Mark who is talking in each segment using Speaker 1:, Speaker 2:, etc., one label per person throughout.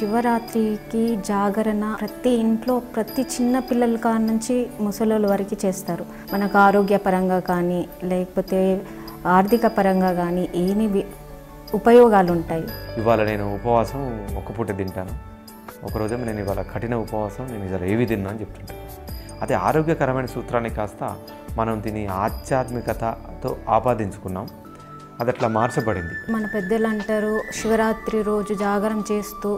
Speaker 1: శివరాత్రికి జాగరణ ప్రతి ఇంట్లో ప్రతి చిన్న పిల్లల కాడ నుంచి ముసలోళ్ళ వరకు చేస్తారు మనకు ఆరోగ్యపరంగా కానీ లేకపోతే ఆర్థిక పరంగా కానీ ఏమి ఉపయోగాలు ఉంటాయి
Speaker 2: ఇవాళ నేను ఉపవాసం ఒక్క పూట తింటాను ఒకరోజు నేను ఇవాళ కఠిన ఉపవాసం నేను ఇవాళ ఏవి తిన్నా అని చెప్తుంటాను అదే ఆరోగ్యకరమైన సూత్రాన్ని కాస్త మనం దీని ఆధ్యాత్మికతతో ఆపాదించుకున్నాం అది అట్లా మార్చబడింది
Speaker 1: మన పెద్దలు అంటారు శివరాత్రి రోజు జాగరం చేస్తూ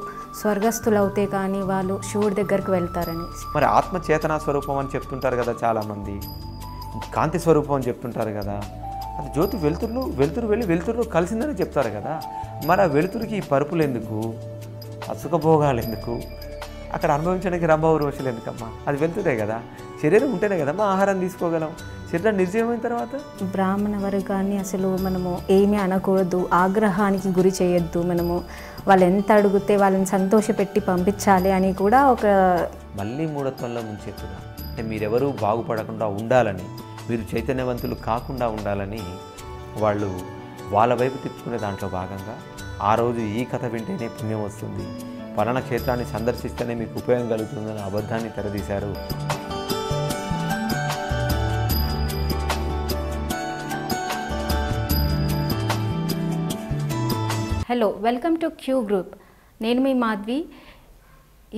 Speaker 1: స్వర్గస్థులవుతే కానీ వాళ్ళు శివుడి దగ్గరికి వెళ్తారని
Speaker 2: మరి ఆత్మ చేతనా స్వరూపం అని చెప్తుంటారు కదా చాలామంది కాంతి స్వరూపం అని చెప్తుంటారు కదా అది జ్యోతి వెలుతురులు వెలుతురు వెళ్ళి వెలుతురు కలిసిందని చెప్తారు కదా మరి ఆ వెలుతురుకి ఈ పరుపులు ఎందుకు అసుఖభోగాలు ఎందుకు అక్కడ అనుభవించడానికి రంభావు రోషులు ఎందుకమ్మా అది వెళ్తుందే కదా శరీరం ఉంటేనే కదా మా ఆహారం తీసుకోగలం శరీరం నిర్జీవమైన తర్వాత
Speaker 1: బ్రాహ్మణ వర్గాన్ని అసలు మనము ఏమీ అనకూడదు ఆగ్రహానికి గురి చేయొద్దు మనము వాళ్ళు ఎంత అడిగితే వాళ్ళని సంతోషపెట్టి పంపించాలి అని కూడా ఒక
Speaker 2: మళ్ళీ మూఢత్వంలో ముంచెత్తుగా అంటే మీరెవరూ బాగుపడకుండా ఉండాలని మీరు చైతన్యవంతులు కాకుండా ఉండాలని వాళ్ళు వాళ్ళ వైపు తిప్పుకునే దాంట్లో భాగంగా ఆ రోజు ఈ కథ వింటేనే పుణ్యం వస్తుంది పలానా క్షేత్రాన్ని సందర్శిస్తేనే మీకు ఉపయోగం కలుగుతుందని అబద్ధాన్ని తెరదీశారు
Speaker 1: hello welcome to Q group నేను మీ మాధ్వి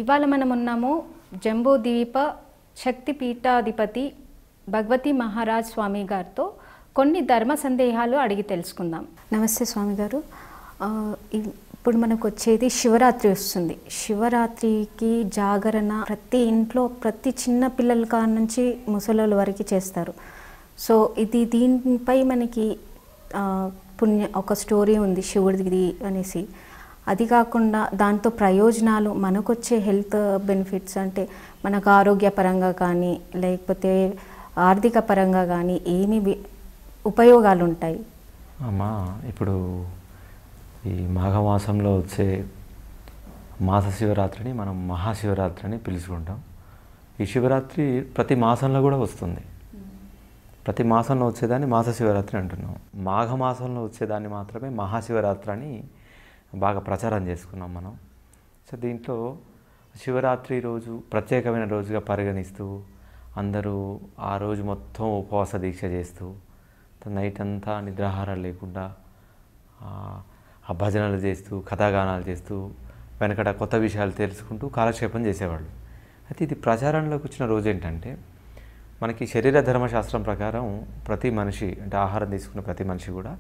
Speaker 1: ఇవాళ మనం ఉన్నాము జంబూ ద్వీప శక్తి పీఠాధిపతి భగవతి మహారాజ్ స్వామి గారితో కొన్ని ధర్మ సందేహాలు అడిగి తెలుసుకుందాం నమస్తే స్వామి గారు ఇప్పుడు మనకు వచ్చేది శివరాత్రి వస్తుంది శివరాత్రికి జాగరణ ప్రతి ఇంట్లో ప్రతి చిన్న పిల్లల కాడ నుంచి ముసలోళ్ళ వరకు చేస్తారు సో ఇది దీనిపై మనకి పుణ్య ఒక స్టోరీ ఉంది శివుడిది అనేసి అది కాకుండా దాంతో ప్రయోజనాలు మనకొచ్చే హెల్త్ బెనిఫిట్స్ అంటే మనకు ఆరోగ్యపరంగా కానీ లేకపోతే ఆర్థిక పరంగా కానీ ఏమి ఉపయోగాలు ఉంటాయి
Speaker 2: అమ్మా ఇప్పుడు ఈ మాఘమాసంలో వచ్చే మాస శివరాత్రిని మనం మహాశివరాత్రి అని పిలుచుకుంటాం ఈ శివరాత్రి ప్రతి మాసంలో కూడా వస్తుంది ప్రతి మాసంలో వచ్చేదాన్ని మాసశివరాత్రి అంటున్నాం మాఘమాసంలో వచ్చేదాన్ని మాత్రమే మహాశివరాత్రి అని బాగా ప్రచారం చేసుకున్నాం మనం సో దీంట్లో శివరాత్రి రోజు ప్రత్యేకమైన రోజుగా పరిగణిస్తూ అందరూ ఆ రోజు మొత్తం ఉపవాస దీక్ష చేస్తూ నైట్ అంతా నిద్రాహారాలు లేకుండా ఆ భజనలు చేస్తూ కథాగానాలు చేస్తూ వెనకట కొత్త విషయాలు తెలుసుకుంటూ కాలక్షేపం చేసేవాళ్ళు అయితే ఇది ప్రచారంలోకి వచ్చిన రోజు ఏంటంటే మనకి శరీర ధర్మశాస్త్రం ప్రకారం ప్రతి మనిషి అంటే ఆహారం తీసుకున్న ప్రతి మనిషి కూడా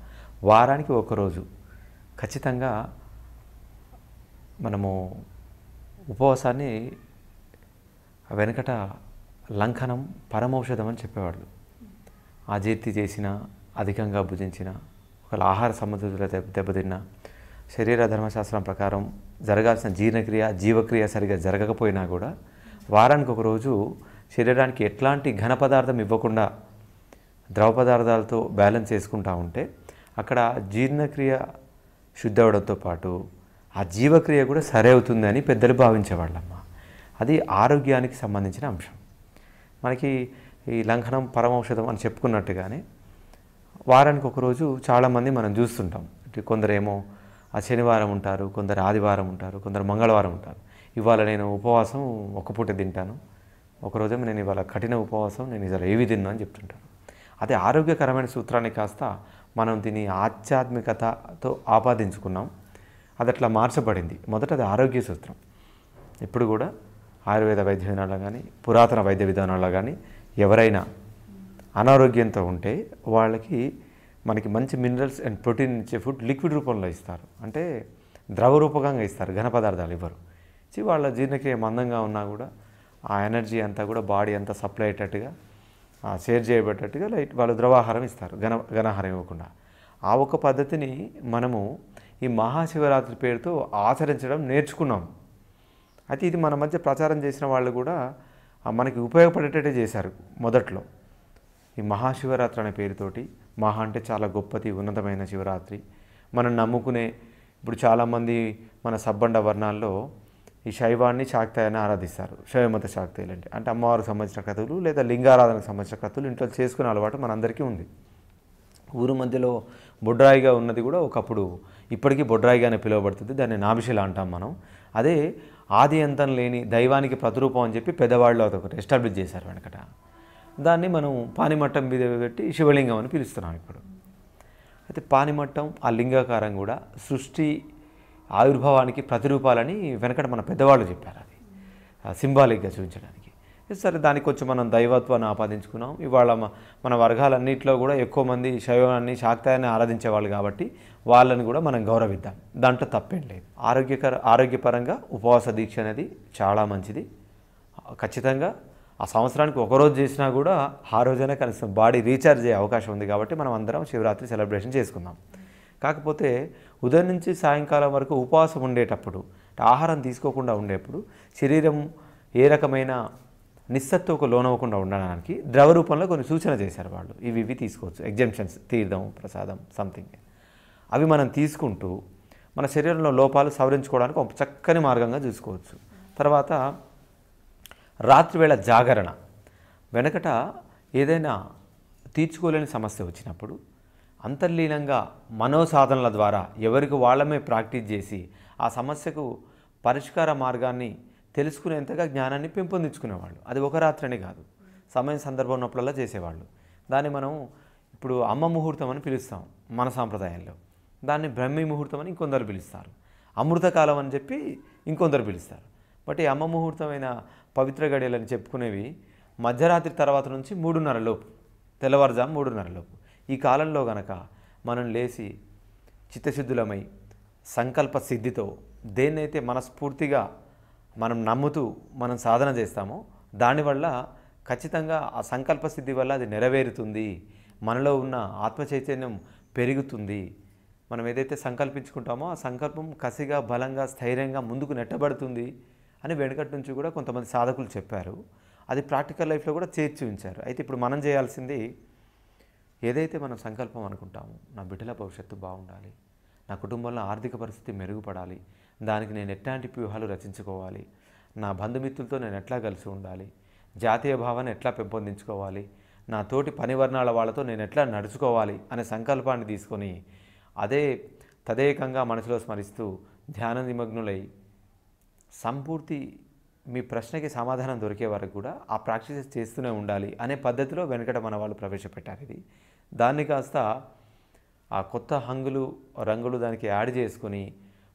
Speaker 2: వారానికి ఒకరోజు ఖచ్చితంగా మనము ఉపవాసాన్ని వెనకట లంఘనం పరమౌషధం అని చెప్పేవాళ్ళు అజీర్తి చేసిన అధికంగా భుజించిన ఒకవేళ ఆహార సంబంధితులు దెబ్బ దెబ్బతిన్న శరీర ధర్మశాస్త్రం ప్రకారం జరగాల్సిన జీర్ణక్రియ జీవక్రియ సరిగా జరగకపోయినా కూడా వారానికి ఒకరోజు శరీరానికి ఎట్లాంటి ఘన పదార్థం ఇవ్వకుండా ద్రవ పదార్థాలతో బ్యాలెన్స్ చేసుకుంటా ఉంటే అక్కడ జీర్ణక్రియ శుద్ధి అవడంతో పాటు ఆ జీవక్రియ కూడా సరే అవుతుందని పెద్దలు భావించేవాళ్ళమ్మ అది ఆరోగ్యానికి సంబంధించిన అంశం మనకి ఈ లంఘనం పరమౌషధం అని చెప్పుకున్నట్టుగానే వారానికి ఒకరోజు చాలామంది మనం చూస్తుంటాం కొందరేమో ఆ శనివారం ఉంటారు కొందరు ఆదివారం ఉంటారు కొందరు మంగళవారం ఉంటారు ఇవాళ నేను ఉపవాసం ఒక్క పూట తింటాను ఒకరోజు నేను ఇవాళ కఠిన ఉపవాసం నేను ఇవాళ ఏవి తిన్నా అని చెప్తుంటాను అదే ఆరోగ్యకరమైన సూత్రాన్ని కాస్త మనం దీని ఆధ్యాత్మికతతో ఆపాదించుకున్నాం అది అట్లా మార్చబడింది మొదట అది ఆరోగ్య సూత్రం ఇప్పుడు కూడా ఆయుర్వేద వైద్య విధానాలు కానీ పురాతన వైద్య విధానాలు కానీ ఎవరైనా అనారోగ్యంతో ఉంటే వాళ్ళకి మనకి మంచి మినరల్స్ అండ్ ప్రోటీన్ ఇచ్చే ఫుడ్ లిక్విడ్ రూపంలో ఇస్తారు అంటే ద్రవ రూపకంగా ఇస్తారు ఘన పదార్థాలు ఇవ్వరు వాళ్ళ జీర్ణక్రియ మందంగా ఉన్నా కూడా ఆ ఎనర్జీ అంతా కూడా బాడీ అంతా సప్లై అయ్యేటట్టుగా షేర్ చేయబడేటట్టుగా లైట్ వాళ్ళు ద్రవాహారం ఇస్తారు ఘన ఘనాహారం ఇవ్వకుండా ఆ ఒక పద్ధతిని మనము ఈ మహాశివరాత్రి పేరుతో ఆచరించడం నేర్చుకున్నాం అయితే ఇది మన మధ్య ప్రచారం చేసిన వాళ్ళు కూడా మనకి ఉపయోగపడేటట్టే చేశారు మొదట్లో ఈ మహాశివరాత్రి అనే పేరుతోటి మహా అంటే చాలా గొప్పది ఉన్నతమైన శివరాత్రి మనం నమ్ముకునే ఇప్పుడు చాలామంది మన సబ్బండ వర్ణాల్లో ఈ శైవాన్ని అని ఆరాధిస్తారు శైవమత శాక్తయులు అంటే అంటే అమ్మవారికి సంబంధించిన కథలు లేదా లింగారాధనకు సంబంధించిన కథలు ఇంట్లో చేసుకునే అలవాటు మనందరికీ ఉంది ఊరు మధ్యలో బొడ్రాయిగా ఉన్నది కూడా ఒకప్పుడు ఇప్పటికీ బొడ్రాయిగానే పిలువబడుతుంది దాన్ని నాభిశిల అంటాం మనం అదే ఆది అంతం లేని దైవానికి ప్రతిరూపం అని చెప్పి పెద్దవాళ్ళు అదొకటి ఎస్టాబ్లిష్ చేశారు వెనకట దాన్ని మనం పానిమట్టం మీద పెట్టి శివలింగం అని పిలుస్తున్నాం ఇప్పుడు అయితే పానిమట్టం ఆ లింగాకారం కూడా సృష్టి ఆవిర్భావానికి ప్రతిరూపాలని వెనకట మన పెద్దవాళ్ళు చెప్పారు అది సింబాలిక్గా చూపించడానికి సరే దానికి కొంచెం మనం దైవత్వాన్ని ఆపాదించుకున్నాం ఇవాళ మన వర్గాలన్నింటిలో కూడా ఎక్కువ మంది శైవాన్ని శాక్తాయాన్ని వాళ్ళు కాబట్టి వాళ్ళని కూడా మనం గౌరవిద్దాం దాంట్లో తప్పేం లేదు ఆరోగ్యకర ఆరోగ్యపరంగా ఉపవాస దీక్ష అనేది చాలా మంచిది ఖచ్చితంగా ఆ సంవత్సరానికి ఒకరోజు చేసినా కూడా ఆ రోజైనా కనీసం బాడీ రీఛార్జ్ అయ్యే అవకాశం ఉంది కాబట్టి మనం అందరం శివరాత్రి సెలబ్రేషన్ చేసుకుందాం కాకపోతే ఉదయం నుంచి సాయంకాలం వరకు ఉపవాసం ఉండేటప్పుడు ఆహారం తీసుకోకుండా ఉండేప్పుడు శరీరం ఏ రకమైన నిస్సత్వకు లోనవ్వకుండా ఉండడానికి ద్రవ రూపంలో కొన్ని సూచన చేశారు వాళ్ళు ఇవి ఇవి తీసుకోవచ్చు ఎగ్జంప్షన్స్ తీర్థం ప్రసాదం సంథింగ్ అవి మనం తీసుకుంటూ మన శరీరంలో లోపాలు సవరించుకోవడానికి ఒక చక్కని మార్గంగా చూసుకోవచ్చు తర్వాత రాత్రివేళ జాగరణ వెనకట ఏదైనా తీర్చుకోలేని సమస్య వచ్చినప్పుడు అంతర్లీనంగా మనోసాధనల ద్వారా ఎవరికి వాళ్ళమే ప్రాక్టీస్ చేసి ఆ సమస్యకు పరిష్కార మార్గాన్ని తెలుసుకునేంతగా జ్ఞానాన్ని పెంపొందించుకునేవాళ్ళు అది ఒక రాత్రనే కాదు సమయం సందర్భం ఉన్నప్పుడల్లా చేసేవాళ్ళు దాన్ని మనం ఇప్పుడు అమ్మ ముహూర్తం అని పిలుస్తాం మన సాంప్రదాయంలో దాన్ని బ్రహ్మి ముహూర్తం అని ఇంకొందరు పిలుస్తారు అమృతకాలం అని చెప్పి ఇంకొందరు పిలుస్తారు బట్ ఈ అమ్మ ముహూర్తమైన పవిత్ర గడియలని చెప్పుకునేవి మధ్యరాత్రి తర్వాత నుంచి మూడున్నర లోపు తెల్లవారుజాము మూడున్నర లోపు ఈ కాలంలో గనక మనం లేచి చిత్తశుద్ధులమై సంకల్ప సిద్ధితో దేన్నైతే మనస్ఫూర్తిగా మనం నమ్ముతూ మనం సాధన చేస్తామో దానివల్ల ఖచ్చితంగా ఆ సంకల్ప సిద్ధి వల్ల అది నెరవేరుతుంది మనలో ఉన్న ఆత్మ చైతన్యం పెరుగుతుంది మనం ఏదైతే సంకల్పించుకుంటామో ఆ సంకల్పం కసిగా బలంగా స్థైర్యంగా ముందుకు నెట్టబడుతుంది అని వెనుకటి నుంచి కూడా కొంతమంది సాధకులు చెప్పారు అది ప్రాక్టికల్ లైఫ్లో కూడా చేర్చి ఉంచారు అయితే ఇప్పుడు మనం చేయాల్సింది ఏదైతే మనం సంకల్పం అనుకుంటామో నా బిడ్డల భవిష్యత్తు బాగుండాలి నా కుటుంబంలో ఆర్థిక పరిస్థితి మెరుగుపడాలి దానికి నేను ఎట్లాంటి వ్యూహాలు రచించుకోవాలి నా బంధుమిత్రులతో నేను ఎట్లా కలిసి ఉండాలి జాతీయ భావాన్ని ఎట్లా పెంపొందించుకోవాలి నా తోటి పనివర్ణాల వాళ్ళతో నేను ఎట్లా నడుచుకోవాలి అనే సంకల్పాన్ని తీసుకొని అదే తదేకంగా మనసులో స్మరిస్తూ ధ్యాన నిమగ్నులై సంపూర్తి మీ ప్రశ్నకి సమాధానం దొరికే వరకు కూడా ఆ ప్రాక్టీస్ చేస్తూనే ఉండాలి అనే పద్ధతిలో వెనకట మన వాళ్ళు ప్రవేశపెట్టారు ఇది దాన్ని కాస్త ఆ కొత్త హంగులు రంగులు దానికి యాడ్ చేసుకుని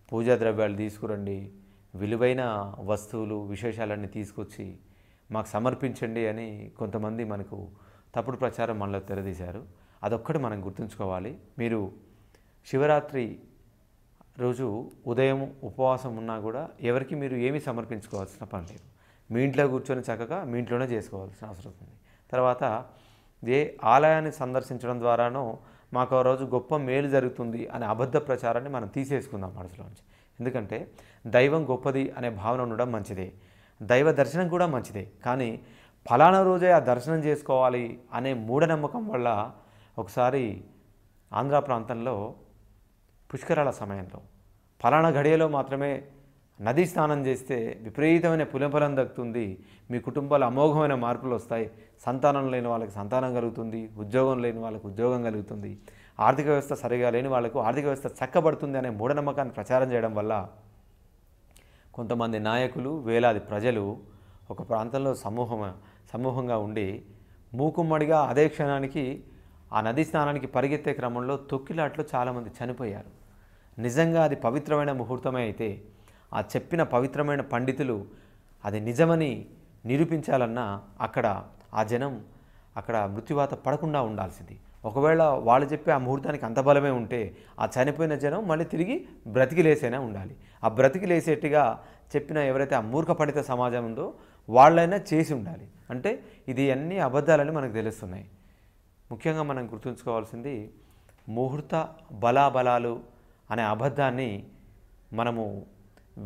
Speaker 2: పూజా ద్రవ్యాలు తీసుకురండి విలువైన వస్తువులు విశేషాలన్నీ తీసుకొచ్చి మాకు సమర్పించండి అని కొంతమంది మనకు తప్పుడు ప్రచారం మనలో తెరదీశారు అదొక్కటి మనం గుర్తుంచుకోవాలి మీరు శివరాత్రి రోజు ఉదయం ఉపవాసం ఉన్నా కూడా ఎవరికి మీరు ఏమి సమర్పించుకోవాల్సిన పని లేదు మీ ఇంట్లో కూర్చొని చక్కగా మీ ఇంట్లోనే చేసుకోవాల్సిన అవసరం ఉంది తర్వాత ఏ ఆలయాన్ని సందర్శించడం ద్వారానో మాకు ఆ రోజు గొప్ప మేలు జరుగుతుంది అనే అబద్ధ ప్రచారాన్ని మనం తీసేసుకుందాం మనసులోంచి ఎందుకంటే దైవం గొప్పది అనే భావన ఉండడం మంచిదే దైవ దర్శనం కూడా మంచిదే కానీ ఫలానా రోజే ఆ దర్శనం చేసుకోవాలి అనే మూఢనమ్మకం వల్ల ఒకసారి ఆంధ్ర ప్రాంతంలో పుష్కరాల సమయంలో ఫలానా ఘడియలో మాత్రమే నది స్నానం చేస్తే విపరీతమైన పులిఫలం దక్కుతుంది మీ కుటుంబాలు అమోఘమైన మార్పులు వస్తాయి సంతానం లేని వాళ్ళకి సంతానం కలుగుతుంది ఉద్యోగం లేని వాళ్ళకి ఉద్యోగం కలుగుతుంది ఆర్థిక వ్యవస్థ సరిగా లేని వాళ్ళకు ఆర్థిక వ్యవస్థ చక్కబడుతుంది అనే మూఢనమ్మకాన్ని ప్రచారం చేయడం వల్ల కొంతమంది నాయకులు వేలాది ప్రజలు ఒక ప్రాంతంలో సమూహం సమూహంగా ఉండి మూకుమ్మడిగా అదే క్షణానికి ఆ నదీ స్నానానికి పరిగెత్తే క్రమంలో తొక్కిలాట్లో చాలామంది చనిపోయారు నిజంగా అది పవిత్రమైన ముహూర్తమే అయితే ఆ చెప్పిన పవిత్రమైన పండితులు అది నిజమని నిరూపించాలన్నా అక్కడ ఆ జనం అక్కడ మృత్యువాత పడకుండా ఉండాల్సింది ఒకవేళ వాళ్ళు చెప్పే ఆ ముహూర్తానికి అంత బలమే ఉంటే ఆ చనిపోయిన జనం మళ్ళీ తిరిగి బ్రతికి లేసేనే ఉండాలి ఆ బ్రతికి లేసేట్టుగా చెప్పిన ఎవరైతే ఆ మూర్ఖ పండిత సమాజం ఉందో వాళ్ళైనా చేసి ఉండాలి అంటే ఇది అన్ని అబద్ధాలని మనకు తెలుస్తున్నాయి ముఖ్యంగా మనం గుర్తుంచుకోవాల్సింది ముహూర్త బలాబలాలు అనే అబద్ధాన్ని మనము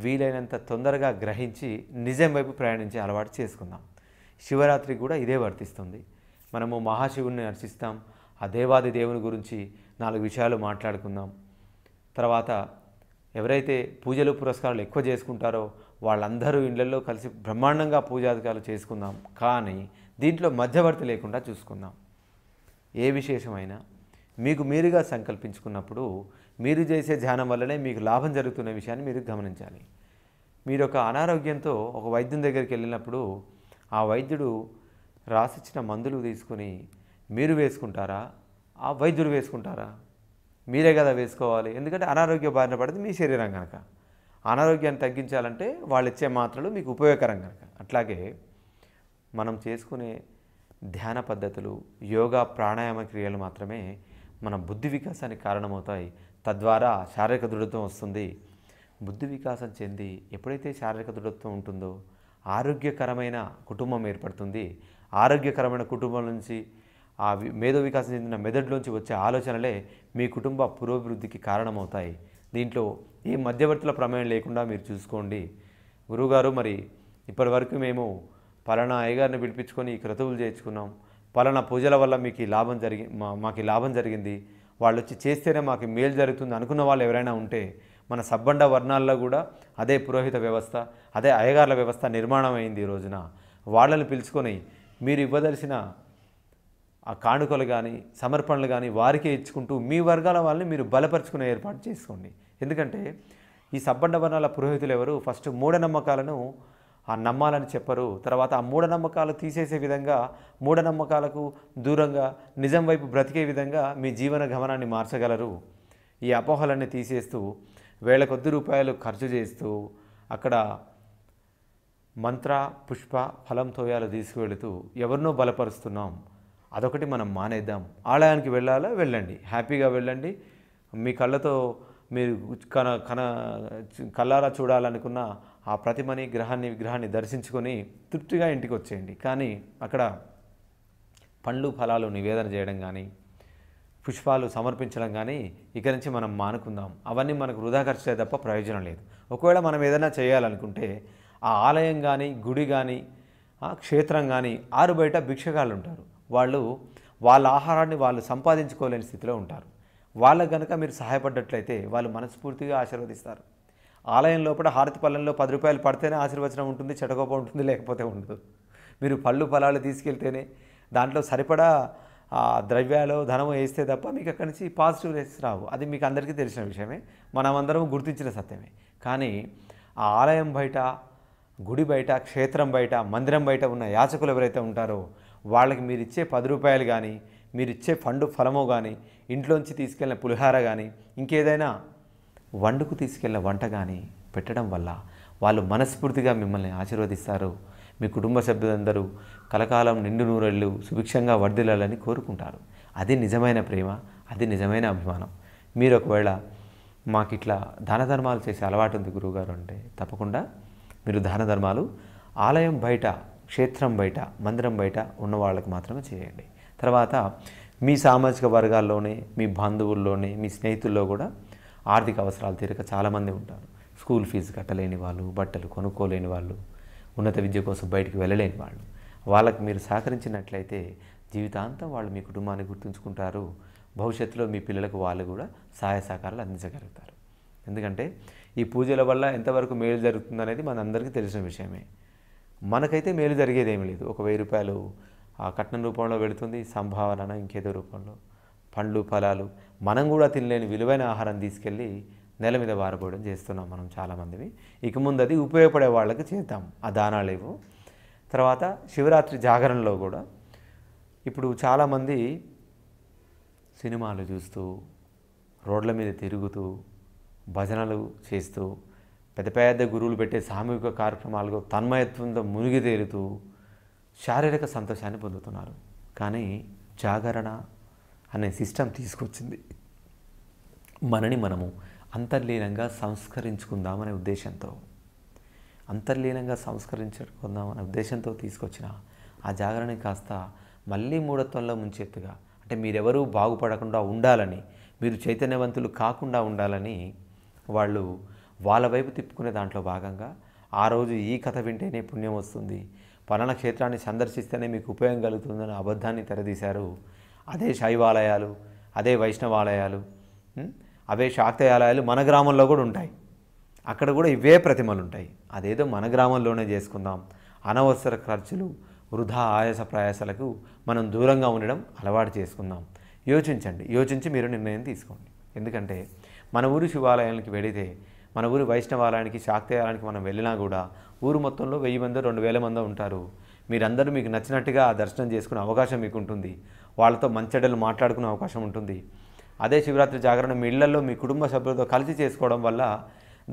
Speaker 2: వీలైనంత తొందరగా గ్రహించి నిజం వైపు ప్రయాణించే అలవాటు చేసుకుందాం శివరాత్రి కూడా ఇదే వర్తిస్తుంది మనము మహాశివుని నర్శిస్తాం ఆ దేవాది దేవుని గురించి నాలుగు విషయాలు మాట్లాడుకుందాం తర్వాత ఎవరైతే పూజలు పురస్కారాలు ఎక్కువ చేసుకుంటారో వాళ్ళందరూ ఇళ్లలో కలిసి బ్రహ్మాండంగా పూజాధికారాలు చేసుకుందాం కానీ దీంట్లో మధ్యవర్తి లేకుండా చూసుకుందాం ఏ విశేషమైనా మీకు మీరుగా సంకల్పించుకున్నప్పుడు మీరు చేసే ధ్యానం వల్లనే మీకు లాభం జరుగుతున్న విషయాన్ని మీరు గమనించాలి మీరు ఒక అనారోగ్యంతో ఒక వైద్యం దగ్గరికి వెళ్ళినప్పుడు ఆ వైద్యుడు రాసిచ్చిన మందులు తీసుకుని మీరు వేసుకుంటారా ఆ వైద్యుడు వేసుకుంటారా మీరే కదా వేసుకోవాలి ఎందుకంటే అనారోగ్య బారిన పడింది మీ శరీరం కనుక అనారోగ్యాన్ని తగ్గించాలంటే వాళ్ళు ఇచ్చే మాత్రలు మీకు ఉపయోగకరం కనుక అట్లాగే మనం చేసుకునే ధ్యాన పద్ధతులు యోగా ప్రాణాయామ క్రియలు మాత్రమే మన బుద్ధి వికాసానికి కారణమవుతాయి తద్వారా శారీరక దృఢత్వం వస్తుంది బుద్ధి వికాసం చెంది ఎప్పుడైతే శారీరక దృఢత్వం ఉంటుందో ఆరోగ్యకరమైన కుటుంబం ఏర్పడుతుంది ఆరోగ్యకరమైన కుటుంబం నుంచి ఆ మేధో వికాసం చెందిన మెదడులోంచి వచ్చే ఆలోచనలే మీ కుటుంబ పురోభివృద్ధికి కారణమవుతాయి దీంట్లో ఏ మధ్యవర్తుల ప్రమేయం లేకుండా మీరు చూసుకోండి గురువుగారు మరి ఇప్పటివరకు మేము పలానా అయ్యగారిని పిలిపించుకొని క్రతువులు చేయించుకున్నాం పలానా పూజల వల్ల మీకు లాభం జరిగి మాకు లాభం జరిగింది వాళ్ళు వచ్చి చేస్తేనే మాకు మేలు జరుగుతుంది అనుకున్న వాళ్ళు ఎవరైనా ఉంటే మన సబ్బండ వర్ణాల్లో కూడా అదే పురోహిత వ్యవస్థ అదే అయ్యగార్ల వ్యవస్థ నిర్మాణం అయింది ఈ రోజున వాళ్ళని పిలుచుకొని మీరు ఇవ్వదలిసిన ఆ కానుకలు కానీ సమర్పణలు కానీ వారికే ఇచ్చుకుంటూ మీ వర్గాల వాళ్ళని మీరు బలపరుచుకునే ఏర్పాటు చేసుకోండి ఎందుకంటే ఈ సబ్బండ వర్ణాల పురోహితులు ఎవరు ఫస్ట్ మూఢనమ్మకాలను ఆ నమ్మాలని చెప్పరు తర్వాత ఆ మూఢనమ్మకాలు తీసేసే విధంగా మూఢనమ్మకాలకు దూరంగా నిజం వైపు బ్రతికే విధంగా మీ జీవన గమనాన్ని మార్చగలరు ఈ అపోహలన్నీ తీసేస్తూ వేల కొద్ది రూపాయలు ఖర్చు చేస్తూ అక్కడ మంత్ర పుష్ప ఫలం తోయాలు తీసుకువెళుతూ ఎవరినో బలపరుస్తున్నాం అదొకటి మనం మానేద్దాం ఆలయానికి వెళ్ళాలా వెళ్ళండి హ్యాపీగా వెళ్ళండి మీ కళ్ళతో మీరు కన కన కళ్ళారా చూడాలనుకున్న ఆ ప్రతిమని గ్రహాన్ని విగ్రహాన్ని దర్శించుకొని తృప్తిగా ఇంటికి వచ్చేయండి కానీ అక్కడ పండ్లు ఫలాలు నివేదన చేయడం కానీ పుష్పాలు సమర్పించడం కానీ ఇక నుంచి మనం మానుకుందాం అవన్నీ మనకు వృధా ఖర్చులే తప్ప ప్రయోజనం లేదు ఒకవేళ మనం ఏదైనా చేయాలనుకుంటే ఆ ఆలయం కానీ గుడి కానీ క్షేత్రం కానీ ఆరు బయట భిక్షగాళ్ళు ఉంటారు వాళ్ళు వాళ్ళ ఆహారాన్ని వాళ్ళు సంపాదించుకోలేని స్థితిలో ఉంటారు వాళ్ళకు కనుక మీరు సహాయపడ్డట్లయితే వాళ్ళు మనస్ఫూర్తిగా ఆశీర్వదిస్తారు ఆలయం లోపల హారతి పళ్ళంలో పది రూపాయలు పడితేనే ఆశీర్వచనం ఉంటుంది చెడగోప ఉంటుంది లేకపోతే ఉండదు మీరు పళ్ళు ఫలాలు తీసుకెళ్తేనే దాంట్లో సరిపడా ద్రవ్యాలు ధనం వేస్తే తప్ప మీకు అక్కడి నుంచి పాజిటివ్ రేస్ రావు అది మీకు అందరికీ తెలిసిన విషయమే మనమందరం గుర్తించిన సత్యమే కానీ ఆ ఆలయం బయట గుడి బయట క్షేత్రం బయట మందిరం బయట ఉన్న యాచకులు ఎవరైతే ఉంటారో వాళ్ళకి మీరు ఇచ్చే పది రూపాయలు కానీ మీరు ఇచ్చే ఫండు ఫలమో కానీ ఇంట్లోంచి తీసుకెళ్ళిన పులిహార కానీ ఇంకేదైనా వండుకు తీసుకెళ్ళిన వంట కానీ పెట్టడం వల్ల వాళ్ళు మనస్ఫూర్తిగా మిమ్మల్ని ఆశీర్వదిస్తారు మీ కుటుంబ సభ్యులందరూ కలకాలం నిండు నూరళ్ళు సుభిక్షంగా వర్ధిల్లాలని కోరుకుంటారు అది నిజమైన ప్రేమ అది నిజమైన అభిమానం మీరు ఒకవేళ మాకిట్లా దాన ధర్మాలు చేసే అలవాటు ఉంది గురువుగారు అంటే తప్పకుండా మీరు దాన ధర్మాలు ఆలయం బయట క్షేత్రం బయట మందిరం బయట ఉన్న వాళ్ళకి మాత్రమే చేయండి తర్వాత మీ సామాజిక వర్గాల్లోనే మీ బంధువుల్లోనే మీ స్నేహితుల్లో కూడా ఆర్థిక అవసరాలు తీరక చాలామంది ఉంటారు స్కూల్ ఫీజు కట్టలేని వాళ్ళు బట్టలు కొనుక్కోలేని వాళ్ళు ఉన్నత విద్య కోసం బయటికి వెళ్ళలేని వాళ్ళు వాళ్ళకి మీరు సహకరించినట్లయితే జీవితాంతం వాళ్ళు మీ కుటుంబాన్ని గుర్తుంచుకుంటారు భవిష్యత్తులో మీ పిల్లలకు వాళ్ళు కూడా సహాయ సహకారాలు అందించగలుగుతారు ఎందుకంటే ఈ పూజల వల్ల ఎంతవరకు మేలు జరుగుతుందనేది మనందరికీ తెలిసిన విషయమే మనకైతే మేలు జరిగేదేమీ లేదు ఒక వెయ్యి రూపాయలు ఆ కట్నం రూపంలో పెడుతుంది సంభావన ఇంకేదో రూపంలో పండ్లు ఫలాలు మనం కూడా తినలేని విలువైన ఆహారం తీసుకెళ్ళి నెల మీద వారబోయడం చేస్తున్నాం మనం చాలామందివి ఇక ముందు అది ఉపయోగపడే వాళ్ళకి చేద్దాం ఆ దానాలేవు తర్వాత శివరాత్రి జాగరణలో కూడా ఇప్పుడు చాలామంది సినిమాలు చూస్తూ రోడ్ల మీద తిరుగుతూ భజనలు చేస్తూ పెద్ద పెద్ద గురువులు పెట్టే సామూహిక కార్యక్రమాలకు తన్మయత్వంతో మునిగి తేరుతూ శారీరక సంతోషాన్ని పొందుతున్నారు కానీ జాగరణ అనే సిస్టమ్ తీసుకొచ్చింది మనని మనము అంతర్లీనంగా సంస్కరించుకుందామనే ఉద్దేశంతో అంతర్లీనంగా సంస్కరించుకుందామనే ఉద్దేశంతో తీసుకొచ్చిన ఆ జాగరణ కాస్త మళ్ళీ మూఢత్వంలో ముంచెత్తుగా అంటే మీరెవరూ బాగుపడకుండా ఉండాలని మీరు చైతన్యవంతులు కాకుండా ఉండాలని వాళ్ళు వాళ్ళ వైపు తిప్పుకునే దాంట్లో భాగంగా ఆ రోజు ఈ కథ వింటేనే పుణ్యం వస్తుంది పలానా క్షేత్రాన్ని సందర్శిస్తేనే మీకు ఉపయోగం కలుగుతుందని అబద్ధాన్ని తెరదీశారు అదే శైవాలయాలు అదే వైష్ణవాలయాలు అవే శాక్తయాలయాలు మన గ్రామంలో కూడా ఉంటాయి అక్కడ కూడా ఇవే ప్రతిమలు ఉంటాయి అదేదో మన గ్రామంలోనే చేసుకుందాం అనవసర ఖర్చులు వృధా ఆయాస ప్రయాసాలకు మనం దూరంగా ఉండడం అలవాటు చేసుకుందాం యోచించండి యోచించి మీరు నిర్ణయం తీసుకోండి ఎందుకంటే మన ఊరు శివాలయానికి వెళితే మన ఊరు వైష్ణవాలయానికి శాక్తయాలయానికి మనం వెళ్ళినా కూడా ఊరు మొత్తంలో వెయ్యి మంది రెండు వేల మంది ఉంటారు మీరందరూ మీకు నచ్చినట్టుగా దర్శనం చేసుకునే అవకాశం మీకు ఉంటుంది వాళ్ళతో మంచడలు మాట్లాడుకునే అవకాశం ఉంటుంది అదే శివరాత్రి జాగరణ మీ ఇళ్లలో మీ కుటుంబ సభ్యులతో కలిసి చేసుకోవడం వల్ల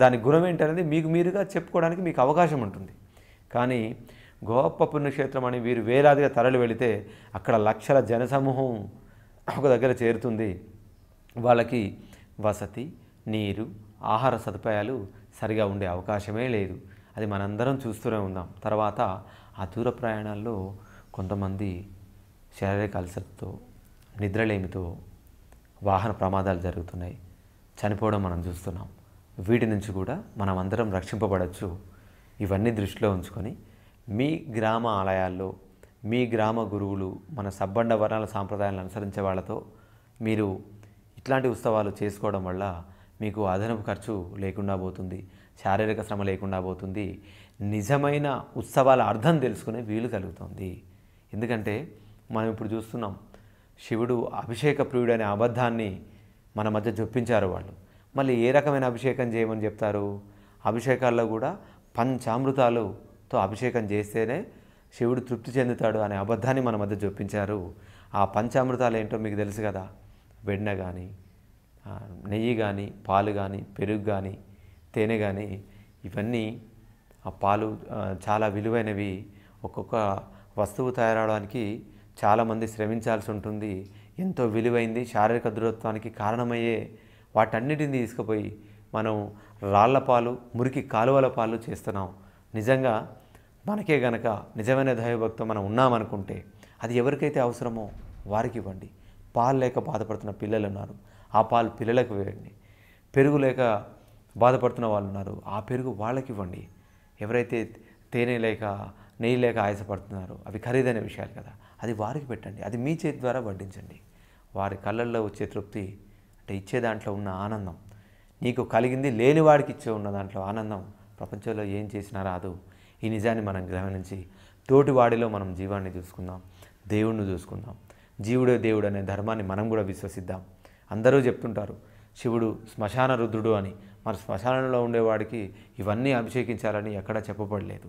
Speaker 2: దాని గుణం ఏంటనేది మీకు మీరుగా చెప్పుకోవడానికి మీకు అవకాశం ఉంటుంది కానీ గొప్ప పుణ్యక్షేత్రం అని వీరు వేలాదిగా తరలి వెళితే అక్కడ లక్షల జనసమూహం ఒక దగ్గర చేరుతుంది వాళ్ళకి వసతి నీరు ఆహార సదుపాయాలు సరిగా ఉండే అవకాశమే లేదు అది మనందరం చూస్తూనే ఉందాం తర్వాత ఆ దూర ప్రయాణాల్లో కొంతమంది శారీరక అలసటతో నిద్రలేమితో వాహన ప్రమాదాలు జరుగుతున్నాయి చనిపోవడం మనం చూస్తున్నాం వీటి నుంచి కూడా మనం అందరం రక్షింపబడవచ్చు ఇవన్నీ దృష్టిలో ఉంచుకొని మీ గ్రామ ఆలయాల్లో మీ గ్రామ గురువులు మన సబ్బండ వర్ణాల సాంప్రదాయాలను అనుసరించే వాళ్ళతో మీరు ఇట్లాంటి ఉత్సవాలు చేసుకోవడం వల్ల మీకు అదనపు ఖర్చు లేకుండా పోతుంది శారీరక శ్రమ లేకుండా పోతుంది నిజమైన ఉత్సవాల అర్థం తెలుసుకునే వీలు కలుగుతుంది ఎందుకంటే మనం ఇప్పుడు చూస్తున్నాం శివుడు అభిషేక ప్రియుడు అనే అబద్ధాన్ని మన మధ్య జొప్పించారు వాళ్ళు మళ్ళీ ఏ రకమైన అభిషేకం చేయమని చెప్తారు అభిషేకాల్లో కూడా పంచామృతాలుతో అభిషేకం చేస్తేనే శివుడు తృప్తి చెందుతాడు అనే అబద్ధాన్ని మన మధ్య చూపించారు ఆ పంచామృతాలు ఏంటో మీకు తెలుసు కదా వెన్న కానీ నెయ్యి కానీ పాలు కానీ పెరుగు కానీ తేనె కానీ ఇవన్నీ ఆ పాలు చాలా విలువైనవి ఒక్కొక్క వస్తువు తయారవడానికి చాలామంది శ్రమించాల్సి ఉంటుంది ఎంతో విలువైంది శారీరక దృఢత్వానికి కారణమయ్యే వాటన్నిటిని తీసుకుపోయి మనం రాళ్ల పాలు మురికి కాలువల పాలు చేస్తున్నాం నిజంగా మనకే గనక నిజమైన దైవభక్తం మనం ఉన్నామనుకుంటే అది ఎవరికైతే అవసరమో వారికి ఇవ్వండి పాలు లేక బాధపడుతున్న పిల్లలు ఉన్నారు ఆ పాలు పిల్లలకు వేయండి పెరుగు లేక బాధపడుతున్న వాళ్ళు ఉన్నారు ఆ పెరుగు వాళ్ళకి ఇవ్వండి ఎవరైతే తేనె లేక నెయ్యి లేక ఆయాసపడుతున్నారో అవి ఖరీదైన విషయాలు కదా అది వారికి పెట్టండి అది మీ చేతి ద్వారా వడ్డించండి వారి కళ్ళల్లో వచ్చే తృప్తి అంటే ఇచ్చే దాంట్లో ఉన్న ఆనందం నీకు కలిగింది లేని వాడికి ఇచ్చే ఉన్న దాంట్లో ఆనందం ప్రపంచంలో ఏం చేసినా రాదు ఈ నిజాన్ని మనం గమనించి తోటివాడిలో మనం జీవాన్ని చూసుకుందాం దేవుణ్ణి చూసుకుందాం జీవుడే దేవుడు అనే ధర్మాన్ని మనం కూడా విశ్వసిద్దాం అందరూ చెప్తుంటారు శివుడు శ్మశాన రుద్రుడు అని మన శ్మశానంలో ఉండేవాడికి ఇవన్నీ అభిషేకించాలని ఎక్కడా చెప్పబడలేదు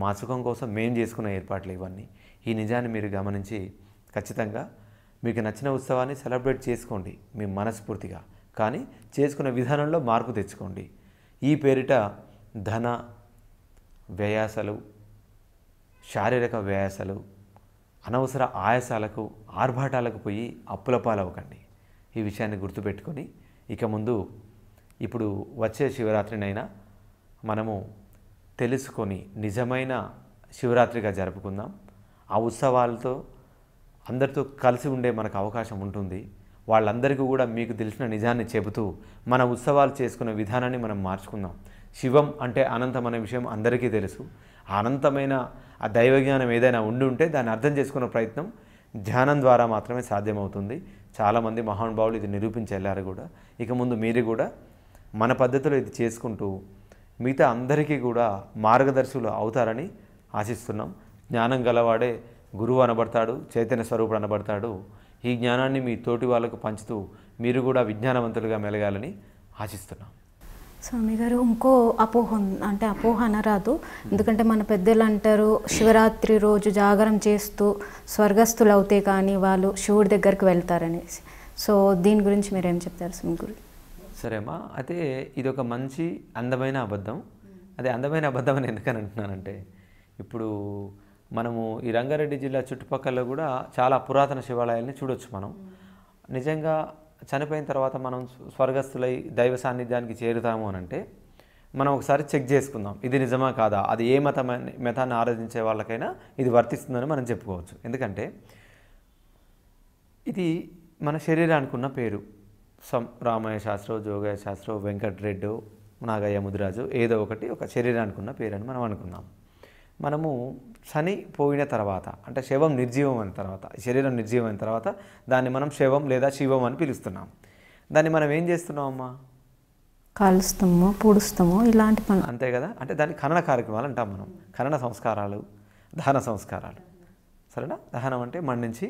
Speaker 2: మాసుకం కోసం మేం చేసుకున్న ఏర్పాట్లు ఇవన్నీ ఈ నిజాన్ని మీరు గమనించి ఖచ్చితంగా మీకు నచ్చిన ఉత్సవాన్ని సెలబ్రేట్ చేసుకోండి మీ మనస్ఫూర్తిగా కానీ చేసుకునే విధానంలో మార్పు తెచ్చుకోండి ఈ పేరిట ధన వ్యయాసలు శారీరక వ్యయాసాలు అనవసర ఆయాసాలకు ఆర్భాటాలకు పోయి అప్పుల పాలవ్వకండి ఈ విషయాన్ని గుర్తుపెట్టుకొని ఇక ముందు ఇప్పుడు వచ్చే శివరాత్రినైనా మనము తెలుసుకొని నిజమైన శివరాత్రిగా జరుపుకుందాం ఆ ఉత్సవాలతో అందరితో కలిసి ఉండే మనకు అవకాశం ఉంటుంది వాళ్ళందరికీ కూడా మీకు తెలిసిన నిజాన్ని చెబుతూ మన ఉత్సవాలు చేసుకునే విధానాన్ని మనం మార్చుకుందాం శివం అంటే అనంతం అనే విషయం అందరికీ తెలుసు అనంతమైన ఆ దైవజ్ఞానం ఏదైనా ఉండి ఉంటే దాన్ని అర్థం చేసుకునే ప్రయత్నం ధ్యానం ద్వారా మాత్రమే సాధ్యమవుతుంది చాలామంది మహానుభావులు ఇది నిరూపించి వెళ్ళారు కూడా ఇక ముందు మీరు కూడా మన పద్ధతిలో ఇది చేసుకుంటూ మిగతా అందరికీ కూడా మార్గదర్శులు అవుతారని ఆశిస్తున్నాం జ్ఞానం గలవాడే గురువు అనబడతాడు చైతన్య స్వరూపుడు అనబడతాడు ఈ జ్ఞానాన్ని మీ తోటి వాళ్ళకు పంచుతూ మీరు కూడా విజ్ఞానవంతులుగా మెలగాలని ఆశిస్తున్నాం
Speaker 1: స్వామి గారు ఇంకో అపోహ అంటే అపోహ అనరాదు ఎందుకంటే మన పెద్దలు అంటారు శివరాత్రి రోజు జాగరం చేస్తూ స్వర్గస్థులు అవుతే కానీ వాళ్ళు శివుడి దగ్గరికి వెళ్తారనేసి సో దీని గురించి మీరు ఏం చెప్తారు స్వామి
Speaker 2: గురు సరేమ్మా అయితే ఇది ఒక మంచి అందమైన అబద్ధం అదే అందమైన అబద్ధం అని ఎందుకని అంటున్నానంటే ఇప్పుడు మనము ఈ రంగారెడ్డి జిల్లా చుట్టుపక్కల కూడా చాలా పురాతన శివాలయాల్ని చూడొచ్చు మనం నిజంగా చనిపోయిన తర్వాత మనం స్వర్గస్థులై దైవ సాన్నిధ్యానికి చేరుతాము అని అంటే మనం ఒకసారి చెక్ చేసుకుందాం ఇది నిజమా కాదా అది ఏ మతం మతాన్ని ఆరాధించే వాళ్ళకైనా ఇది వర్తిస్తుందని మనం చెప్పుకోవచ్చు ఎందుకంటే ఇది మన శరీరానికి ఉన్న పేరు సం రామయ్య శాస్త్రో జోగయ్య శాస్త్రో వెంకటరెడ్డి నాగయ్య ముదిరాజు ఏదో ఒకటి ఒక శరీరానికి ఉన్న పేరు అని మనం అనుకున్నాం మనము శని పోయిన తర్వాత అంటే శవం నిర్జీవం అయిన తర్వాత శరీరం నిర్జీవం అయిన తర్వాత దాన్ని మనం శవం లేదా శివం అని పిలుస్తున్నాం దాన్ని మనం ఏం చేస్తున్నాం అమ్మా
Speaker 1: కాలుస్తాము పూడుస్తాము ఇలాంటి పని
Speaker 2: అంతే కదా అంటే దాన్ని ఖనన కార్యక్రమాలు అంటాం మనం ఖనన సంస్కారాలు దహన సంస్కారాలు సరేనా దహనం అంటే మండించి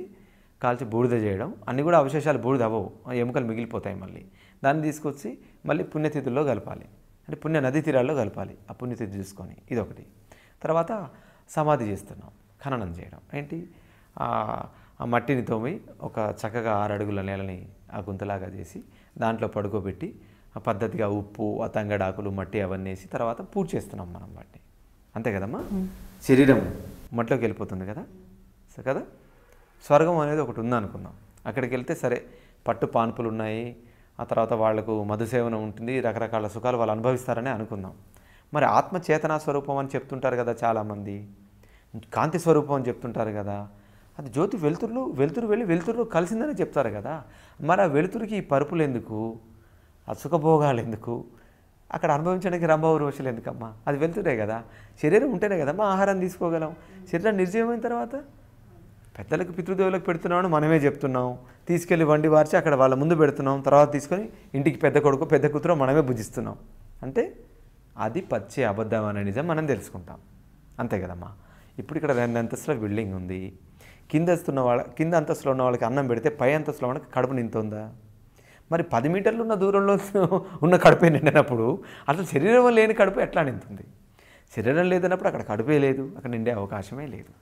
Speaker 2: కాల్చి బూడిద చేయడం అన్నీ కూడా అవశేషాలు బూడిద అవ్వవు ఎముకలు మిగిలిపోతాయి మళ్ళీ దాన్ని తీసుకొచ్చి మళ్ళీ పుణ్యతిథుల్లో కలపాలి అంటే పుణ్య నదీ తీరాల్లో కలపాలి ఆ పుణ్యతిథి చూసుకొని ఇదొకటి తర్వాత సమాధి చేస్తున్నాం ఖననం చేయడం ఏంటి ఆ మట్టిని తోమి ఒక చక్కగా ఆరడుగుల నేలని ఆ గుంతలాగా చేసి దాంట్లో పడుకోబెట్టి పద్ధతిగా ఉప్పు ఆ తంగడాకులు మట్టి అవన్నీ వేసి తర్వాత పూజ చేస్తున్నాం మనం వాటిని అంతే కదమ్మా శరీరం మట్టిలోకి వెళ్ళిపోతుంది కదా సరే కదా స్వర్గం అనేది ఒకటి ఉందనుకుందాం అక్కడికి వెళ్తే సరే పట్టు పానుపులు ఉన్నాయి ఆ తర్వాత వాళ్లకు మధుసేవనం ఉంటుంది రకరకాల సుఖాలు వాళ్ళు అనుభవిస్తారని అనుకుందాం మరి ఆత్మ చేతనా స్వరూపం అని చెప్తుంటారు కదా చాలామంది కాంతి స్వరూపం అని చెప్తుంటారు కదా అది జ్యోతి వెలుతురులు వెలుతురు వెళ్ళి వెలుతురు కలిసిందని చెప్తారు కదా మరి ఆ వెలుతురుకి ఈ పరుపులు ఎందుకు ఆ సుఖభోగాలు ఎందుకు అక్కడ అనుభవించడానికి రంభవ రోషలు ఎందుకమ్మా అది వెలుతురే కదా శరీరం ఉంటేనే కదమ్మా ఆహారం తీసుకోగలం శరీరం నిర్జీవమైన తర్వాత పెద్దలకు పితృదేవులకు పెడుతున్నామని మనమే చెప్తున్నాం తీసుకెళ్ళి వండి వార్చి అక్కడ వాళ్ళ ముందు పెడుతున్నాం తర్వాత తీసుకొని ఇంటికి పెద్ద కొడుకు పెద్ద కూతురు మనమే భుజిస్తున్నాం అంటే అది పచ్చి అబద్ధం అనే నిజం మనం తెలుసుకుంటాం అంతే కదమ్మా ఇప్పుడు ఇక్కడ రెండు అంతస్తులో బిల్డింగ్ ఉంది కింద వస్తున్న వాళ్ళ కింద అంతస్తులో ఉన్న వాళ్ళకి అన్నం పెడితే పై అంతస్తులో మనకి కడుపు నింతుందా మరి పది మీటర్లు ఉన్న దూరంలో ఉన్న కడుపే నిండినప్పుడు అసలు శరీరం లేని కడుపు ఎట్లా నింతుంది శరీరం లేదన్నప్పుడు అక్కడ కడుపే లేదు అక్కడ నిండే అవకాశమే లేదు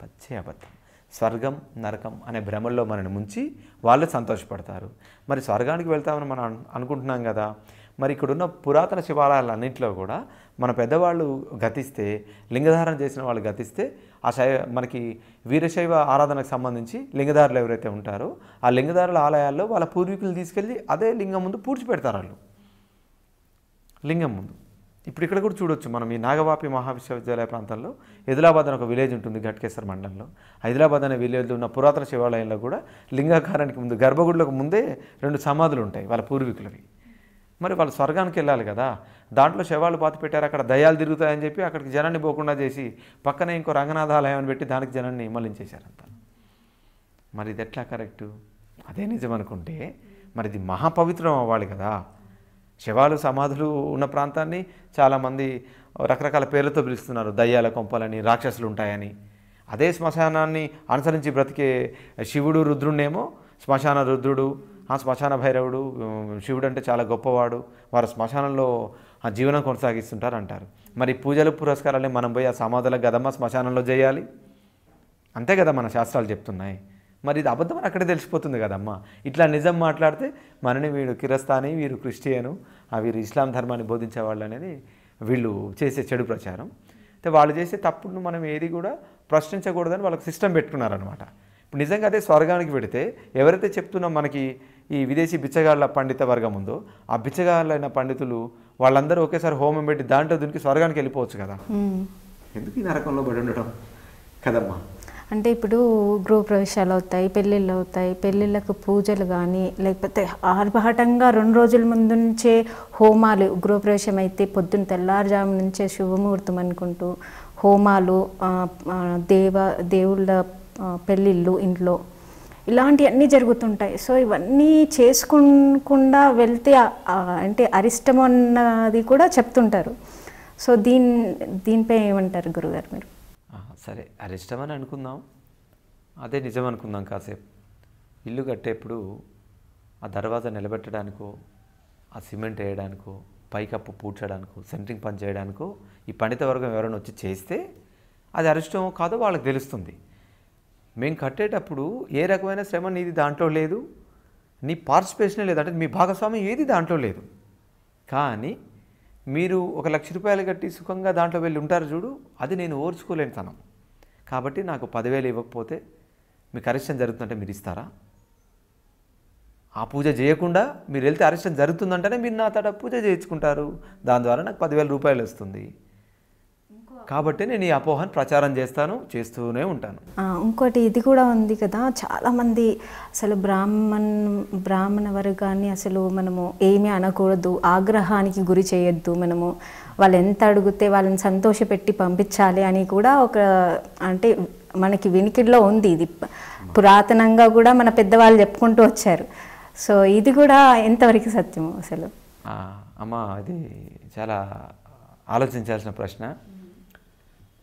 Speaker 2: పచ్చే అబద్ధం స్వర్గం నరకం అనే భ్రమల్లో మనని ముంచి వాళ్ళు సంతోషపడతారు మరి స్వర్గానికి వెళ్తామని మనం అనుకుంటున్నాం కదా మరి ఇక్కడున్న పురాతన శివాలయాలన్నింటిలో కూడా మన పెద్దవాళ్ళు గతిస్తే లింగధారణ చేసిన వాళ్ళు గతిస్తే ఆ శై మనకి వీరశైవ ఆరాధనకు సంబంధించి లింగధారులు ఎవరైతే ఉంటారో ఆ లింగధారుల ఆలయాల్లో వాళ్ళ పూర్వీకులు తీసుకెళ్ళి అదే లింగం ముందు పూడ్చిపెడతారు వాళ్ళు లింగం ముందు ఇప్పుడు ఇక్కడ కూడా చూడొచ్చు మనం ఈ నాగవాపి మహావిశ్వవిద్యాలయ ప్రాంతంలో హైదరాబాద్ అని ఒక విలేజ్ ఉంటుంది ఘట్కేశ్వర్ మండలంలో హైదరాబాద్ అనే విలేజ్లో ఉన్న పురాతన శివాలయంలో కూడా లింగాకారానికి ముందు గర్భగుడులకు ముందే రెండు సమాధులు ఉంటాయి వాళ్ళ పూర్వీకులవి మరి వాళ్ళు స్వర్గానికి వెళ్ళాలి కదా దాంట్లో శవాలు పాతి పెట్టారు అక్కడ దయాలు తిరుగుతాయని చెప్పి అక్కడికి జనాన్ని పోకుండా చేసి పక్కనే ఇంకో రంగనాథాలయం పెట్టి దానికి జనాన్ని నిమ్మలించేశారంత మరి ఇది ఎట్లా కరెక్టు అదే నిజం అనుకుంటే మరి ఇది మహాపవిత్రం అవ్వాలి కదా శవాలు సమాధులు ఉన్న ప్రాంతాన్ని చాలామంది రకరకాల పేర్లతో పిలుస్తున్నారు దయ్యాల కొంపలని రాక్షసులు ఉంటాయని అదే శ్మశానాన్ని అనుసరించి బ్రతికే శివుడు రుద్రుణ్ణేమో శ్మశాన రుద్రుడు ఆ శ్మశాన భైరవుడు శివుడు అంటే చాలా గొప్పవాడు వారు శ్మశానంలో ఆ జీవనం కొనసాగిస్తుంటారు అంటారు మరి పూజలు పురస్కారాలే మనం పోయి ఆ సమాధుల గదమ్మ శ్మశానంలో చేయాలి అంతే కదా మన శాస్త్రాలు చెప్తున్నాయి మరి ఇది అబద్ధం అక్కడే తెలిసిపోతుంది కదమ్మా ఇట్లా నిజం మాట్లాడితే మనని వీడు కిరస్తాని వీరు క్రిస్టియను వీరు ఇస్లాం ధర్మాన్ని బోధించేవాళ్ళు అనేది వీళ్ళు చేసే చెడు ప్రచారం అయితే వాళ్ళు చేసే తప్పుడును మనం ఏది కూడా ప్రశ్నించకూడదని వాళ్ళకి సిస్టమ్ పెట్టుకున్నారనమాట ఇప్పుడు నిజంగా అదే స్వర్గానికి పెడితే ఎవరైతే చెప్తున్నా మనకి ఈ విదేశీ బిచ్చగాళ్ళ పండిత వర్గం ఉందో ఆ బిచ్చగాళ్ళైన పండితులు వాళ్ళందరూ ఒకేసారి హోమం పెట్టి దాంట్లో దునికి స్వర్గానికి వెళ్ళిపోవచ్చు కదా ఎందుకు ఈ నరకంలో పడి ఉండటం కదమ్మా
Speaker 1: అంటే ఇప్పుడు గృహప్రవేశాలు అవుతాయి పెళ్ళిళ్ళు అవుతాయి పెళ్ళిళ్ళకు పూజలు కానీ లేకపోతే ఆర్భాటంగా రెండు రోజుల ముందు నుంచే హోమాలు గృహప్రవేశం అయితే పొద్దున్న తెల్లారుజాము నుంచే శుభముహూర్తం అనుకుంటూ హోమాలు దేవ దేవుళ్ళ పెళ్ళిళ్ళు ఇంట్లో ఇలాంటివన్నీ జరుగుతుంటాయి సో ఇవన్నీ చేసుకుండా వెళ్తే అంటే అరిష్టం అన్నది కూడా చెప్తుంటారు సో దీని దీనిపై ఏమంటారు గురుగారు మీరు
Speaker 2: సరే అరిష్టం అని అనుకుందాం అదే నిజం అనుకుందాం కాసేపు ఇల్లు కట్టేప్పుడు ఆ దర్వాజా నిలబెట్టడానికో ఆ సిమెంట్ వేయడానికో పైకప్పు పూడ్చడానికో సెంట్రింగ్ పని చేయడానికో ఈ పండిత వర్గం ఎవరైనా వచ్చి చేస్తే అది అరిష్టమో కాదో వాళ్ళకి తెలుస్తుంది మేము కట్టేటప్పుడు ఏ రకమైన శ్రమ నీది దాంట్లో లేదు నీ పార్టిసిపేషన్ లేదు అంటే మీ భాగస్వామ్యం ఏది దాంట్లో లేదు కానీ మీరు ఒక లక్ష రూపాయలు కట్టి సుఖంగా దాంట్లో వెళ్ళి ఉంటారు చూడు అది నేను ఓర్చుకోలేని తనం కాబట్టి నాకు పదివేలు ఇవ్వకపోతే మీ కరెక్షన్ జరుగుతుందంటే మీరు ఇస్తారా ఆ పూజ చేయకుండా మీరు వెళ్తే అరిష్టం జరుగుతుందంటేనే మీరు నా తట పూజ చేయించుకుంటారు దాని ద్వారా నాకు పదివేల రూపాయలు వస్తుంది కాబట్టి నేను ఈ అపోహను ప్రచారం చేస్తాను చేస్తూనే ఉంటాను
Speaker 1: ఇంకోటి ఇది కూడా ఉంది కదా చాలామంది అసలు బ్రాహ్మణ్ బ్రాహ్మణ వర్గాన్ని అసలు మనము ఏమీ అనకూడదు ఆగ్రహానికి గురి చేయొద్దు మనము వాళ్ళు ఎంత అడిగితే వాళ్ళని సంతోషపెట్టి పంపించాలి అని కూడా ఒక అంటే మనకి వినికిడిలో ఉంది ఇది పురాతనంగా కూడా మన పెద్దవాళ్ళు చెప్పుకుంటూ వచ్చారు సో ఇది కూడా ఎంతవరకు సత్యము అసలు
Speaker 2: అమ్మా అది చాలా ఆలోచించాల్సిన ప్రశ్న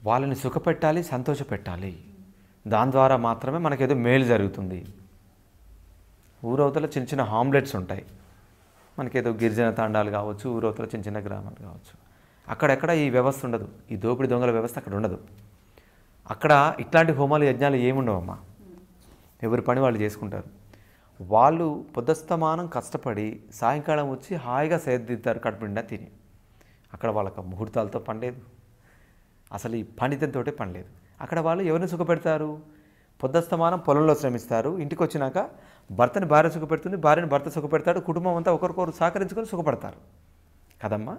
Speaker 2: వాళ్ళని సుఖపెట్టాలి సంతోషపెట్టాలి దాని ద్వారా మాత్రమే మనకేదో మేలు జరుగుతుంది ఊరవతల చిన్న చిన్న హామ్లెట్స్ ఉంటాయి మనకేదో గిరిజన తాండాలు కావచ్చు ఊరవతల చిన్న చిన్న గ్రామాలు కావచ్చు అక్కడెక్కడ ఈ వ్యవస్థ ఉండదు ఈ దోపిడి దొంగల వ్యవస్థ అక్కడ ఉండదు అక్కడ ఇట్లాంటి హోమాలు యజ్ఞాలు ఏముండవమ్మా ఎవరి పని వాళ్ళు చేసుకుంటారు వాళ్ళు పొద్దుస్తమానం కష్టపడి సాయంకాలం వచ్చి హాయిగా సేద్దిద్దారు కడుపు నిండా తిని అక్కడ వాళ్ళకి ముహూర్తాలతో పండేదు అసలు ఈ పండితంతో పని లేదు అక్కడ వాళ్ళు ఎవరిని సుఖపెడతారు పొద్దస్తమానం పొలంలో శ్రమిస్తారు ఇంటికి వచ్చినాక భర్తని భార్య సుఖపెడుతుంది భార్యని భర్త సుఖపెడతాడు కుటుంబం అంతా ఒకరికొకరు సహకరించుకొని సుఖపడతారు కదమ్మా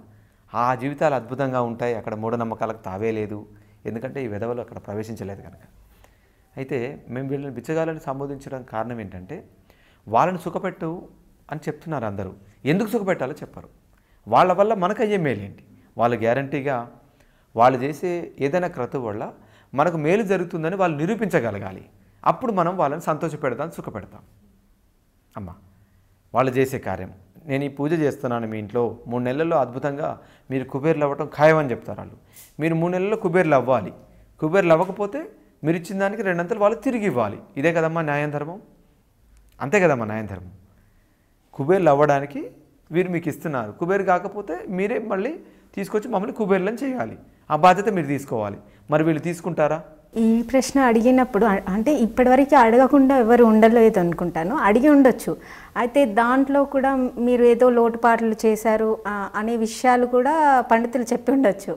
Speaker 2: ఆ జీవితాలు అద్భుతంగా ఉంటాయి అక్కడ మూఢనమ్మకాలకు తావే లేదు ఎందుకంటే ఈ విధవలు అక్కడ ప్రవేశించలేదు కనుక అయితే మేము వీళ్ళని బిచ్చగాలని సంబోధించడం కారణం ఏంటంటే వాళ్ళని సుఖపెట్టు అని చెప్తున్నారు అందరూ ఎందుకు సుఖపెట్టాలో చెప్పరు వాళ్ళ వల్ల మనకు అయ్యే మేలేంటి వాళ్ళు గ్యారంటీగా వాళ్ళు చేసే ఏదైనా క్రతువు వల్ల మనకు మేలు జరుగుతుందని వాళ్ళు నిరూపించగలగాలి అప్పుడు మనం వాళ్ళని సంతోషపెడతాం సుఖపెడతాం అమ్మ వాళ్ళు చేసే కార్యం నేను ఈ పూజ చేస్తున్నాను మీ ఇంట్లో మూడు నెలల్లో అద్భుతంగా మీరు కుబేర్లు అవ్వటం ఖాయమని చెప్తారు వాళ్ళు మీరు మూడు నెలల్లో కుబేర్లు అవ్వాలి కుబేర్లు అవ్వకపోతే మీరు ఇచ్చిన దానికి రెండంతలు వాళ్ళు తిరిగి ఇవ్వాలి ఇదే కదమ్మా న్యాయం ధర్మం అంతే కదమ్మా న్యాయం ధర్మం కుబేర్లు అవ్వడానికి వీరు మీకు ఇస్తున్నారు కుబేరు కాకపోతే మీరే మళ్ళీ తీసుకొచ్చి మమ్మల్ని కుబేర్లను చేయాలి ఆ బాధ్యత మీరు తీసుకోవాలి మరి వీళ్ళు తీసుకుంటారా
Speaker 1: ఈ ప్రశ్న అడిగినప్పుడు అంటే ఇప్పటివరకు అడగకుండా ఎవరు ఉండలేదు అనుకుంటాను అడిగి ఉండొచ్చు అయితే దాంట్లో కూడా మీరు ఏదో లోటుపాట్లు చేశారు అనే విషయాలు కూడా పండితులు చెప్పి ఉండొచ్చు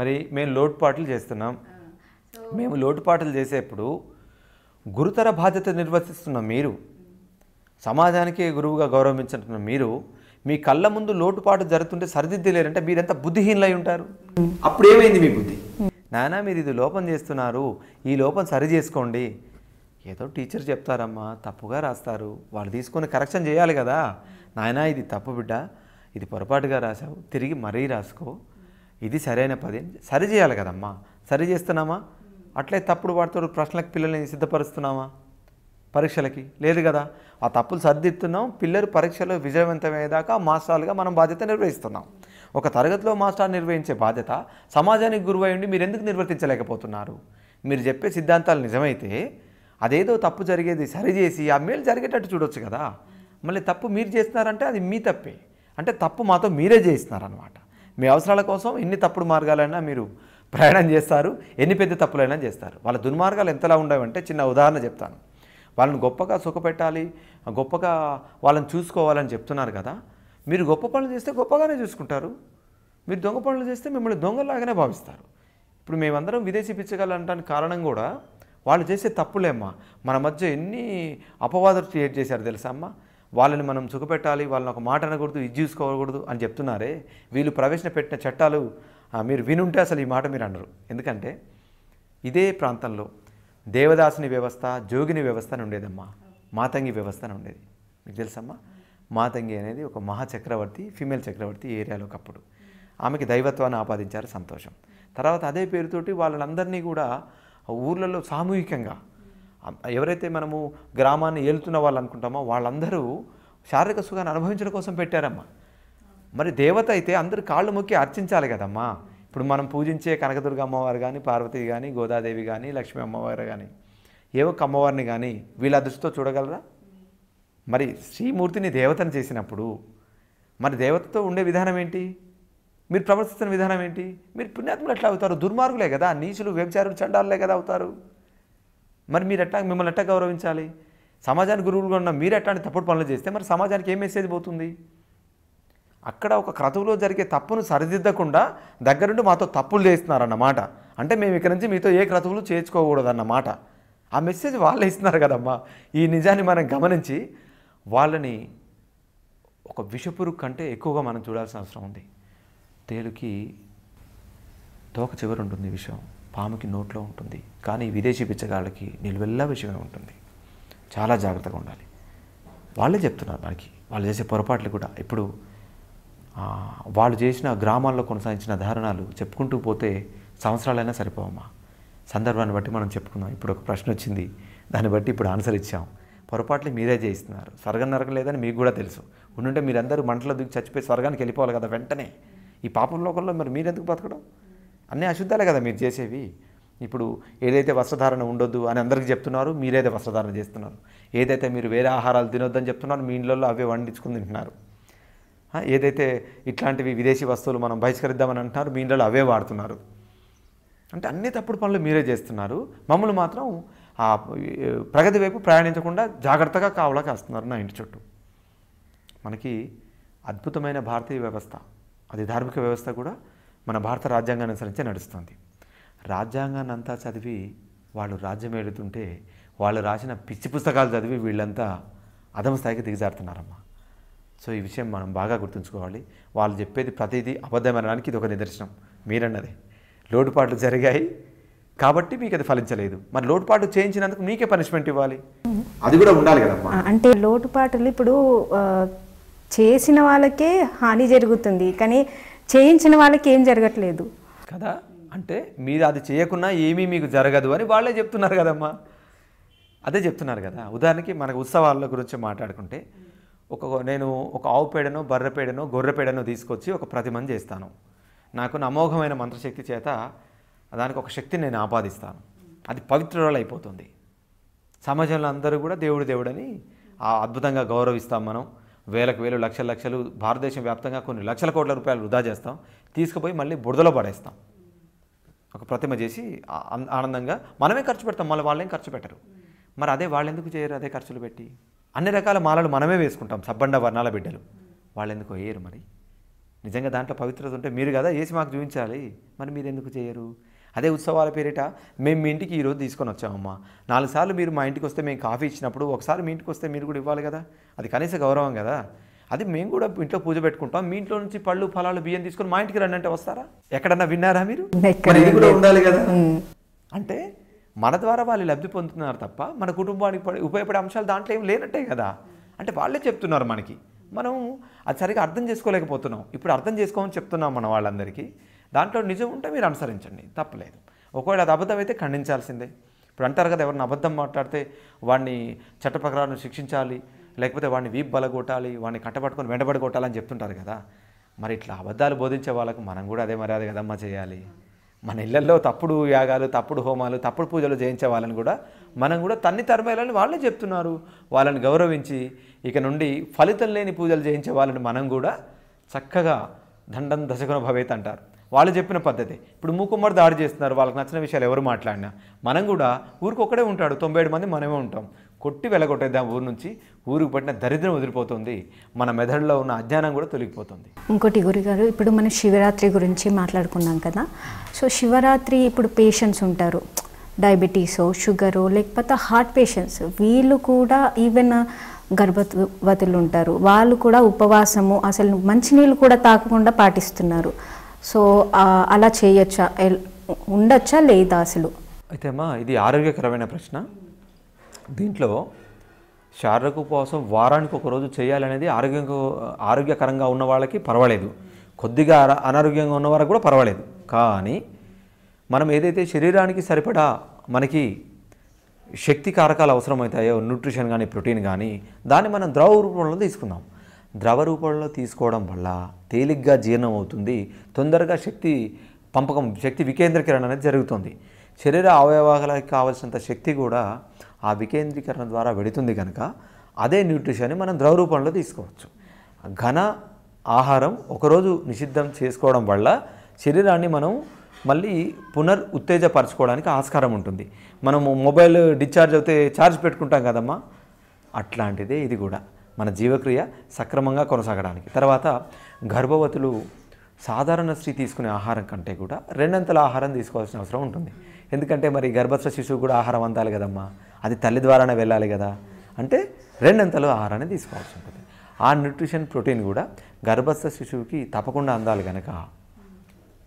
Speaker 2: మరి మేము లోటుపాట్లు చేస్తున్నాం మేము లోటుపాట్లు చేసేప్పుడు గురుతర బాధ్యత నిర్వర్తిస్తున్న మీరు సమాజానికి గురువుగా గౌరవించుకుంటున్న మీరు మీ కళ్ళ ముందు లోటుపాటు జరుగుతుంటే సరిదిద్దలేరంటే ఎంత బుద్ధిహీనలై ఉంటారు అప్పుడు ఏమైంది మీ బుద్ధి నానా మీరు ఇది లోపం చేస్తున్నారు ఈ లోపం సరి చేసుకోండి ఏదో టీచర్ చెప్తారమ్మా తప్పుగా రాస్తారు వాళ్ళు తీసుకొని కరెక్షన్ చేయాలి కదా నాయన ఇది తప్పు బిడ్డ ఇది పొరపాటుగా రాసావు తిరిగి మరీ రాసుకో ఇది సరైన పది సరి చేయాలి కదమ్మా సరి చేస్తున్నామా అట్లే తప్పుడు వాడితో ప్రశ్నలకు పిల్లల్ని సిద్ధపరుస్తున్నామా పరీక్షలకి లేదు కదా ఆ తప్పులు సర్దిత్తున్నాం పిల్లలు పరీక్షలో విజయవంతమయ్యేదాకా మాస్టర్లుగా మనం బాధ్యత నిర్వహిస్తున్నాం ఒక తరగతిలో మాస్టర్ నిర్వహించే బాధ్యత సమాజానికి గురువై ఉండి మీరు ఎందుకు నిర్వర్తించలేకపోతున్నారు మీరు చెప్పే సిద్ధాంతాలు నిజమైతే అదేదో తప్పు జరిగేది సరిచేసి ఆ మేలు జరిగేటట్టు చూడొచ్చు కదా మళ్ళీ తప్పు మీరు చేస్తున్నారంటే అది మీ తప్పే అంటే తప్పు మాతో మీరే చేస్తున్నారనమాట మీ అవసరాల కోసం ఎన్ని తప్పుడు మార్గాలైనా మీరు ప్రయాణం చేస్తారు ఎన్ని పెద్ద తప్పులైనా చేస్తారు వాళ్ళ దుర్మార్గాలు ఎంతలా ఉండవంటే చిన్న ఉదాహరణ చెప్తాను వాళ్ళని గొప్పగా సుఖపెట్టాలి గొప్పగా వాళ్ళని చూసుకోవాలని చెప్తున్నారు కదా మీరు గొప్ప పనులు చేస్తే గొప్పగానే చూసుకుంటారు మీరు దొంగ పనులు చేస్తే మిమ్మల్ని దొంగలాగానే భావిస్తారు ఇప్పుడు మేమందరం విదేశీ పిచ్చగలంటానికి కారణం కూడా వాళ్ళు చేసే తప్పులేమ్మా మన మధ్య ఎన్ని అపవాదాలు క్రియేట్ చేశారు తెలుసా అమ్మా వాళ్ళని మనం సుఖపెట్టాలి వాళ్ళని ఒక మాట అనకూడదు ఇది చూసుకోకూడదు అని చెప్తున్నారే వీళ్ళు ప్రవేశపెట్టిన చట్టాలు మీరు వినుంటే అసలు ఈ మాట మీరు అనరు ఎందుకంటే ఇదే ప్రాంతంలో దేవదాసుని వ్యవస్థ జోగిని వ్యవస్థ అని ఉండేదమ్మా మాతంగి వ్యవస్థ అని ఉండేది మీకు తెలుసమ్మా మాతంగి అనేది ఒక మహాచక్రవర్తి ఫీమేల్ చక్రవర్తి ఏరియాలో ఒకప్పుడు ఆమెకి దైవత్వాన్ని ఆపాదించారు సంతోషం తర్వాత అదే పేరుతోటి వాళ్ళందరినీ కూడా ఊర్లలో సామూహికంగా ఎవరైతే మనము గ్రామాన్ని ఏలుతున్న వాళ్ళు అనుకుంటామో వాళ్ళందరూ శారీరక సుఖాన్ని అనుభవించడం కోసం పెట్టారమ్మా మరి దేవత అయితే అందరు కాళ్ళు మొక్కి అర్చించాలి కదమ్మా ఇప్పుడు మనం పూజించే కనకదుర్గ అమ్మవారు కానీ పార్వతి కానీ గోదాదేవి కానీ లక్ష్మీ అమ్మవారు కానీ ఏ ఒక్క అమ్మవారిని కానీ వీళ్ళ దృష్టితో చూడగలరా మరి శ్రీమూర్తిని దేవతను చేసినప్పుడు మరి దేవతతో ఉండే విధానం ఏంటి మీరు ప్రవర్తిస్తున్న విధానం ఏంటి మీరు పుణ్యాత్ములు ఎట్లా అవుతారు దుర్మార్గులే కదా నీచులు వ్యభిచారులు చండాలే కదా అవుతారు మరి మీరు ఎట్లా మిమ్మల్ని ఎట్లా గౌరవించాలి సమాజానికి గురువులుగా ఉన్న మీరు ఎట్లాంటి తప్పుడు పనులు చేస్తే మరి సమాజానికి ఏం మెసేజ్ పోతుంది అక్కడ ఒక క్రతువులో జరిగే తప్పును సరిదిద్దకుండా దగ్గరుండి మాతో తప్పులు చేస్తున్నారన్నమాట అంటే మేము ఇక్కడ నుంచి మీతో ఏ క్రతువులు చేర్చుకోకూడదన్నమాట ఆ మెసేజ్ వాళ్ళే ఇస్తున్నారు కదమ్మా ఈ నిజాన్ని మనం గమనించి వాళ్ళని ఒక విషపురు కంటే ఎక్కువగా మనం చూడాల్సిన అవసరం ఉంది తేలుకి తోక చివరి ఉంటుంది విషయం పాముకి నోట్లో ఉంటుంది కానీ విదేశీ పిచ్చగాళ్ళకి నిలువెల్లా విషయమే ఉంటుంది చాలా జాగ్రత్తగా ఉండాలి వాళ్ళే చెప్తున్నారు మనకి వాళ్ళు చేసే పొరపాట్లు కూడా ఇప్పుడు వాళ్ళు చేసిన గ్రామాల్లో కొనసాగించిన ధారణాలు చెప్పుకుంటూ పోతే సంవత్సరాలైనా సరిపోవమ్మా సందర్భాన్ని బట్టి మనం చెప్పుకుందాం ఇప్పుడు ఒక ప్రశ్న వచ్చింది దాన్ని బట్టి ఇప్పుడు ఆన్సర్ ఇచ్చాం పొరపాట్లు మీరే చేయిస్తున్నారు స్వర్గం నరకం లేదని మీకు కూడా తెలుసు ఉండుంటే మీరందరూ మంటలో దిగి చచ్చిపోయి స్వర్గానికి వెళ్ళిపోవాలి కదా వెంటనే ఈ పాపం లోకంలో మరి మీరెందుకు బతకడం అన్నీ అశుద్ధాలే కదా మీరు చేసేవి ఇప్పుడు ఏదైతే వస్త్రధారణ ఉండొద్దు అని అందరికీ చెప్తున్నారు మీరైతే వస్త్రధారణ చేస్తున్నారు ఏదైతే మీరు వేరే ఆహారాలు తినొద్దని చెప్తున్నారు మీ ఇండ్లలో అవే వండించుకుని తింటున్నారు ఏదైతే ఇట్లాంటివి విదేశీ వస్తువులు మనం బహిష్కరిద్దామని అంటున్నారు మీ ఇంట్లో అవే వాడుతున్నారు అంటే అన్ని తప్పుడు పనులు మీరే చేస్తున్నారు మమ్మల్ని మాత్రం ఆ ప్రగతి వైపు ప్రయాణించకుండా జాగ్రత్తగా కావలా కాస్తున్నారు నా ఇంటి చుట్టూ మనకి అద్భుతమైన భారతీయ వ్యవస్థ అది ధార్మిక వ్యవస్థ కూడా మన భారత రాజ్యాంగాన్ని అనుసరించి నడుస్తుంది రాజ్యాంగాన్ని అంతా చదివి వాళ్ళు రాజ్యం ఏడుతుంటే వాళ్ళు రాసిన పిచ్చి పుస్తకాలు చదివి వీళ్ళంతా అధమ స్థాయికి దిగజారుతున్నారమ్మా సో ఈ విషయం మనం బాగా గుర్తుంచుకోవాలి వాళ్ళు చెప్పేది ప్రతిదీ అబద్ధమనడానికి ఇది ఒక నిదర్శనం మీరన్నది లోటుపాట్లు జరిగాయి కాబట్టి మీకు అది ఫలించలేదు మరి లోటుపాటు చేయించినందుకు మీకే పనిష్మెంట్ ఇవ్వాలి అది కూడా ఉండాలి కదమ్మా
Speaker 1: అంటే లోటుపాటులు ఇప్పుడు చేసిన వాళ్ళకే హాని జరుగుతుంది కానీ చేయించిన వాళ్ళకి ఏం జరగట్లేదు
Speaker 2: కదా అంటే మీరు అది చేయకున్నా ఏమీ మీకు జరగదు అని వాళ్ళే చెప్తున్నారు కదమ్మా అదే చెప్తున్నారు కదా ఉదాహరణకి మనకు ఉత్సవాల గురించి మాట్లాడుకుంటే ఒక నేను ఒక ఆవు పేడను బర్రె పేడను గొర్రె పేడను తీసుకొచ్చి ఒక ప్రతిమను చేస్తాను నాకు అమోఘమైన మంత్రశక్తి చేత దానికి ఒక శక్తిని నేను ఆపాదిస్తాను అది పవిత్రురాలు అయిపోతుంది సమాజంలో అందరూ కూడా దేవుడు దేవుడని అద్భుతంగా గౌరవిస్తాం మనం వేలకు వేలు లక్షల లక్షలు భారతదేశం వ్యాప్తంగా కొన్ని లక్షల కోట్ల రూపాయలు వృధా చేస్తాం తీసుకుపోయి మళ్ళీ బురదలో పడేస్తాం ఒక ప్రతిమ చేసి ఆనందంగా మనమే ఖర్చు పెడతాం మళ్ళీ వాళ్ళేం ఖర్చు పెట్టరు మరి అదే వాళ్ళు ఎందుకు చేయరు అదే ఖర్చులు పెట్టి అన్ని రకాల మాలలు మనమే వేసుకుంటాం సబ్బండ వర్ణాల బిడ్డలు వాళ్ళు ఎందుకు వేయరు మరి నిజంగా దాంట్లో పవిత్రత ఉంటే మీరు కదా వేసి మాకు చూపించాలి మరి మీరు ఎందుకు చేయరు అదే ఉత్సవాల పేరిట మేము మీ ఇంటికి ఈరోజు తీసుకొని వచ్చామమ్మా నాలుగు సార్లు మీరు మా ఇంటికి వస్తే మేము కాఫీ ఇచ్చినప్పుడు ఒకసారి మీ ఇంటికి వస్తే మీరు కూడా ఇవ్వాలి కదా అది కనీస గౌరవం కదా అది మేము కూడా ఇంట్లో పూజ పెట్టుకుంటాం మీ ఇంట్లో నుంచి పళ్ళు ఫలాలు బియ్యం తీసుకొని మా ఇంటికి రండి అంటే వస్తారా ఎక్కడన్నా విన్నారా మీరు ఉండాలి కదా అంటే మన ద్వారా వాళ్ళు లబ్ధి పొందుతున్నారు తప్ప మన కుటుంబానికి ఉపయోగపడే అంశాలు దాంట్లో ఏం లేనట్టే కదా అంటే వాళ్ళే చెప్తున్నారు మనకి మనం అది సరిగా అర్థం చేసుకోలేకపోతున్నాం ఇప్పుడు అర్థం చేసుకోమని చెప్తున్నాం మన వాళ్ళందరికీ దాంట్లో నిజం ఉంటే మీరు అనుసరించండి తప్పలేదు ఒకవేళ అది అబద్ధం అయితే ఖండించాల్సిందే ఇప్పుడు అంటారు కదా ఎవరిని అబద్ధం మాట్లాడితే వాడిని చట్టప్రకారాన్ని శిక్షించాలి లేకపోతే వాడిని వీప్ బలగొట్టాలి వాడిని కట్టబట్టుకొని వెంటబడి కొట్టాలని చెప్తుంటారు కదా మరి ఇట్లా అబద్ధాలు బోధించే వాళ్ళకు మనం కూడా అదే మర్యాద కదమ్మా చేయాలి మన ఇళ్లలో తప్పుడు యాగాలు తప్పుడు హోమాలు తప్పుడు పూజలు చేయించే వాళ్ళని కూడా మనం కూడా తన్ని తరమేయాలని వాళ్ళే చెప్తున్నారు వాళ్ళని గౌరవించి ఇక నుండి ఫలితం లేని పూజలు చేయించే వాళ్ళని మనం కూడా చక్కగా దండం దశకున భవేత్ అంటారు వాళ్ళు చెప్పిన పద్ధతి ఇప్పుడు మూకుమ్మడి దాడి చేస్తున్నారు వాళ్ళకి నచ్చిన విషయాలు ఎవరు మాట్లాడినా మనం కూడా ఊరికొక్కడే ఉంటాడు తొంభై ఏడు మంది మనమే ఉంటాం కొట్టి వెళ్ళగొట్టేద్దాం ఊరు నుంచి ఊరికి పట్టిన దరిద్రం వదిలిపోతుంది మన మెదడులో ఉన్న అజ్ఞానం కూడా తొలగిపోతుంది
Speaker 1: ఇంకోటి గురిగారు ఇప్పుడు మనం శివరాత్రి గురించి మాట్లాడుకున్నాం కదా సో శివరాత్రి ఇప్పుడు పేషెంట్స్ ఉంటారు డయాబెటీస్ షుగరు లేకపోతే హార్ట్ పేషెంట్స్ వీళ్ళు కూడా ఈవెన్ గర్భవతులు ఉంటారు వాళ్ళు కూడా ఉపవాసము అసలు మంచినీళ్ళు కూడా తాకకుండా పాటిస్తున్నారు సో అలా చేయొచ్చా ఉండొచ్చా లేదా అసలు
Speaker 2: అయితే అమ్మా ఇది ఆరోగ్యకరమైన ప్రశ్న దీంట్లో శారీరక ఉపవాసం వారానికి ఒక రోజు చేయాలనేది ఆరోగ్యం ఆరోగ్యకరంగా ఉన్న వాళ్ళకి పర్వాలేదు కొద్దిగా అనారోగ్యంగా ఉన్న వారికి కూడా పర్వాలేదు కానీ మనం ఏదైతే శరీరానికి సరిపడా మనకి శక్తి కారకాలు అవసరమవుతాయో న్యూట్రిషన్ కానీ ప్రోటీన్ కానీ దాన్ని మనం ద్రవ రూపంలో తీసుకుందాం ద్రవ రూపంలో తీసుకోవడం వల్ల తేలిగ్గా జీర్ణం అవుతుంది తొందరగా శక్తి పంపకం శక్తి వికేంద్రీకరణ అనేది జరుగుతుంది శరీర అవయవాలకు కావాల్సినంత శక్తి కూడా ఆ వికేంద్రీకరణ ద్వారా వెడుతుంది కనుక అదే న్యూట్రిషన్ని మనం ద్రవ రూపంలో తీసుకోవచ్చు ఘన ఆహారం ఒకరోజు నిషిద్ధం చేసుకోవడం వల్ల శరీరాన్ని మనం మళ్ళీ పునర్ ఉత్తేజపరచుకోవడానికి ఆస్కారం ఉంటుంది మనము మొబైల్ డిశ్చార్జ్ అయితే ఛార్జ్ పెట్టుకుంటాం కదమ్మా అట్లాంటిదే ఇది కూడా మన జీవక్రియ సక్రమంగా కొనసాగడానికి తర్వాత గర్భవతులు సాధారణ స్త్రీ తీసుకునే ఆహారం కంటే కూడా రెండంతల ఆహారం తీసుకోవాల్సిన అవసరం ఉంటుంది ఎందుకంటే మరి గర్భస్థ శిశువు కూడా ఆహారం అందాలి కదమ్మా అది తల్లి ద్వారానే వెళ్ళాలి కదా అంటే రెండంతలు ఆహారాన్ని తీసుకోవాల్సి ఉంటుంది ఆ న్యూట్రిషన్ ప్రోటీన్ కూడా గర్భస్థ శిశువుకి తప్పకుండా అందాలి కనుక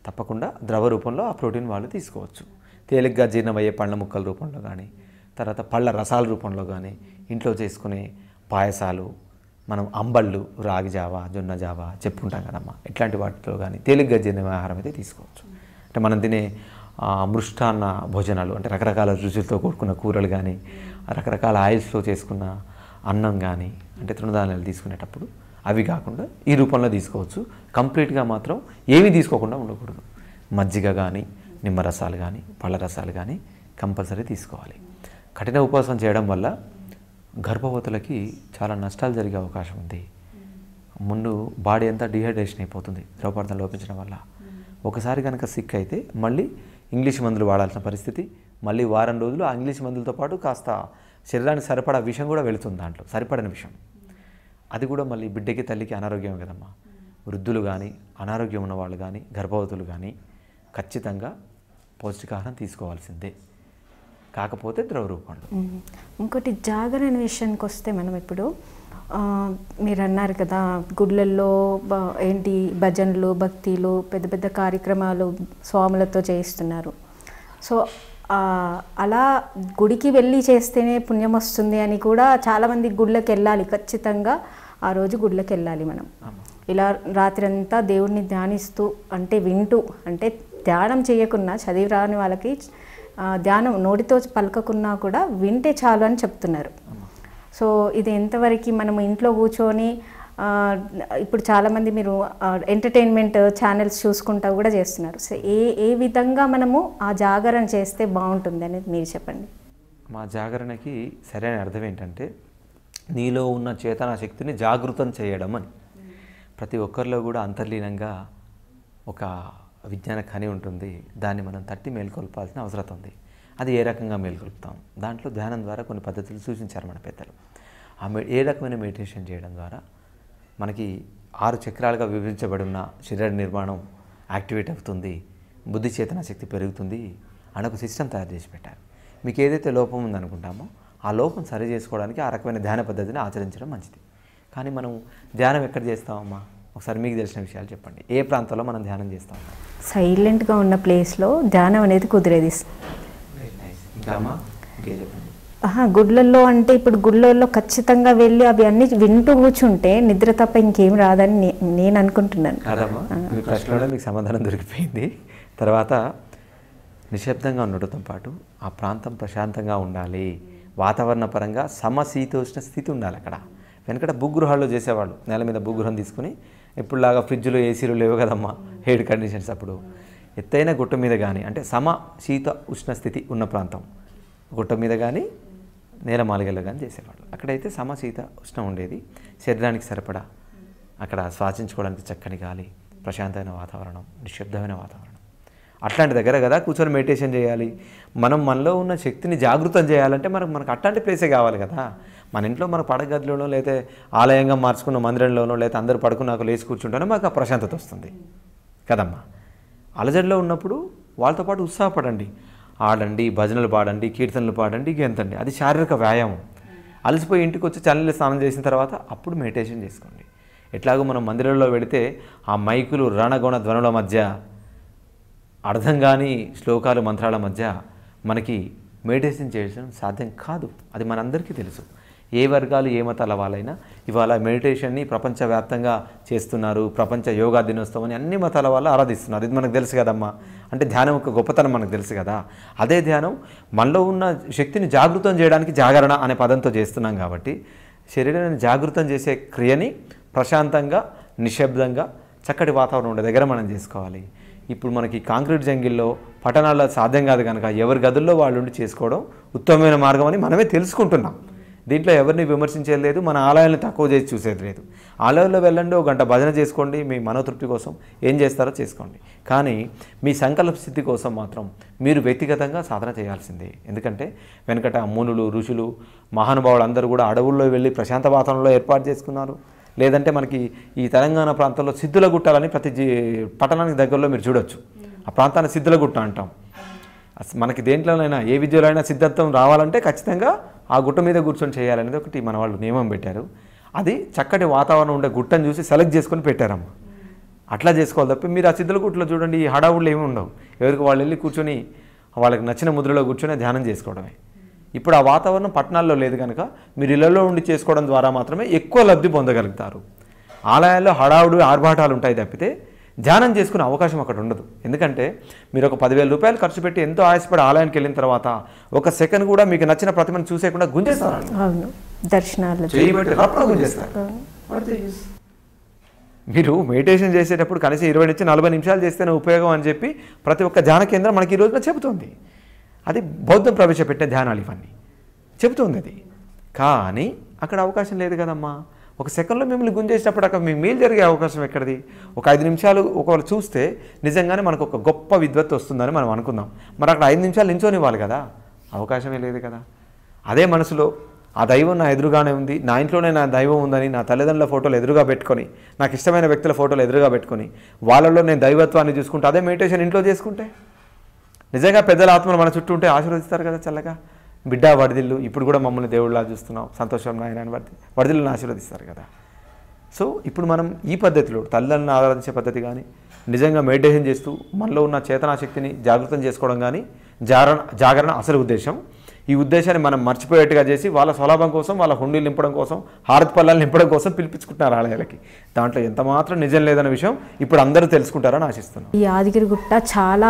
Speaker 2: తప్పకుండా ద్రవ రూపంలో ఆ ప్రోటీన్ వాళ్ళు తీసుకోవచ్చు తేలిగ్గా జీర్ణమయ్యే పళ్ళ ముక్కల రూపంలో కానీ తర్వాత పళ్ళ రసాల రూపంలో కానీ ఇంట్లో చేసుకునే పాయసాలు మనం అంబళ్ళు రాగి జావా జొన్న జావా చెప్పుకుంటాం కదమ్మా ఇట్లాంటి వాటిలో కానీ తేలిగ్గా జరిగిన ఆహారం అయితే తీసుకోవచ్చు అంటే మనం తినే మృష్టాన్న భోజనాలు అంటే రకరకాల రుచులతో కూడుకున్న కూరలు కానీ రకరకాల ఆయిల్స్లో చేసుకున్న అన్నం కానీ అంటే తృణధాన్యాలు తీసుకునేటప్పుడు అవి కాకుండా ఈ రూపంలో తీసుకోవచ్చు కంప్లీట్గా మాత్రం ఏమీ తీసుకోకుండా ఉండకూడదు మజ్జిగ కానీ నిమ్మరసాలు కానీ పళ్ళ రసాలు కానీ కంపల్సరీ తీసుకోవాలి కఠిన ఉపవాసం చేయడం వల్ల గర్భవతులకి చాలా నష్టాలు జరిగే అవకాశం ఉంది ముందు బాడీ అంతా డిహైడ్రేషన్ అయిపోతుంది ద్రవపదార్థం లోపించడం వల్ల ఒకసారి కనుక సిక్ అయితే మళ్ళీ ఇంగ్లీష్ మందులు వాడాల్సిన పరిస్థితి మళ్ళీ వారం రోజులు ఆ ఇంగ్లీష్ మందులతో పాటు కాస్త శరీరానికి సరిపడా విషయం కూడా వెళుతుంది దాంట్లో సరిపడని విషయం అది కూడా మళ్ళీ బిడ్డకి తల్లికి అనారోగ్యం కదమ్మా వృద్ధులు కానీ అనారోగ్యం ఉన్న వాళ్ళు కానీ గర్భవతులు కానీ ఖచ్చితంగా పౌష్టికాహారం తీసుకోవాల్సిందే కాకపోతే ద్రవ రూపంలో
Speaker 1: ఇంకోటి జాగరణ విషయానికి వస్తే మనం ఇప్పుడు మీరు అన్నారు కదా గుళ్ళల్లో ఏంటి భజనలు భక్తిలు పెద్ద పెద్ద కార్యక్రమాలు స్వాములతో చేయిస్తున్నారు సో అలా గుడికి వెళ్ళి చేస్తేనే పుణ్యం వస్తుంది అని కూడా చాలామంది గుళ్ళకి వెళ్ళాలి ఖచ్చితంగా ఆ రోజు గుళ్ళకి వెళ్ళాలి మనం ఇలా రాత్రంతా దేవుడిని ధ్యానిస్తూ అంటే వింటూ అంటే ధ్యానం చేయకుండా చదివి రాని వాళ్ళకి ధ్యానం నోటితో పలకకున్నా కూడా వింటే చాలు అని చెప్తున్నారు సో ఇది ఎంతవరకు మనం ఇంట్లో కూర్చొని ఇప్పుడు చాలామంది మీరు ఎంటర్టైన్మెంట్ ఛానల్స్ చూసుకుంటా కూడా చేస్తున్నారు సో ఏ ఏ విధంగా మనము ఆ జాగరణ చేస్తే బాగుంటుంది అనేది మీరు చెప్పండి
Speaker 2: మా జాగరణకి సరైన అర్థం ఏంటంటే నీలో ఉన్న చేతనా శక్తిని జాగృతం చేయడం అని ప్రతి ఒక్కరిలో కూడా అంతర్లీనంగా ఒక విజ్ఞాన ఖని ఉంటుంది దాన్ని మనం తట్టి మేల్కొల్పాల్సిన అవసరం ఉంది అది ఏ రకంగా మేల్కొల్పుతాం దాంట్లో ధ్యానం ద్వారా కొన్ని పద్ధతులు సూచించారు మన పెద్దలు ఆ ఏ రకమైన మెడిటేషన్ చేయడం ద్వారా మనకి ఆరు చక్రాలుగా విభజించబడి ఉన్న శరీర నిర్మాణం యాక్టివేట్ అవుతుంది బుద్ధి చేతన శక్తి పెరుగుతుంది అని ఒక సిస్టమ్ తయారు చేసి పెట్టారు మీకు ఏదైతే లోపం ఉందనుకుంటామో ఆ లోపం సరి చేసుకోవడానికి ఆ రకమైన ధ్యాన పద్ధతిని ఆచరించడం మంచిది కానీ మనం ధ్యానం ఎక్కడ చేస్తామమ్మా ఒకసారి మీకు తెలిసిన విషయాలు చెప్పండి ఏ ప్రాంతంలో మనం ధ్యానం చేస్తాం
Speaker 1: సైలెంట్గా ఉన్న ప్లేస్లో ధ్యానం అనేది కుదిరేది గుళ్ళల్లో అంటే ఇప్పుడు గుళ్ళల్లో ఖచ్చితంగా వెళ్ళి అవి అన్ని వింటూ కూర్చుంటే నిద్ర తప్ప ఇంకేం రాదని నేను అనుకుంటున్నాను ప్రశ్నలో
Speaker 2: మీకు సమాధానం దొరికిపోయింది తర్వాత నిశ్శబ్దంగా ఉండటంతో పాటు ఆ ప్రాంతం ప్రశాంతంగా ఉండాలి వాతావరణ పరంగా సమశీతోష్ణ స్థితి ఉండాలి అక్కడ వెనకట భూగృహాల్లో చేసేవాళ్ళు నేల మీద భూగృహం తీసుకుని ఎప్పుడులాగా ఫ్రిడ్జ్లు ఏసీలు లేవు కదమ్మా హెయిర్ కండిషన్స్ అప్పుడు ఎత్తైన గుట్ట మీద కానీ అంటే సమ శీత ఉష్ణ స్థితి ఉన్న ప్రాంతం గుట్ట మీద కానీ నేల కానీ చేసేవాళ్ళు అక్కడైతే సమ శీత ఉష్ణం ఉండేది శరీరానికి సరిపడా అక్కడ శ్వాసించుకోవడానికి చక్కని గాలి ప్రశాంతమైన వాతావరణం నిశ్శబ్దమైన వాతావరణం అట్లాంటి దగ్గర కదా కూర్చొని మెడిటేషన్ చేయాలి మనం మనలో ఉన్న శక్తిని జాగృతం చేయాలంటే మనకు మనకు అట్లాంటి ప్లేసే కావాలి కదా మన ఇంట్లో మన పడగదిలోనో లేదా ఆలయంగా మార్చుకున్న మందిరంలోనో లేదా అందరూ పడుకున్నాక లేచి కూర్చుంటేనే మాకు ఆ ప్రశాంతత వస్తుంది కదమ్మా అలజడిలో ఉన్నప్పుడు వాళ్ళతో పాటు ఉత్సాహపడండి ఆడండి భజనలు పాడండి కీర్తనలు పాడండి గెంతండి అది శారీరక వ్యాయామం అలసిపోయి ఇంటికి వచ్చి చల్లని స్నానం చేసిన తర్వాత అప్పుడు మెడిటేషన్ చేసుకోండి ఎట్లాగో మనం మందిరంలో వెళితే ఆ మైకులు రణగుణ ధ్వనుల మధ్య అర్థం కాని శ్లోకాలు మంత్రాల మధ్య మనకి మెడిటేషన్ చేయడం సాధ్యం కాదు అది మనందరికీ తెలుసు ఏ వర్గాలు ఏ మతాల వాళ్ళైనా ఇవాళ మెడిటేషన్ని ప్రపంచవ్యాప్తంగా చేస్తున్నారు ప్రపంచ యోగా దినోత్సవం అని అన్ని మతాల వాళ్ళు ఆరాధిస్తున్నారు ఇది మనకు తెలుసు కదమ్మా అంటే ధ్యానం ఒక గొప్పతనం మనకు తెలుసు కదా అదే ధ్యానం మనలో ఉన్న శక్తిని జాగృతం చేయడానికి జాగరణ అనే పదంతో చేస్తున్నాం కాబట్టి శరీరాన్ని జాగృతం చేసే క్రియని ప్రశాంతంగా నిశ్శబ్దంగా చక్కటి వాతావరణం ఉండే దగ్గర మనం చేసుకోవాలి ఇప్పుడు మనకి కాంక్రీట్ జంగిల్లో పట్టణాల్లో సాధ్యం కాదు కనుక ఎవరి గదుల్లో వాళ్ళు ఉండి చేసుకోవడం ఉత్తమమైన మార్గం అని మనమే తెలుసుకుంటున్నాం దీంట్లో ఎవరిని విమర్శించేది లేదు మన ఆలయాన్ని తక్కువ చేసి చూసేది లేదు ఆలయంలో వెళ్ళండి ఒక గంట భజన చేసుకోండి మీ మనోతృప్తి కోసం ఏం చేస్తారో చేసుకోండి కానీ మీ సంకల్ప స్థితి కోసం మాత్రం మీరు వ్యక్తిగతంగా సాధన చేయాల్సిందే ఎందుకంటే వెనకట మునులు ఋషులు మహానుభావులు అందరూ కూడా అడవుల్లో వెళ్ళి ప్రశాంత వాతావరణంలో ఏర్పాటు చేసుకున్నారు లేదంటే మనకి ఈ తెలంగాణ ప్రాంతంలో సిద్ధుల గుట్టాలని ప్రతి పట్టణానికి దగ్గరలో మీరు చూడొచ్చు ఆ ప్రాంతాన్ని సిద్ధుల గుట్ట అంటాం మనకి దేంట్లోనైనా ఏ విద్యలో అయినా సిద్ధత్వం రావాలంటే ఖచ్చితంగా ఆ గుట్ట మీద కూర్చొని చేయాలనేది ఒకటి మన వాళ్ళు నియమం పెట్టారు అది చక్కటి వాతావరణం ఉండే గుట్టను చూసి సెలెక్ట్ చేసుకొని పెట్టారమ్మ అట్లా చేసుకోవాలి తప్ప మీరు ఆ గుట్టలో చూడండి ఈ హడావుళ్ళు ఏమి ఉండవు ఎవరికి వాళ్ళు వెళ్ళి కూర్చొని వాళ్ళకి నచ్చిన ముద్రలో కూర్చొని ధ్యానం చేసుకోవడమే ఇప్పుడు ఆ వాతావరణం పట్టణాల్లో లేదు కనుక మీరు ఇళ్లలో ఉండి చేసుకోవడం ద్వారా మాత్రమే ఎక్కువ లబ్ధి పొందగలుగుతారు ఆలయాల్లో హడావుడు ఆర్భాటాలు ఉంటాయి తప్పితే ధ్యానం చేసుకునే అవకాశం అక్కడ ఉండదు ఎందుకంటే మీరు ఒక పదివేల రూపాయలు ఖర్చు పెట్టి ఎంతో ఆయాసపడి ఆలయానికి వెళ్ళిన తర్వాత ఒక సెకండ్ కూడా మీకు నచ్చిన ప్రతిమను చూసేయకుండా గుంజేస్తారు
Speaker 1: దర్శనాలు గుంజేస్తారు
Speaker 2: మీరు మెడిటేషన్ చేసేటప్పుడు కనీసం ఇరవై నుంచి నలభై నిమిషాలు చేస్తేనే ఉపయోగం అని చెప్పి ప్రతి ఒక్క ధ్యాన కేంద్రం మనకి ఈ రోజున చెబుతుంది అది బౌద్ధం ప్రవేశపెట్టే ధ్యానాలు ఇవన్నీ చెబుతుంది అది కానీ అక్కడ అవకాశం లేదు కదమ్మా ఒక సెకండ్లో మిమ్మల్ని గుంజేసినప్పుడు అక్కడ మీ మేలు జరిగే అవకాశం ఎక్కడిది ఒక ఐదు నిమిషాలు ఒకవేళ చూస్తే నిజంగానే మనకు ఒక గొప్ప విద్వత్తు వస్తుందని మనం అనుకుందాం మరి అక్కడ ఐదు నిమిషాలు నించోనివ్వాలి కదా అవకాశమే లేదు కదా అదే మనసులో ఆ దైవం నా ఎదురుగానే ఉంది నా ఇంట్లోనే నా దైవం ఉందని నా తల్లిదండ్రుల ఫోటోలు ఎదురుగా పెట్టుకొని నాకు ఇష్టమైన వ్యక్తుల ఫోటోలు ఎదురుగా పెట్టుకొని వాళ్ళలో నేను దైవత్వాన్ని చూసుకుంటే అదే మెడిటేషన్ ఇంట్లో చేసుకుంటే నిజంగా పెద్దల ఆత్మలు మన చుట్టూ ఉంటే ఆశీర్వదిస్తారు కదా చల్లగా బిడ్డ వరదిల్లు ఇప్పుడు కూడా మమ్మల్ని దేవుళ్ళ చూస్తున్నాం సంతోషం నాయన అని వరది వరదిల్లను ఆశీర్వదిస్తారు కదా సో ఇప్పుడు మనం ఈ పద్ధతిలో తల్లిదండ్రులను ఆరాధించే పద్ధతి కానీ నిజంగా మెడిటేషన్ చేస్తూ మనలో ఉన్న చేతనాశక్తిని జాగృతం చేసుకోవడం కానీ జాగరణ జాగరణ అసలు ఉద్దేశం ఈ ఉద్దేశాన్ని మనం మర్చిపోయేట్టుగా చేసి వాళ్ళ స్వలాభం కోసం వాళ్ళ హుండీలు నింపడం కోసం హారతి పల్లాలు నింపడం కోసం పిలిపించుకుంటున్నారు ఆలయాలకి దాంట్లో ఎంత మాత్రం నిజం లేదన్న విషయం ఇప్పుడు అందరూ తెలుసుకుంటారని ఆశిస్తున్నాను
Speaker 1: ఈ యాదగిరిగుట్ట చాలా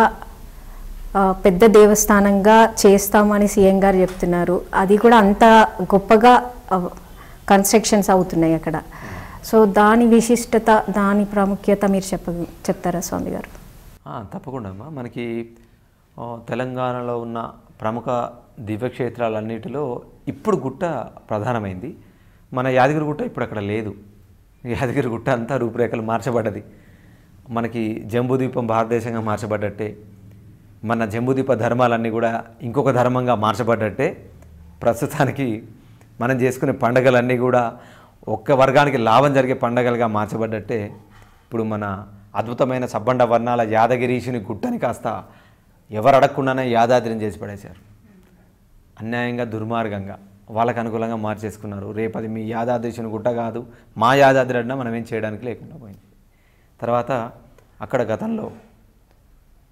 Speaker 1: పెద్ద దేవస్థానంగా చేస్తామని సీఎం గారు చెప్తున్నారు అది కూడా అంత గొప్పగా కన్స్ట్రక్షన్స్ అవుతున్నాయి అక్కడ సో దాని విశిష్టత దాని ప్రాముఖ్యత మీరు చెప్ప చెప్తారా స్వామి గారు
Speaker 2: తప్పకుండా మనకి తెలంగాణలో ఉన్న ప్రముఖ దివ్యక్షేత్రాలన్నిటిలో ఇప్పుడు గుట్ట ప్రధానమైంది మన యాదగిరిగుట్ట ఇప్పుడు అక్కడ లేదు యాదగిరిగుట్ట అంతా రూపురేఖలు మార్చబడ్డది మనకి జంబూద్వీపం భారతదేశంగా మార్చబడ్డట్టే మన జంబుదీప ధర్మాలన్నీ కూడా ఇంకొక ధర్మంగా మార్చబడ్డట్టే ప్రస్తుతానికి మనం చేసుకునే పండగలన్నీ కూడా ఒక్క వర్గానికి లాభం జరిగే పండగలుగా మార్చబడ్డట్టే ఇప్పుడు మన అద్భుతమైన సబ్బండ వర్ణాల యాదగిరీషుని గుట్టని కాస్త ఎవరు అడగకుండానే యాదాద్రిని చేసి పడేశారు అన్యాయంగా దుర్మార్గంగా వాళ్ళకు అనుకూలంగా మార్చేసుకున్నారు రేపు అది మీ యాదాద్రిషుని గుట్ట కాదు మా యాదాద్రి అడినా మనం ఏం చేయడానికి లేకుండా పోయింది తర్వాత అక్కడ గతంలో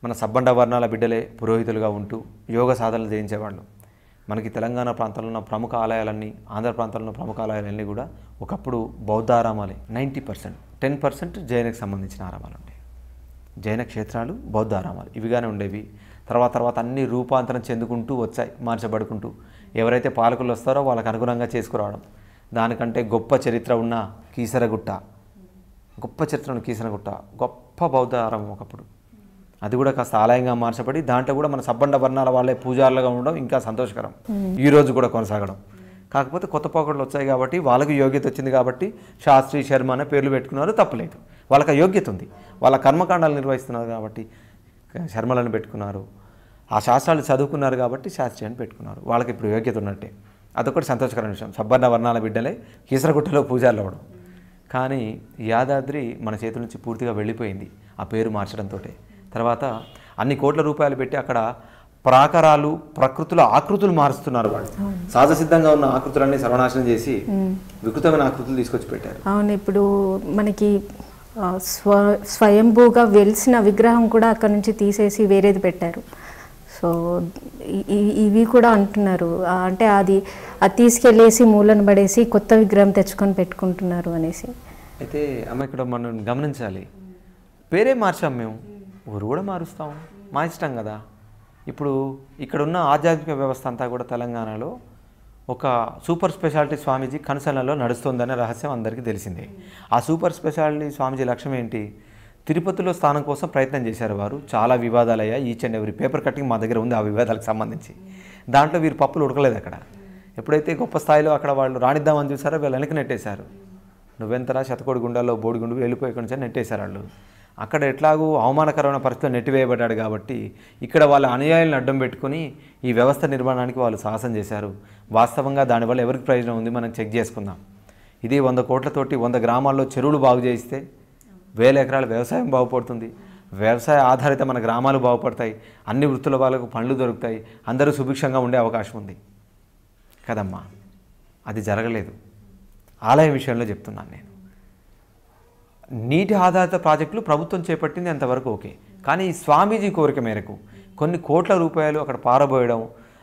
Speaker 2: మన సబ్బండ వర్ణాల బిడ్డలే పురోహితులుగా ఉంటూ యోగ సాధనలు చేయించేవాళ్ళు మనకి తెలంగాణ ప్రాంతంలో ఉన్న ప్రముఖ ఆలయాలన్నీ ఆంధ్ర ప్రాంతంలో ఉన్న ప్రముఖ ఆలయాలన్నీ కూడా ఒకప్పుడు బౌద్ధ ఆరామాలే నైంటీ పర్సెంట్ టెన్ పర్సెంట్ జైనకు సంబంధించిన ఆరామాలు ఉంటాయి జైన క్షేత్రాలు బౌద్ధ ఆరామాలు ఇవిగానే ఉండేవి తర్వాత తర్వాత అన్ని రూపాంతరం చెందుకుంటూ వచ్చాయి మార్చబడుకుంటూ ఎవరైతే పాలకులు వస్తారో వాళ్ళకు అనుగుణంగా చేసుకురావడం దానికంటే గొప్ప చరిత్ర ఉన్న కీసరగుట్ట గొప్ప చరిత్ర ఉన్న కీసరగుట్ట గొప్ప బౌద్ధ ఆరామం ఒకప్పుడు అది కూడా కాస్త ఆలయంగా మార్చబడి దాంట్లో కూడా మన సబ్బండ వర్ణాల వాళ్ళే పూజారులుగా ఉండడం ఇంకా సంతోషకరం ఈ రోజు కూడా కొనసాగడం కాకపోతే కొత్త పోకడలు వచ్చాయి కాబట్టి వాళ్ళకి యోగ్యత వచ్చింది కాబట్టి శాస్త్రి శర్మ అనే పేర్లు పెట్టుకున్నారు తప్పలేదు వాళ్ళకి యోగ్యత ఉంది వాళ్ళ కర్మకాండాలు నిర్వహిస్తున్నారు కాబట్టి శర్మలను పెట్టుకున్నారు ఆ శాస్త్రాలు చదువుకున్నారు కాబట్టి శాస్త్రి అని పెట్టుకున్నారు వాళ్ళకి ఇప్పుడు యోగ్యత ఉన్నట్టే అదొకటి సంతోషకరమైన విషయం సబ్బర్ణ వర్ణాల బిడ్డలే కీసరగుట్టలో పూజారులు అవ్వడం కానీ యాదాద్రి మన చేతుల నుంచి పూర్తిగా వెళ్ళిపోయింది ఆ పేరు మార్చడంతో తర్వాత అన్ని కోట్ల రూపాయలు పెట్టి అక్కడ ప్రాకారాలు ప్రకృతుల ఆకృతులు మారుస్తున్నారు వాళ్ళు సహజ సిద్ధంగా ఉన్న ఆకృతులన్నీ సర్వనాశనం చేసి వికృతమైన ఆకృతులు తీసుకొచ్చి పెట్టారు
Speaker 1: అవును ఇప్పుడు మనకి స్వ స్వయంభూగా వెలిసిన విగ్రహం కూడా అక్కడ నుంచి తీసేసి వేరేది పెట్టారు సో ఇవి కూడా అంటున్నారు అంటే అది అది తీసుకెళ్ళేసి మూలను పడేసి కొత్త విగ్రహం తెచ్చుకొని పెట్టుకుంటున్నారు అనేసి
Speaker 2: అయితే అమ్మ ఇక్కడ మనం గమనించాలి పేరే మార్చాం మేము ఊరు కూడా మారుస్తాం మా ఇష్టం కదా ఇప్పుడు ఇక్కడున్న ఆధ్యాత్మిక వ్యవస్థ అంతా కూడా తెలంగాణలో ఒక సూపర్ స్పెషాలిటీ స్వామీజీ కనుసలలో నడుస్తుందనే రహస్యం అందరికీ తెలిసిందే ఆ సూపర్ స్పెషాలిటీ స్వామీజీ లక్ష్యం ఏంటి తిరుపతిలో స్థానం కోసం ప్రయత్నం చేశారు వారు చాలా వివాదాలు అయ్యా ఈచ్ అండ్ ఎవరి పేపర్ కట్టింగ్ మా దగ్గర ఉంది ఆ వివాదాలకు సంబంధించి దాంట్లో వీరు పప్పులు ఉడకలేదు అక్కడ ఎప్పుడైతే గొప్ప స్థాయిలో అక్కడ వాళ్ళు రాణిద్దామని చూసారో వీళ్ళు వెనక్కి నెట్టేశారు నువ్వెంతరా శతకోడి గుండాల్లో బోడిగుండు వెళ్ళిపోయి నుంచి నెట్టేశారు వాళ్ళు అక్కడ ఎట్లాగూ అవమానకరమైన పరిస్థితులు నెట్టివేయబడ్డాడు కాబట్టి ఇక్కడ వాళ్ళ అనుయాయులను అడ్డం పెట్టుకుని ఈ వ్యవస్థ నిర్మాణానికి వాళ్ళు సాహసం చేశారు వాస్తవంగా దానివల్ల ఎవరికి ప్రయోజనం ఉంది మనం చెక్ చేసుకుందాం ఇది వంద కోట్లతోటి వంద గ్రామాల్లో చెరువులు బాగు చేయిస్తే వేల ఎకరాల వ్యవసాయం బాగుపడుతుంది వ్యవసాయ ఆధారిత మన గ్రామాలు బాగుపడతాయి అన్ని వృత్తుల వాళ్ళకు పండ్లు దొరుకుతాయి అందరూ సుభిక్షంగా ఉండే అవకాశం ఉంది కదమ్మా అది జరగలేదు ఆలయం విషయంలో చెప్తున్నాను నేను నీటి ఆధారిత ప్రాజెక్టులు ప్రభుత్వం చేపట్టింది అంతవరకు ఓకే కానీ ఈ స్వామీజీ కోరిక మేరకు కొన్ని కోట్ల రూపాయలు అక్కడ పారబోయడం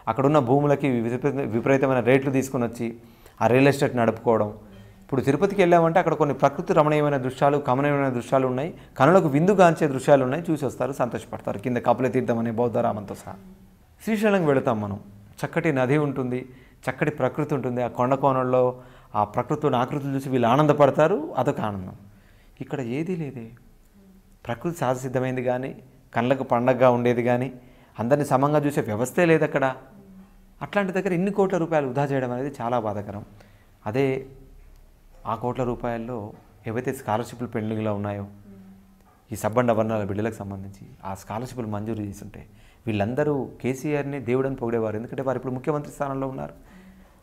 Speaker 2: అక్కడున్న భూములకి విపరీతమైన రేట్లు తీసుకుని వచ్చి ఆ రియల్ ఎస్టేట్ నడుపుకోవడం ఇప్పుడు తిరుపతికి వెళ్ళామంటే అక్కడ కొన్ని ప్రకృతి రమణీయమైన దృశ్యాలు కమనీయమైన దృశ్యాలు ఉన్నాయి కనులకు విందుగాంచే దృశ్యాలు ఉన్నాయి చూసి వస్తారు సంతోషపడతారు కింద కపల తీర్థం అనే బౌద్ధరామంతో సహా శ్రీశైలంకి వెళతాం మనం చక్కటి నది ఉంటుంది చక్కటి ప్రకృతి ఉంటుంది ఆ కొండ కోణంలో ఆ ప్రకృతిని ఆకృతులు చూసి వీళ్ళు ఆనందపడతారు అదొక ఆనందం ఇక్కడ ఏదీ లేదే ప్రకృతి సహజసిద్ధమైంది కానీ కళ్ళకు పండగగా ఉండేది కానీ అందరిని సమంగా చూసే వ్యవస్థే లేదు అక్కడ అట్లాంటి దగ్గర ఇన్ని కోట్ల రూపాయలు వృధా చేయడం అనేది చాలా బాధాకరం అదే ఆ కోట్ల రూపాయల్లో ఏవైతే స్కాలర్షిప్లు పెండింగ్లో ఉన్నాయో ఈ సబ్బండ వర్ణాల బిడ్డలకు సంబంధించి ఆ స్కాలర్షిప్లు మంజూరు చేస్తుంటే వీళ్ళందరూ కేసీఆర్ని దేవుడని పొగిడేవారు ఎందుకంటే వారు ఇప్పుడు ముఖ్యమంత్రి స్థానంలో ఉన్నారు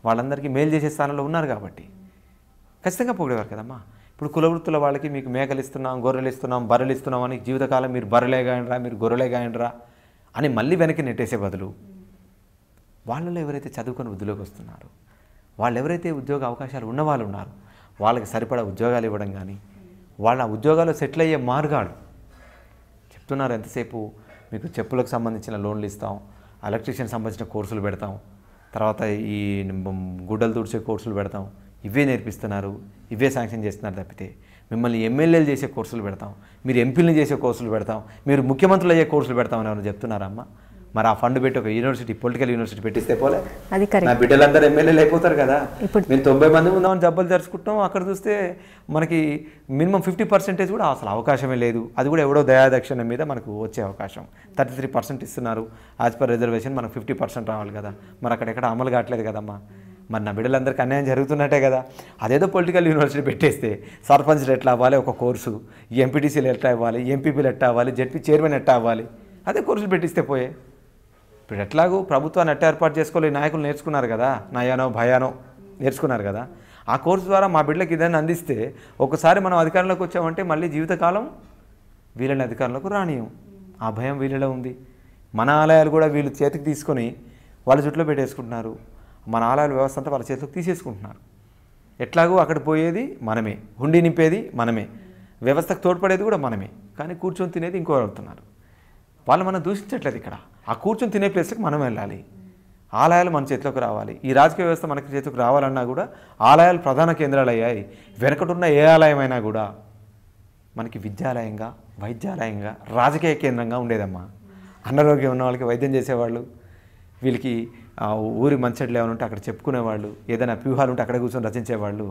Speaker 2: వాళ్ళందరికీ మేలు చేసే స్థానంలో ఉన్నారు కాబట్టి ఖచ్చితంగా పొగిడేవారు కదమ్మా ఇప్పుడు కులవృత్తుల వాళ్ళకి మీకు మేకలు ఇస్తున్నాం గొర్రెలు ఇస్తున్నాం బర్రెలు ఇస్తున్నాం అని జీవితకాలం మీరు బర్రెలే కాయండిరా మీరు గొర్రెలే కాయండిరా అని మళ్ళీ వెనక్కి నెట్టేసే బదులు వాళ్ళలో ఎవరైతే చదువుకొని వృద్ధిలోకి వస్తున్నారు వాళ్ళు ఎవరైతే ఉద్యోగ అవకాశాలు ఉన్నవాళ్ళు ఉన్నారు వాళ్ళకి సరిపడా ఉద్యోగాలు ఇవ్వడం కానీ వాళ్ళ ఉద్యోగాల్లో సెటిల్ అయ్యే మార్గాలు చెప్తున్నారు ఎంతసేపు మీకు చెప్పులకు సంబంధించిన లోన్లు ఇస్తాం ఎలక్ట్రీషియన్ సంబంధించిన కోర్సులు పెడతాం తర్వాత ఈ గుడ్డలు తుడిచే కోర్సులు పెడతాం ఇవే నేర్పిస్తున్నారు ఇవే శాంక్షన్ చేస్తున్నారు తప్పితే మిమ్మల్ని ఎమ్మెల్యేలు చేసే కోర్సులు పెడతాం మీరు ఎంపీలను చేసే కోర్సులు పెడతాం మీరు ముఖ్యమంత్రులు అయ్యే కోర్సులు పెడతామని ఎవరు చెప్తున్నారమ్మా మరి ఆ ఫండ్ పెట్టి ఒక యూనివర్సిటీ పొలిటికల్ యూనివర్సిటీ పెట్టిస్తే పోలే అది నా బిడ్డలందరూ ఎమ్మెల్యేలు అయిపోతారు కదా ఇప్పుడు మేము తొంభై మంది ఉందామని జబ్బలు తెరుచుకుంటాం అక్కడ చూస్తే మనకి మినిమం ఫిఫ్టీ పర్సెంటేజ్ కూడా అసలు అవకాశమే లేదు అది కూడా ఎవడో దయాదక్షిణ మీద మనకు వచ్చే అవకాశం థర్టీ త్రీ పర్సెంట్ ఇస్తున్నారు యాజ్ పర్ రిజర్వేషన్ మనకు ఫిఫ్టీ పర్సెంట్ రావాలి కదా మరి అక్కడెక్కడ అమలు కావట్లేదు కదమ్మా మరి నా బిడ్డలందరికీ అన్యాయం జరుగుతున్నట్టే కదా అదేదో పొలిటికల్ యూనివర్సిటీ పెట్టేస్తే సర్పంచ్లు ఎట్లా అవ్వాలి ఒక కోర్సు ఎంపీటీసీలు ఎట్లా ఇవ్వాలి ఎంపీపీలు ఎట్లా అవ్వాలి జడ్పీ చైర్మన్ ఎట్లా అవ్వాలి అదే కోర్సులు పెట్టిస్తే పోయే ఇప్పుడు ఎట్లాగూ ప్రభుత్వాన్ని ఎట్లా ఏర్పాటు చేసుకోవాలి నాయకులు నేర్చుకున్నారు కదా నయానో భయానో నేర్చుకున్నారు కదా ఆ కోర్సు ద్వారా మా బిడ్డలకు ఇదని అందిస్తే ఒకసారి మనం అధికారంలోకి వచ్చామంటే మళ్ళీ జీవితకాలం వీళ్ళని అధికారంలోకి రానియం ఆ భయం వీళ్ళలో ఉంది మన ఆలయాలు కూడా వీళ్ళు చేతికి తీసుకొని వాళ్ళ జుట్టులో పెట్టేసుకుంటున్నారు మన ఆలయాల వ్యవస్థ అంతా వాళ్ళ చేతిలోకి తీసేసుకుంటున్నారు ఎట్లాగో అక్కడ పోయేది మనమే హుండీ నింపేది మనమే వ్యవస్థకు తోడ్పడేది కూడా మనమే కానీ కూర్చొని తినేది ఇంకోరు అవుతున్నారు వాళ్ళు మనం దూషించట్లేదు ఇక్కడ ఆ కూర్చొని తినే ప్లేస్కి మనం వెళ్ళాలి ఆలయాలు మన చేతిలోకి రావాలి ఈ రాజకీయ వ్యవస్థ మనకి చేతికి రావాలన్నా కూడా ఆలయాలు ప్రధాన కేంద్రాలు అయ్యాయి వెనకటున్న ఏ ఆలయమైనా కూడా మనకి విద్యాలయంగా వైద్యాలయంగా రాజకీయ కేంద్రంగా ఉండేదమ్మా అనారోగ్యం ఉన్న వాళ్ళకి వైద్యం చేసేవాళ్ళు వీళ్ళకి ఆ ఊరి మంచట్లు ఏమైనా ఉంటే అక్కడ చెప్పుకునేవాళ్ళు ఏదైనా వ్యూహాలు ఉంటే అక్కడ కూర్చొని రచించేవాళ్ళు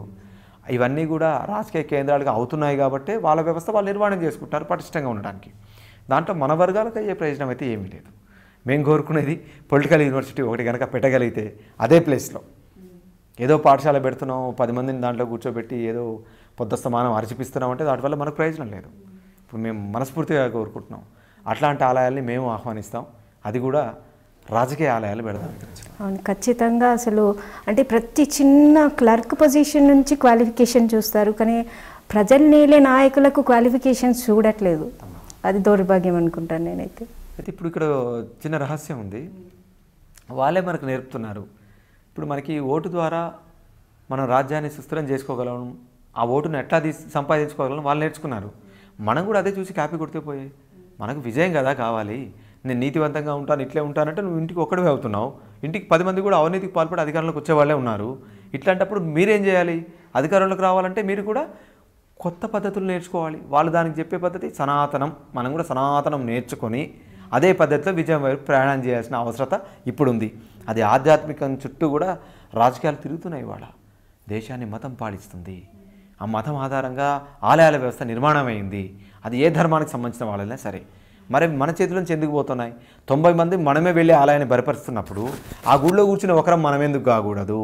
Speaker 2: ఇవన్నీ కూడా రాజకీయ కేంద్రాలుగా అవుతున్నాయి కాబట్టి వాళ్ళ వ్యవస్థ వాళ్ళు నిర్వహణ చేసుకుంటారు పటిష్టంగా ఉండడానికి దాంట్లో మన వర్గాలకు అయ్యే ప్రయోజనం అయితే ఏమీ లేదు మేము కోరుకునేది పొలిటికల్ యూనివర్సిటీ ఒకటి కనుక పెట్టగలిగితే అదే ప్లేస్లో ఏదో పాఠశాల పెడుతున్నాం పది మందిని దాంట్లో కూర్చోబెట్టి ఏదో స్థమానం అరిచిపిస్తున్నాం అంటే వల్ల మనకు ప్రయోజనం లేదు ఇప్పుడు మేము మనస్ఫూర్తిగా కోరుకుంటున్నాం అట్లాంటి ఆలయాల్ని మేము ఆహ్వానిస్తాం అది కూడా రాజకీయ ఆలయాలు పెడదాం
Speaker 1: అవును ఖచ్చితంగా అసలు అంటే ప్రతి చిన్న క్లర్క్ పొజిషన్ నుంచి క్వాలిఫికేషన్ చూస్తారు కానీ ప్రజలు నేలే నాయకులకు క్వాలిఫికేషన్స్ చూడట్లేదు అది దౌర్భాగ్యం అనుకుంటాను నేనైతే
Speaker 2: అయితే ఇప్పుడు ఇక్కడ చిన్న రహస్యం ఉంది వాళ్ళే మనకు నేర్పుతున్నారు ఇప్పుడు మనకి ఓటు ద్వారా మనం రాజ్యాన్ని సుస్థిరం చేసుకోగలం ఆ ఓటును ఎట్లా తీసి సంపాదించుకోగలం వాళ్ళు నేర్చుకున్నారు మనం కూడా అదే చూసి కాపీ కొడితే పోయి మనకు విజయం కదా కావాలి నేను నీతివంతంగా ఉంటాను ఇట్లే ఉంటానంటే నువ్వు ఇంటికి ఒక్కడవే అవుతున్నావు ఇంటికి పది మంది కూడా అవినీతికి పాల్పడి అధికారంలోకి వచ్చేవాళ్ళే ఉన్నారు ఇట్లాంటప్పుడు మీరేం చేయాలి అధికారంలోకి రావాలంటే మీరు కూడా కొత్త పద్ధతులు నేర్చుకోవాలి వాళ్ళు దానికి చెప్పే పద్ధతి సనాతనం మనం కూడా సనాతనం నేర్చుకొని అదే పద్ధతిలో విజయం వైపు ప్రయాణం చేయాల్సిన అవసరత ఇప్పుడుంది అది ఆధ్యాత్మికం చుట్టూ కూడా రాజకీయాలు తిరుగుతున్నాయి ఇవాళ దేశాన్ని మతం పాలిస్తుంది ఆ మతం ఆధారంగా ఆలయాల వ్యవస్థ నిర్మాణం అయింది అది ఏ ధర్మానికి సంబంధించిన వాళ్ళైనా సరే మరి మన చేతిలో ఎందుకు పోతున్నాయి తొంభై మంది మనమే వెళ్ళి ఆలయాన్ని బరిపరుస్తున్నప్పుడు ఆ గుడిలో కూర్చుని ఒకరం మనం ఎందుకు కాకూడదు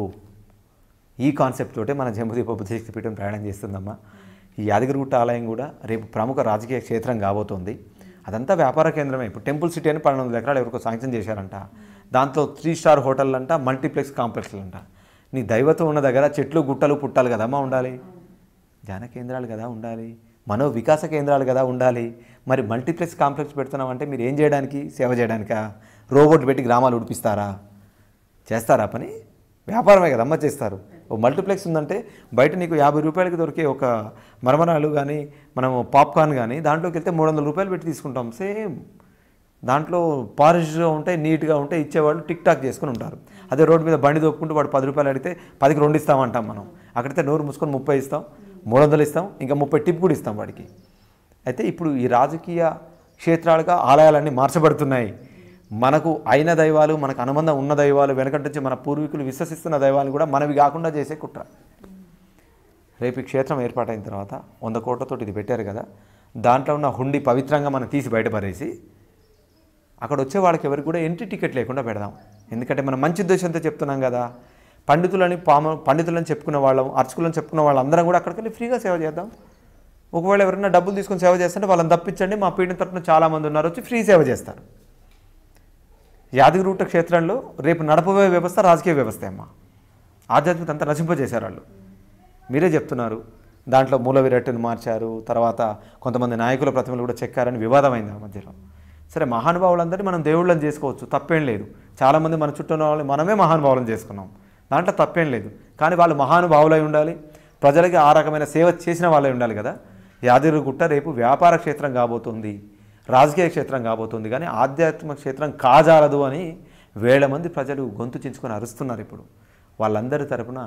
Speaker 2: ఈ కాన్సెప్ట్ తోటే మన జంబుదీప పీఠం ప్రయాణం చేస్తుందమ్మా ఈ యాదగిరిగుట్ట ఆలయం కూడా రేపు ప్రముఖ రాజకీయ క్షేత్రం కాబోతోంది అదంతా వ్యాపార కేంద్రమే ఇప్పుడు టెంపుల్ సిటీ అని పన్నెండు వందల ఎకరాలు ఎవరికో శాంక్షన్ చేశారంట దాంట్లో త్రీ స్టార్ హోటల్ అంట మల్టీప్లెక్స్ కాంప్లెక్స్లు అంట నీ దైవత్వం ఉన్న దగ్గర చెట్లు గుట్టలు పుట్టాలి కదమ్మా ఉండాలి ధ్యాన కేంద్రాలు కదా ఉండాలి మనో వికాస కేంద్రాలు కదా ఉండాలి మరి మల్టీప్లెక్స్ కాంప్లెక్స్ పెడుతున్నామంటే మీరు ఏం చేయడానికి సేవ చేయడానికా రోబోట్ పెట్టి గ్రామాలు ఉడిపిస్తారా చేస్తారా పని వ్యాపారమే కదా అమ్మ చేస్తారు ఓ మల్టీప్లెక్స్ ఉందంటే బయట నీకు యాభై రూపాయలకి దొరికే ఒక మరమరాలు కానీ మనం పాప్కార్న్ కానీ దాంట్లోకి వెళ్తే మూడు వందల రూపాయలు పెట్టి తీసుకుంటాం సేమ్ దాంట్లో పాలిష్గా ఉంటాయి నీట్గా ఉంటాయి ఇచ్చేవాళ్ళు టిక్ టాక్ చేసుకుని ఉంటారు అదే రోడ్డు మీద బండి దొక్కుంటూ వాడు పది రూపాయలు అడిగితే పదికి రెండు ఇస్తామంటాం మనం అక్కడైతే నోరు మూసుకొని ముప్పై ఇస్తాం మూడు వందలు ఇస్తాం ఇంకా ముప్పై టిప్ కూడా ఇస్తాం వాడికి అయితే ఇప్పుడు ఈ రాజకీయ క్షేత్రాలుగా ఆలయాలన్నీ మార్చబడుతున్నాయి మనకు అయిన దైవాలు మనకు అనుబంధం ఉన్న దైవాలు వెనకటి నుంచి మన పూర్వీకులు విశ్వసిస్తున్న దైవాలు కూడా మనవి కాకుండా చేసే కుట్ర రేపు క్షేత్రం ఏర్పాటైన తర్వాత వంద కోట్లతో ఇది పెట్టారు కదా దాంట్లో ఉన్న హుండి పవిత్రంగా మనం తీసి బయటపడేసి అక్కడ వచ్చే వాళ్ళకి ఎవరికి కూడా ఎంట్రీ టికెట్ లేకుండా పెడదాం ఎందుకంటే మనం మంచి ఉద్దేశంతో చెప్తున్నాం కదా పండితులని పామ పండితులని చెప్పుకునే వాళ్ళం అర్చకులను చెప్పుకునే వాళ్ళందరం కూడా అక్కడికి వెళ్ళి ఫ్రీగా సేవ చేద్దాం ఒకవేళ ఎవరైనా డబ్బులు తీసుకొని సేవ చేస్తుంటే వాళ్ళని తప్పించండి మా పీఠం తరఫున చాలామంది ఉన్నారు వచ్చి ఫ్రీ సేవ చేస్తారు యాదగిరిగుట్ట క్షేత్రంలో రేపు నడపబోయే వ్యవస్థ రాజకీయ వ్యవస్థ అమ్మ ఆధ్యాత్మికత అంతా నశింపజేశారు వాళ్ళు మీరే చెప్తున్నారు దాంట్లో మూల విరట్టును మార్చారు తర్వాత కొంతమంది నాయకుల ప్రతిమలు కూడా చెక్కారని వివాదమైంది ఆ మధ్యలో సరే మహానుభావులందరినీ మనం దేవుళ్ళని చేసుకోవచ్చు తప్పేం లేదు చాలామంది మన చుట్టూ ఉన్న వాళ్ళని మనమే మహానుభావులను చేసుకున్నాం దాంట్లో తప్పేం లేదు కానీ వాళ్ళు మహానుభావులై ఉండాలి ప్రజలకి ఆ రకమైన సేవ చేసిన వాళ్ళై ఉండాలి కదా యాదగిరిగుట్ట రేపు వ్యాపార క్షేత్రం కాబోతుంది రాజకీయ క్షేత్రం కాబోతుంది కానీ ఆధ్యాత్మిక క్షేత్రం కాజాలదు అని వేల మంది ప్రజలు గొంతు చించుకొని అరుస్తున్నారు ఇప్పుడు వాళ్ళందరి తరపున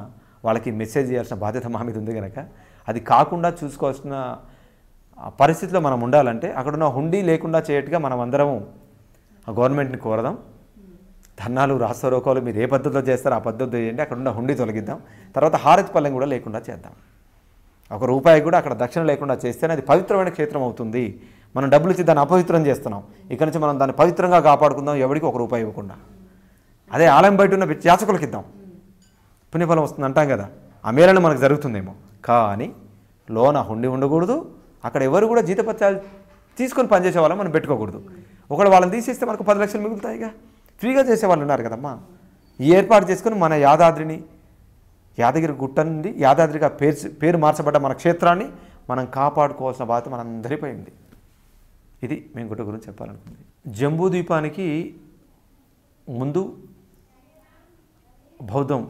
Speaker 2: వాళ్ళకి మెసేజ్ చేయాల్సిన బాధ్యత మా మీద ఉంది కనుక అది కాకుండా చూసుకోవాల్సిన పరిస్థితిలో మనం ఉండాలంటే అక్కడున్న హుండీ లేకుండా చేయట్టుగా మనం అందరం గవర్నమెంట్ని కోరదాం ధర్నాలు రాస్తారోకాలు మీరు ఏ పద్ధతిలో చేస్తారు ఆ పద్ధతిలో చేయండి అక్కడ ఉన్న హుండీ తొలగిద్దాం తర్వాత హారతి పల్లెం కూడా లేకుండా చేద్దాం ఒక రూపాయి కూడా అక్కడ దక్షిణ లేకుండా చేస్తేనే అది పవిత్రమైన క్షేత్రం అవుతుంది మనం డబ్బులు ఇచ్చి దాన్ని అపవిత్రం చేస్తున్నాం ఇక్కడ నుంచి మనం దాన్ని పవిత్రంగా కాపాడుకుందాం ఎవరికి ఒక రూపాయి ఇవ్వకుండా అదే ఆలయం బయట ఉన్న యాచకులకి ఇద్దాం పుణ్యఫలం వస్తుంది అంటాం కదా ఆ మేలను మనకు జరుగుతుందేమో కానీ లోన హుండి ఉండకూడదు అక్కడ ఎవరు కూడా జీతపత్రాలు తీసుకొని పనిచేసే వాళ్ళని మనం పెట్టుకోకూడదు ఒకవేళ వాళ్ళని తీసేస్తే మనకు పది లక్షలు మిగులుతాయిగా ఫ్రీగా చేసేవాళ్ళు ఉన్నారు కదమ్మా ఏర్పాటు చేసుకుని మన యాదాద్రిని యాదగిరి గుట్ట నుండి యాదాద్రిగా పేరు పేరు మార్చబడ్డ మన క్షేత్రాన్ని మనం కాపాడుకోవాల్సిన బాధ్యత మనందరిపై అందరిపోయింది ఇది మేము గుట్ట గురించి చెప్పాలనుకుంది జంబూద్వీపానికి ముందు బౌద్ధం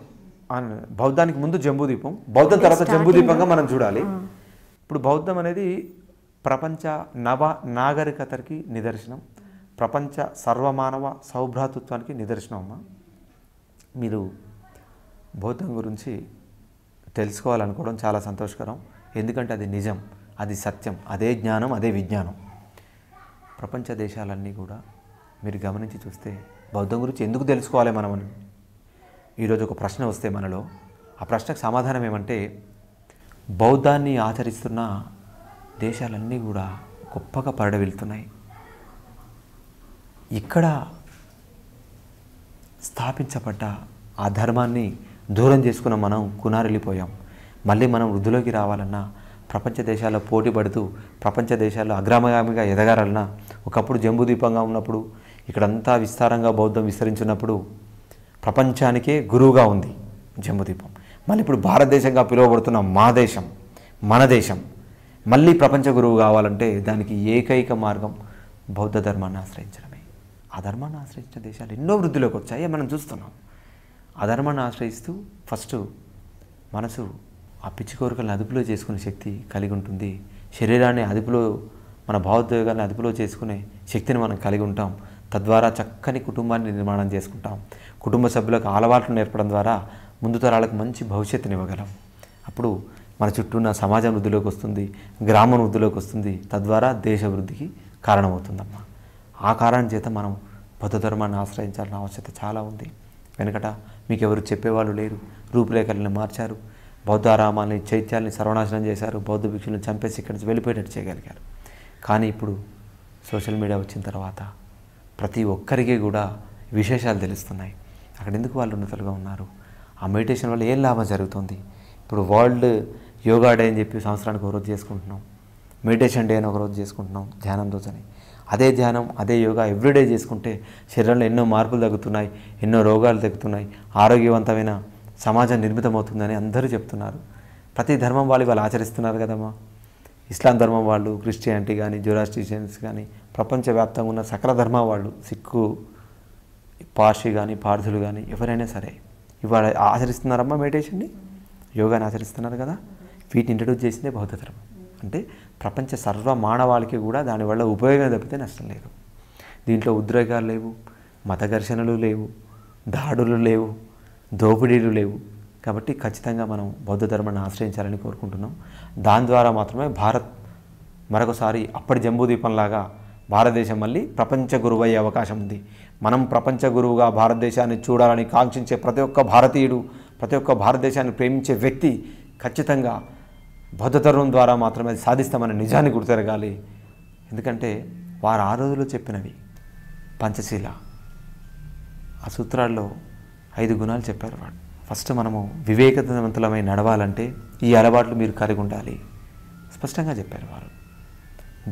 Speaker 2: బౌద్ధానికి ముందు జంబూద్వీపం బౌద్ధం తర్వాత జంబూద్వీపంగా మనం చూడాలి ఇప్పుడు బౌద్ధం అనేది ప్రపంచ నవ నాగరికతకి నిదర్శనం ప్రపంచ సర్వమానవ సౌభ్రాతృత్వానికి నిదర్శనం అమ్మా మీరు బౌద్ధం గురించి తెలుసుకోవాలనుకోవడం చాలా సంతోషకరం ఎందుకంటే అది నిజం అది సత్యం అదే జ్ఞానం అదే విజ్ఞానం ప్రపంచ దేశాలన్నీ కూడా మీరు గమనించి చూస్తే బౌద్ధం గురించి ఎందుకు తెలుసుకోవాలి మనమని ఈరోజు ఒక ప్రశ్న వస్తే మనలో ఆ ప్రశ్నకు సమాధానం ఏమంటే బౌద్ధాన్ని ఆచరిస్తున్న దేశాలన్నీ కూడా గొప్పగా పరడవిల్తున్నాయి ఇక్కడ స్థాపించబడ్డ ఆ ధర్మాన్ని దూరం చేసుకున్న మనం కునారెళ్ళిపోయాం మళ్ళీ మనం వృద్ధిలోకి రావాలన్నా ప్రపంచ దేశాల్లో పోటీ పడుతూ ప్రపంచ దేశాల్లో అగ్రామగామిగా ఎదగారన్నా ఒకప్పుడు జంబుదీపంగా ఉన్నప్పుడు ఇక్కడంతా విస్తారంగా బౌద్ధం విస్తరించినప్పుడు ప్రపంచానికే గురువుగా ఉంది జంబుదీపం మళ్ళీ ఇప్పుడు భారతదేశంగా పిలువబడుతున్న మా దేశం మన దేశం మళ్ళీ ప్రపంచ గురువు కావాలంటే దానికి ఏకైక మార్గం బౌద్ధ ధర్మాన్ని ఆశ్రయించడం అధర్మాన్ని ఆశ్రయించిన దేశాలు ఎన్నో వృద్ధిలోకి వచ్చాయి మనం చూస్తున్నాం అధర్మాన్ని ఆశ్రయిస్తూ ఫస్ట్ మనసు ఆ పిచ్చి కోరికలను అదుపులో చేసుకునే శక్తి కలిగి ఉంటుంది శరీరాన్ని అదుపులో మన భావోద్వేగాన్ని అదుపులో చేసుకునే శక్తిని మనం కలిగి ఉంటాం తద్వారా చక్కని కుటుంబాన్ని నిర్మాణం చేసుకుంటాం కుటుంబ సభ్యులకు అలవాట్లు నేర్పడం ద్వారా ముందు తరాలకు మంచి భవిష్యత్తుని ఇవ్వగలం అప్పుడు మన చుట్టూ ఉన్న సమాజం వృద్ధిలోకి వస్తుంది గ్రామం వృద్ధిలోకి వస్తుంది తద్వారా దేశ వృద్ధికి కారణమవుతుందమ్మా ఆ కారణం చేత మనం ధర్మాన్ని ఆశ్రయించాల్సిన ఆవశ్యకత చాలా ఉంది వెనకట మీకు ఎవరు చెప్పేవాళ్ళు లేరు రూపురేఖలను మార్చారు బౌద్ధారామాల్ని చైత్యాల్ని సర్వనాశనం చేశారు బౌద్ధ భిక్షులను చంపేసి ఇక్కడ నుంచి వెళ్ళిపోయేటట్టు చేయగలిగారు కానీ ఇప్పుడు సోషల్ మీడియా వచ్చిన తర్వాత ప్రతి ఒక్కరికి కూడా విశేషాలు తెలుస్తున్నాయి అక్కడ ఎందుకు వాళ్ళు ఉన్నతలుగా ఉన్నారు ఆ మెడిటేషన్ వల్ల ఏం లాభం జరుగుతుంది ఇప్పుడు వరల్డ్ యోగా డే అని చెప్పి సంవత్సరానికి ఒక రోజు చేసుకుంటున్నాం మెడిటేషన్ డే అని ఒక రోజు చేసుకుంటున్నాం ధ్యానం రోజు అని అదే ధ్యానం అదే యోగా ఎవ్రీడే చేసుకుంటే శరీరంలో ఎన్నో మార్పులు తగ్గుతున్నాయి ఎన్నో రోగాలు తగ్గుతున్నాయి ఆరోగ్యవంతమైన సమాజం నిర్మితమవుతుందని అందరూ చెప్తున్నారు ప్రతి ధర్మం వాళ్ళు వాళ్ళు ఆచరిస్తున్నారు కదమ్మా ఇస్లాం ధర్మం వాళ్ళు క్రిస్టియానిటీ కానీ జొరాస్టిషియన్స్ కానీ ప్రపంచవ్యాప్తంగా ఉన్న సకల ధర్మ వాళ్ళు సిక్కు పార్షి కానీ పార్థులు కానీ ఎవరైనా సరే ఇవాళ ఆచరిస్తున్నారమ్మా మెడిటేషన్ని యోగాని ఆచరిస్తున్నారు కదా వీటిని ఇంట్రడ్యూస్ చేసిందే బౌద్ధ ధర్మం అంటే ప్రపంచ సర్వ మానవాళికి కూడా దానివల్ల ఉపయోగం తప్పితే నష్టం లేదు దీంట్లో ఉద్రేకాలు లేవు మత ఘర్షణలు లేవు దాడులు లేవు దోపిడీలు లేవు కాబట్టి ఖచ్చితంగా మనం బౌద్ధ ధర్మాన్ని ఆశ్రయించాలని కోరుకుంటున్నాం దాని ద్వారా మాత్రమే భారత్ మరొకసారి అప్పటి జంబూదీపంలాగా భారతదేశం మళ్ళీ ప్రపంచ గురువు అయ్యే అవకాశం ఉంది మనం ప్రపంచ గురువుగా భారతదేశాన్ని చూడాలని కాంక్షించే ప్రతి ఒక్క భారతీయుడు ప్రతి ఒక్క భారతదేశాన్ని ప్రేమించే వ్యక్తి ఖచ్చితంగా భద్రతరం ద్వారా మాత్రమే అది సాధిస్తామని నిజాన్ని గుర్తెరగాలి ఎందుకంటే వారు ఆ రోజుల్లో చెప్పినవి పంచశీల ఆ సూత్రాల్లో ఐదు గుణాలు చెప్పారు వాడు ఫస్ట్ మనము వివేకవంతులమై నడవాలంటే ఈ అలవాట్లు మీరు కలిగి ఉండాలి స్పష్టంగా చెప్పారు వారు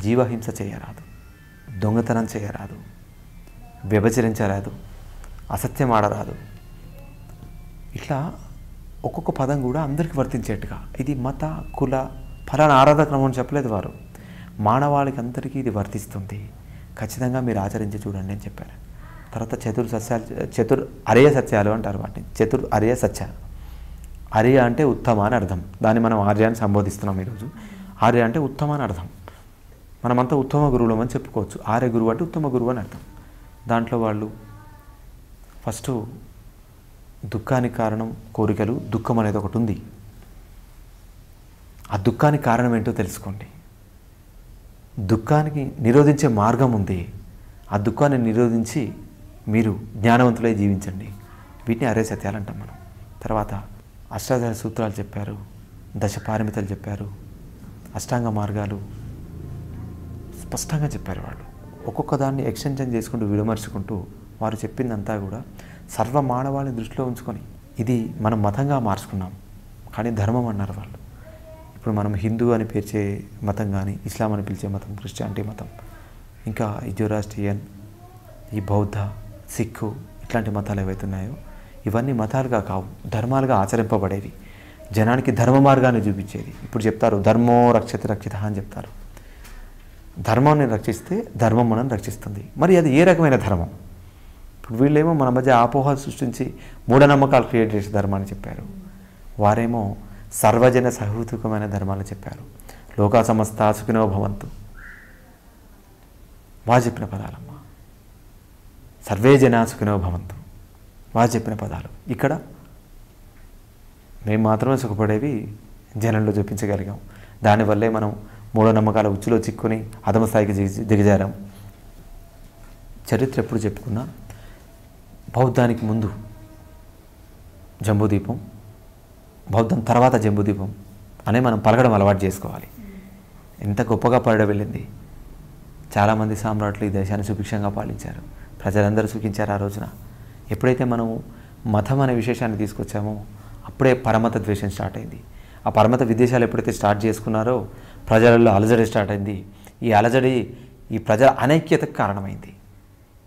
Speaker 2: జీవహింస చేయరాదు దొంగతనం చేయరాదు వ్యభచరించరాదు అసత్యం ఆడరాదు ఇట్లా ఒక్కొక్క పదం కూడా అందరికీ వర్తించేట్టుగా ఇది మత కుల ఫలాన ఆరాధక్రమం అని చెప్పలేదు వారు మానవాళికి అందరికీ ఇది వర్తిస్తుంది ఖచ్చితంగా మీరు ఆచరించి చూడండి అని చెప్పారు తర్వాత చతుర్ సత్యాలు చతుర్ అరేయ సత్యాలు అంటారు వాటిని చతుర్ అరేయ సత్యాలు అరేయ అంటే ఉత్తమ అని అర్థం దాన్ని మనం ఆర్యాన్ని సంబోధిస్తున్నాం ఈరోజు ఆర్య అంటే ఉత్తమ అని అర్థం మనమంతా ఉత్తమ గురువులం అని చెప్పుకోవచ్చు ఆర్య గురువు అంటే ఉత్తమ గురువు అని అర్థం దాంట్లో వాళ్ళు ఫస్ట్ దుఃఖానికి కారణం కోరికలు దుఃఖం అనేది ఒకటి ఉంది ఆ దుఃఖానికి కారణం ఏంటో తెలుసుకోండి దుఃఖానికి నిరోధించే మార్గం ఉంది ఆ దుఃఖాన్ని నిరోధించి మీరు జ్ఞానవంతులై జీవించండి వీటిని అరే సత్యాలు అంటాం మనం తర్వాత అష్టాదశ సూత్రాలు చెప్పారు పారిమితలు చెప్పారు అష్టాంగ మార్గాలు స్పష్టంగా చెప్పారు వాళ్ళు ఒక్కొక్క దాన్ని ఎక్స్టెన్షన్ చేసుకుంటూ విడమర్చుకుంటూ వారు చెప్పిందంతా కూడా సర్వ మానవాళిని దృష్టిలో ఉంచుకొని ఇది మనం మతంగా మార్చుకున్నాం కానీ ధర్మం అన్నారు వాళ్ళు ఇప్పుడు మనం హిందూ అని పిలిచే మతం కానీ ఇస్లాం అని పిలిచే మతం క్రిస్టియానిటీ మతం ఇంకా ఇజోరాస్టియన్ ఈ బౌద్ధ సిక్కు ఇట్లాంటి మతాలు ఏవైతున్నాయో ఇవన్నీ మతాలుగా కావు ధర్మాలుగా ఆచరింపబడేవి జనానికి ధర్మ మార్గాన్ని చూపించేది ఇప్పుడు చెప్తారు ధర్మో రక్షత రక్షిత అని చెప్తారు ధర్మాన్ని రక్షిస్తే ధర్మం మనం రక్షిస్తుంది మరి అది ఏ రకమైన ధర్మం ఇప్పుడు వీళ్ళేమో మన మధ్య ఆపోహలు సృష్టించి మూఢనమ్మకాలు క్రియేట్ చేసే ధర్మాన్ని చెప్పారు వారేమో సర్వజన సహృతుకమైన ధర్మాలు చెప్పారు లోకా సమస్త సుఖినో భవంతు వా చెప్పిన పదాలమ్మ సర్వే జనా సుఖినో భవంతు వా చెప్పిన పదాలు ఇక్కడ మేము మాత్రమే సుఖపడేవి జనంలో చూపించగలిగాం దానివల్లే మనం మూఢనమ్మకాల ఉచ్చులో చిక్కుని అధమస్థాయికి దిగి దిగజారాం చరిత్ర ఎప్పుడు చెప్పుకున్నా బౌద్ధానికి ముందు జంబుదీపం బౌద్ధం తర్వాత జంబుదీపం అనే మనం పలకడం అలవాటు చేసుకోవాలి ఎంత గొప్పగా వెళ్ళింది చాలామంది సామ్రాట్లు ఈ దేశాన్ని సుభిక్షంగా పాలించారు ప్రజలందరూ సుఖించారు ఆ రోజున ఎప్పుడైతే మనము మతం అనే విశేషాన్ని తీసుకొచ్చామో అప్పుడే పరమత ద్వేషం స్టార్ట్ అయింది ఆ పరమత విదేశాలు ఎప్పుడైతే స్టార్ట్ చేసుకున్నారో ప్రజలలో అలజడి స్టార్ట్ అయింది ఈ అలజడి ఈ ప్రజల అనైక్యతకు కారణమైంది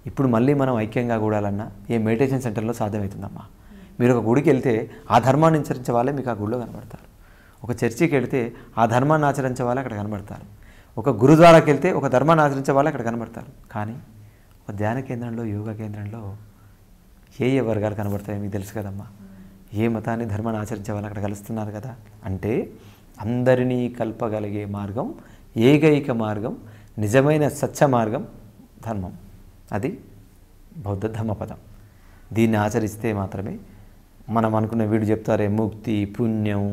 Speaker 2: ఇప్పుడు మళ్ళీ మనం ఐక్యంగా కూడాలన్నా ఏ మెడిటేషన్ సెంటర్లో సాధ్యమవుతుందమ్మా మీరు ఒక గుడికి వెళ్తే ఆ ధర్మాన్ని అనుసరించే వాళ్ళే మీకు ఆ గుడిలో కనబడతారు ఒక చర్చికి వెళితే ఆ ధర్మాన్ని ఆచరించే వాళ్ళే అక్కడ కనబడతారు ఒక గురుద్వారాకి వెళ్తే ఒక ధర్మాన్ని ఆచరించే వాళ్ళే అక్కడ కనబడతారు కానీ ఒక ధ్యాన కేంద్రంలో యోగా కేంద్రంలో ఏ ఏ వర్గాలు కనబడతాయో మీకు తెలుసు కదమ్మా ఏ మతాన్ని ధర్మాన్ని ఆచరించే వాళ్ళు అక్కడ కలుస్తున్నారు కదా అంటే అందరినీ కలపగలిగే మార్గం ఏకైక మార్గం నిజమైన సత్య మార్గం ధర్మం అది బౌద్ధ ధర్మపదం దీన్ని ఆచరిస్తే మాత్రమే మనం అనుకున్న వీడు చెప్తారే ముక్తి పుణ్యం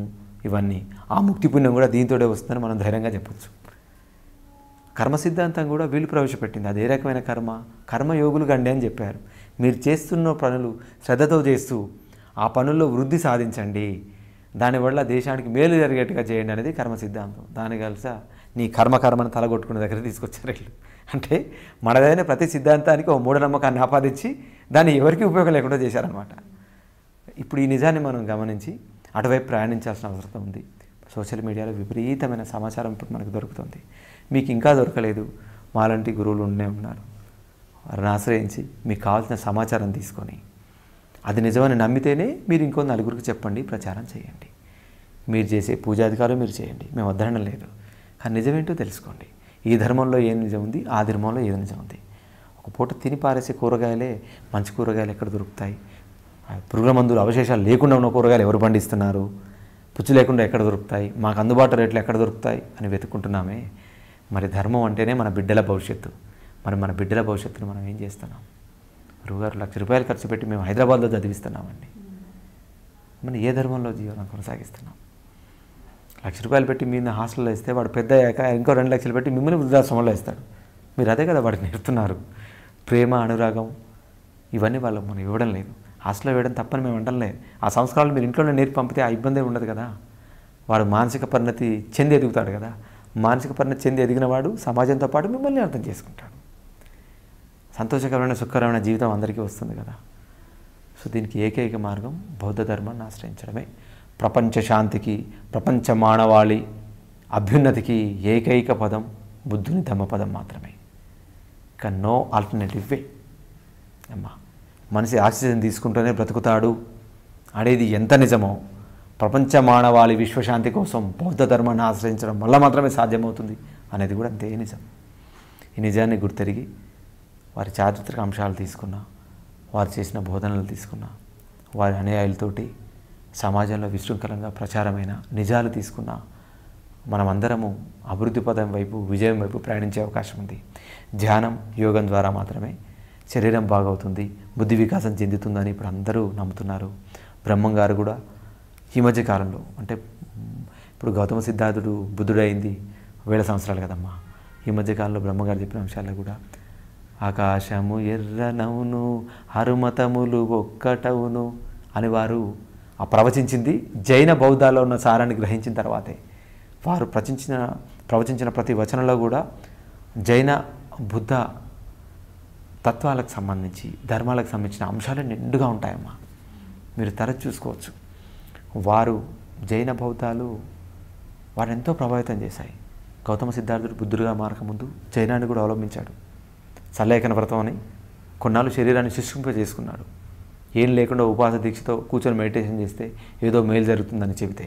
Speaker 2: ఇవన్నీ ఆ ముక్తి పుణ్యం కూడా దీంతోనే వస్తుందని మనం ధైర్యంగా చెప్పొచ్చు కర్మ సిద్ధాంతం కూడా వీళ్ళు ప్రవేశపెట్టింది అది ఏ రకమైన కర్మ కర్మయోగులు గండి అని చెప్పారు మీరు చేస్తున్న పనులు శ్రద్ధతో చేస్తూ ఆ పనుల్లో వృద్ధి సాధించండి దానివల్ల దేశానికి మేలు జరిగేట్టుగా చేయండి అనేది కర్మ సిద్ధాంతం దాని కలిసా నీ కర్మ కర్మను తలగొట్టుకునే దగ్గర తీసుకొచ్చారు వీళ్ళు అంటే మనదైన ప్రతి సిద్ధాంతానికి ఓ మూఢనమ్మకాన్ని ఆపాదించి దాన్ని ఎవరికి ఉపయోగం లేకుండా చేశారనమాట ఇప్పుడు ఈ నిజాన్ని మనం గమనించి అటువైపు ప్రయాణించాల్సిన అవసరం ఉంది సోషల్ మీడియాలో విపరీతమైన సమాచారం ఇప్పుడు మనకు దొరుకుతుంది మీకు ఇంకా దొరకలేదు మాలాంటి గురువులు ఉండే ఉన్నారు వారిని ఆశ్రయించి మీకు కావాల్సిన సమాచారం తీసుకొని అది నిజమని నమ్మితేనే మీరు ఇంకో నలుగురికి చెప్పండి ప్రచారం చేయండి మీరు చేసే పూజాధికారం మీరు చేయండి మేము వద్దనడం లేదు కానీ నిజమేంటో తెలుసుకోండి ఈ ధర్మంలో ఏం నిజం ఉంది ఆ ధర్మంలో ఏది నిజం ఉంది ఒక పూట తిని పారేసే కూరగాయలే మంచి కూరగాయలు ఎక్కడ దొరుకుతాయి పురుగుల మందులు అవశేషాలు లేకుండా ఉన్న కూరగాయలు ఎవరు పండిస్తున్నారు పుచ్చు లేకుండా ఎక్కడ దొరుకుతాయి మాకు అందుబాటు రేట్లు ఎక్కడ దొరుకుతాయి అని వెతుక్కుంటున్నామే మరి ధర్మం అంటేనే మన బిడ్డల భవిష్యత్తు మరి మన బిడ్డల భవిష్యత్తును మనం ఏం చేస్తున్నాం గురువుగారు లక్ష రూపాయలు ఖర్చు పెట్టి మేము హైదరాబాద్లో చదివిస్తున్నామండి మనం ఏ ధర్మంలో జీవనం కొనసాగిస్తున్నాం లక్ష రూపాయలు పెట్టి మీ హాస్టల్లో ఇస్తే వాడు పెద్ద అయ్యాక ఇంకో రెండు లక్షలు పెట్టి మిమ్మల్ని వృద్ధాశ్రమంలో ఇస్తాడు మీరు అదే కదా వాడు నేర్పుతున్నారు ప్రేమ అనురాగం ఇవన్నీ వాళ్ళు మనం ఇవ్వడం లేదు హాస్టల్లో వేయడం తప్పని మేము అనడంలే ఆ సంస్కారాలు మీరు ఇంట్లోనే నేర్పి పంపితే ఆ ఇబ్బంది ఉండదు కదా వాడు మానసిక పరిణతి చెంది ఎదుగుతాడు కదా మానసిక పరిణతి చెంది ఎదిగిన వాడు సమాజంతో పాటు మిమ్మల్ని అర్థం చేసుకుంటాడు సంతోషకరమైన సుఖకరమైన జీవితం అందరికీ వస్తుంది కదా సో దీనికి ఏకైక మార్గం బౌద్ధ ధర్మాన్ని ఆశ్రయించడమే ప్రపంచ శాంతికి ప్రపంచ మానవాళి అభ్యున్నతికి ఏకైక పదం బుద్ధుని ధమ్మపదం మాత్రమే ఇక నో ఆల్టర్నేటివ్ వే అమ్మా మనిషి ఆక్సిజన్ తీసుకుంటూనే బ్రతుకుతాడు అనేది ఎంత నిజమో ప్రపంచ మానవాళి విశ్వశాంతి కోసం బౌద్ధ ధర్మాన్ని ఆశ్రయించడం వల్ల మాత్రమే సాధ్యమవుతుంది అనేది కూడా అంతే నిజం ఈ నిజాన్ని గుర్తెరిగి వారి చారిత్రక అంశాలు తీసుకున్న వారు చేసిన బోధనలు తీసుకున్న వారి అనుయాయులతోటి సమాజంలో విశృంఖలంగా ప్రచారమైన నిజాలు తీసుకున్న మనమందరము అభివృద్ధి పదం వైపు విజయం వైపు ప్రయాణించే అవకాశం ఉంది ధ్యానం యోగం ద్వారా మాత్రమే శరీరం బాగవుతుంది బుద్ధి వికాసం చెందుతుందని ఇప్పుడు అందరూ నమ్ముతున్నారు బ్రహ్మం గారు కూడా ఈ మధ్య కాలంలో అంటే ఇప్పుడు గౌతమ సిద్ధార్థుడు బుద్ధుడైంది వేల సంవత్సరాలు కదమ్మా ఈ మధ్యకాలంలో బ్రహ్మగారు చెప్పిన అంశాల్లో కూడా ఆకాశము ఎర్రనవును హరుమతములు ఒక్కటవును అని వారు ప్రవచించింది జైన బౌద్ధాల్లో ఉన్న సారాన్ని గ్రహించిన తర్వాతే వారు ప్రచించిన ప్రవచించిన ప్రతి వచనంలో కూడా జైన బుద్ధ తత్వాలకు సంబంధించి ధర్మాలకు సంబంధించిన అంశాలు నిండుగా ఉంటాయమ్మా మీరు తరచు చూసుకోవచ్చు వారు జైన బౌద్ధాలు వారిని ఎంతో ప్రభావితం చేశాయి గౌతమ సిద్ధార్థుడు బుద్ధుడుగా మారకముందు జైనాన్ని కూడా అవలంబించాడు సల్లేఖన వ్రతం అని కొన్నాళ్ళు శరీరాన్ని శుష్కింప చేసుకున్నాడు ఏం లేకుండా ఉపాస దీక్షతో కూర్చొని మెడిటేషన్ చేస్తే ఏదో మేలు జరుగుతుందని చెబితే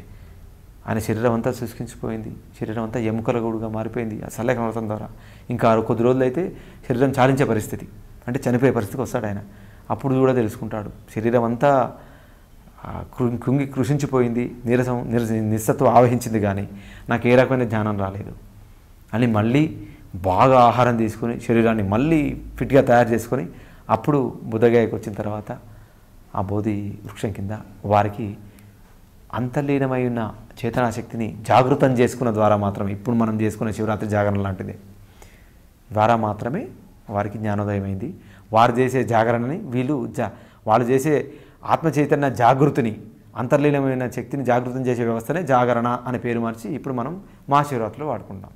Speaker 2: ఆయన శరీరం అంతా శుష్కించిపోయింది శరీరం అంతా ఎముకల గూడుగా మారిపోయింది ఆ చల్లకమృతం ద్వారా ఇంకా కొద్ది రోజులు అయితే శరీరం చాలించే పరిస్థితి అంటే చనిపోయే పరిస్థితికి వస్తాడు ఆయన అప్పుడు కూడా తెలుసుకుంటాడు శరీరం అంతా కృంగి కృషించిపోయింది నీరసం నిర నిస్సత్వం ఆవహించింది కానీ నాకు ఏ రకమైన జ్ఞానం రాలేదు అని మళ్ళీ బాగా ఆహారం తీసుకొని శరీరాన్ని మళ్ళీ ఫిట్గా తయారు చేసుకొని అప్పుడు బుద్ధగాయకు వచ్చిన తర్వాత ఆ బోధి వృక్షం కింద వారికి అంతర్లీనమై ఉన్న చేతనాశక్తిని జాగృతం చేసుకున్న ద్వారా మాత్రమే ఇప్పుడు మనం చేసుకునే శివరాత్రి జాగరణ లాంటిదే ద్వారా మాత్రమే వారికి జ్ఞానోదయం అయింది వారు చేసే జాగరణని వీళ్ళు జా వాళ్ళు చేసే ఆత్మ చైతన్య జాగృతిని అంతర్లీనమైన శక్తిని జాగృతం చేసే వ్యవస్థనే జాగరణ అనే పేరు మార్చి ఇప్పుడు మనం మహాశివరాత్రిలో వాడుకుంటాం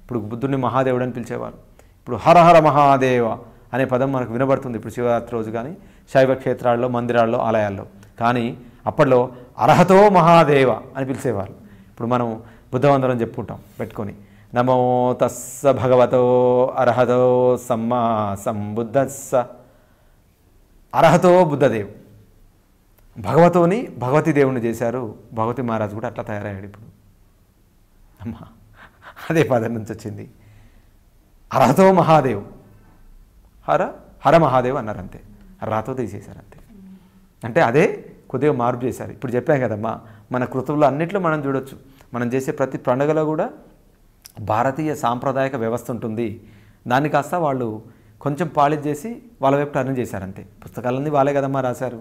Speaker 2: ఇప్పుడు బుద్ధుడిని మహాదేవుడు అని పిలిచేవారు ఇప్పుడు హరహర మహాదేవ అనే పదం మనకు వినబడుతుంది ఇప్పుడు శివరాత్రి రోజు కానీ శైవ క్షేత్రాల్లో మందిరాల్లో ఆలయాల్లో కానీ అప్పట్లో అర్హతో మహాదేవ అని పిలిచేవారు ఇప్పుడు మనం బుద్ధవందనం చెప్పుకుంటాం పెట్టుకొని నమో తస్స భగవతో అర్హతో సమ్మా సంబుద్ధస్స అర్హతో బుద్ధదేవ్ భగవతోని భగవతి దేవుణ్ణి చేశారు భగవతి మహారాజు కూడా అట్లా తయారయ్యాడు ఇప్పుడు అమ్మా అదే పదం నుంచి వచ్చింది అర్హతో మహాదేవ్ హర హర మహాదేవ్ అన్నారు అంతే రాతో తీసేశారు అంతే అంటే అదే కొద్దిగా మార్పు చేశారు ఇప్పుడు చెప్పాం కదమ్మా మన కృతువులు అన్నిట్లో మనం చూడొచ్చు మనం చేసే ప్రతి పండుగలో కూడా భారతీయ సాంప్రదాయక వ్యవస్థ ఉంటుంది దాన్ని కాస్త వాళ్ళు కొంచెం పాలిజ్ చేసి వాళ్ళ వైపు టర్న్ చేశారు అంతే పుస్తకాలన్నీ వాళ్ళే కదమ్మా రాశారు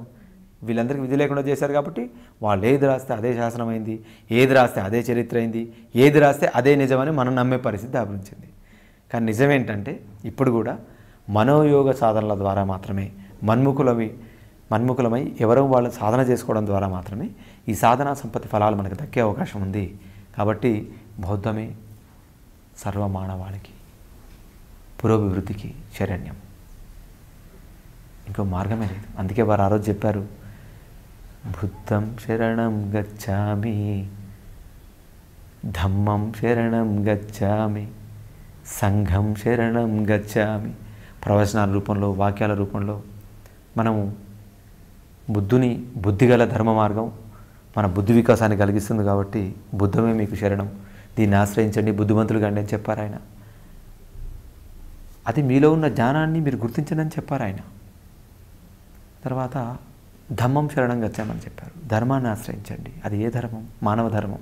Speaker 2: వీళ్ళందరికీ విధి లేకుండా చేశారు కాబట్టి వాళ్ళు ఏది రాస్తే అదే శాసనం అయింది ఏది రాస్తే అదే చరిత్ర అయింది ఏది రాస్తే అదే నిజమని మనం నమ్మే పరిస్థితి ఆవరించింది కానీ నిజమేంటంటే ఇప్పుడు కూడా మనోయోగ సాధనల ద్వారా మాత్రమే మన్ముఖులవి మన్ముఖులమై ఎవరో వాళ్ళు సాధన చేసుకోవడం ద్వారా మాత్రమే ఈ సాధనా సంపత్తి ఫలాలు మనకు దక్కే అవకాశం ఉంది కాబట్టి బౌద్ధమే సర్వమానవాళికి పురోభివృద్ధికి శరణ్యం ఇంకో మార్గమే లేదు అందుకే వారు ఆ రోజు చెప్పారు బుద్ధం శరణం గచ్చామి ధమ్మం శరణం గచ్చామి సంఘం శరణం గచ్చామి ప్రవచనాల రూపంలో వాక్యాల రూపంలో మనము బుద్ధుని బుద్ధిగల ధర్మ మార్గం మన బుద్ధి వికాసాన్ని కలిగిస్తుంది కాబట్టి బుద్ధమే మీకు శరణం దీన్ని ఆశ్రయించండి బుద్ధిమంతులు కండి అని చెప్పారు ఆయన అది మీలో ఉన్న జ్ఞానాన్ని మీరు గుర్తించండి చెప్పారు ఆయన తర్వాత ధమ్మం శరణం గచ్చామని చెప్పారు ధర్మాన్ని ఆశ్రయించండి అది ఏ ధర్మం మానవ ధర్మం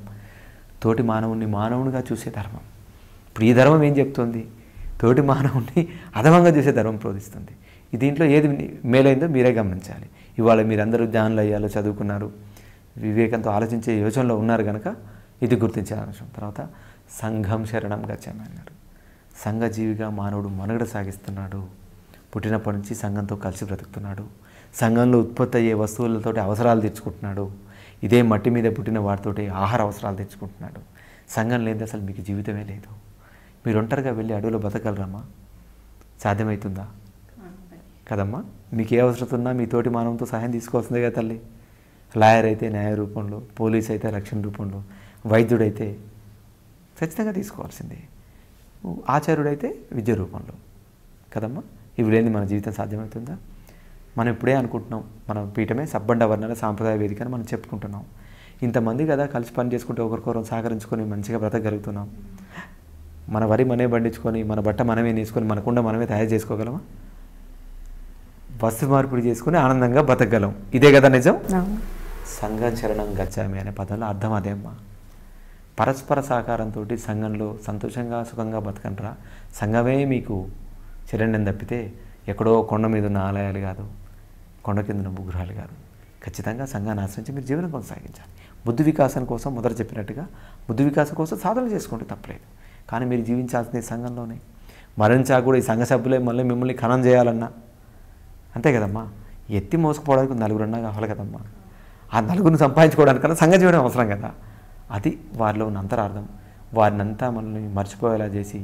Speaker 2: తోటి మానవుణ్ణి మానవునిగా చూసే ధర్మం ఇప్పుడు ఈ ధర్మం ఏం చెప్తుంది తోటి మానవుణ్ణి అధమంగా చూసే ధర్మం ప్రోధిస్తుంది దీంట్లో ఏది మేలైందో మీరే గమనించాలి ఇవాళ మీరందరూ ధ్యానంలో అయ్యాలో చదువుకున్నారు వివేకంతో ఆలోచించే యోచనలో ఉన్నారు కనుక ఇది గుర్తించే అంశం తర్వాత సంఘం శరణం గచ్చామన్నారు సంఘజీవిగా మానవుడు మనుగడ సాగిస్తున్నాడు పుట్టినప్పటి నుంచి సంఘంతో కలిసి బ్రతుకుతున్నాడు సంఘంలో ఉత్పత్తి అయ్యే వస్తువులతోటి అవసరాలు తెచ్చుకుంటున్నాడు ఇదే మట్టి మీద పుట్టిన వాటితోటి ఆహార అవసరాలు తెచ్చుకుంటున్నాడు సంఘం లేదు అసలు మీకు జీవితమే లేదు మీరు ఒంటరిగా వెళ్ళి అడవిలో బతకగలరామా సాధ్యమవుతుందా కదమ్మా మీకు ఏ అవసరం ఉన్నా మీ తోటి మానవంతో సహాయం తీసుకోవాల్సిందే కదా తల్లి లాయర్ అయితే న్యాయ రూపంలో పోలీస్ అయితే రక్షణ రూపంలో వైద్యుడైతే ఖచ్చితంగా తీసుకోవాల్సిందే ఆచార్యుడైతే విద్య రూపంలో కదమ్మా ఇవి లేని మన జీవితం సాధ్యమవుతుందా మనం ఇప్పుడే అనుకుంటున్నాం మన పీఠమే సబ్బండ వర్ణాల సాంప్రదాయ వేదిక అని మనం చెప్పుకుంటున్నాం ఇంతమంది కదా కలిసి పని చేసుకుంటే ఒకరికొకరం సహకరించుకొని మంచిగా బ్రతకగలుగుతున్నాం మన వరి మనమే పండించుకొని మన బట్ట మనమే నేసుకొని మన కుండ మనమే తయారు చేసుకోగలమా వస్తు మార్పిడి చేసుకుని ఆనందంగా బతకగలం ఇదే కదా నిజం సంఘం చరణం గచ్చామి అనే పదంలో అర్థం అదే అమ్మా పరస్పర సహకారంతో సంఘంలో సంతోషంగా సుఖంగా బతకండిరా సంఘమే మీకు చరణ్యం తప్పితే ఎక్కడో కొండ మీద ఉన్న ఆలయాలు కాదు కొండ కింద ఉన్న ముగ్గురాలు కాదు ఖచ్చితంగా సంఘాన్ని ఆశ్రయించి మీరు జీవనం కొనసాగించాలి బుద్ధి వికాసం కోసం మొదట చెప్పినట్టుగా బుద్ధి వికాసం కోసం సాధన చేసుకుంటే తప్పలేదు కానీ మీరు జీవించాల్సిన సంఘంలోనే మరణించా కూడా ఈ సంఘ సభ్యులే మళ్ళీ మిమ్మల్ని ఖనం చేయాలన్నా అంతే కదమ్మా ఎత్తి మోసుకుపోవడానికి నలుగురున్నా కావాలి కదమ్మా ఆ నలుగురిని సంపాదించుకోవడానికన్నా సంగతి చేయడం అవసరం కదా అది వారిలో ఉన్న అంతరార్థం వారినంతా మనల్ని మర్చిపోయేలా చేసి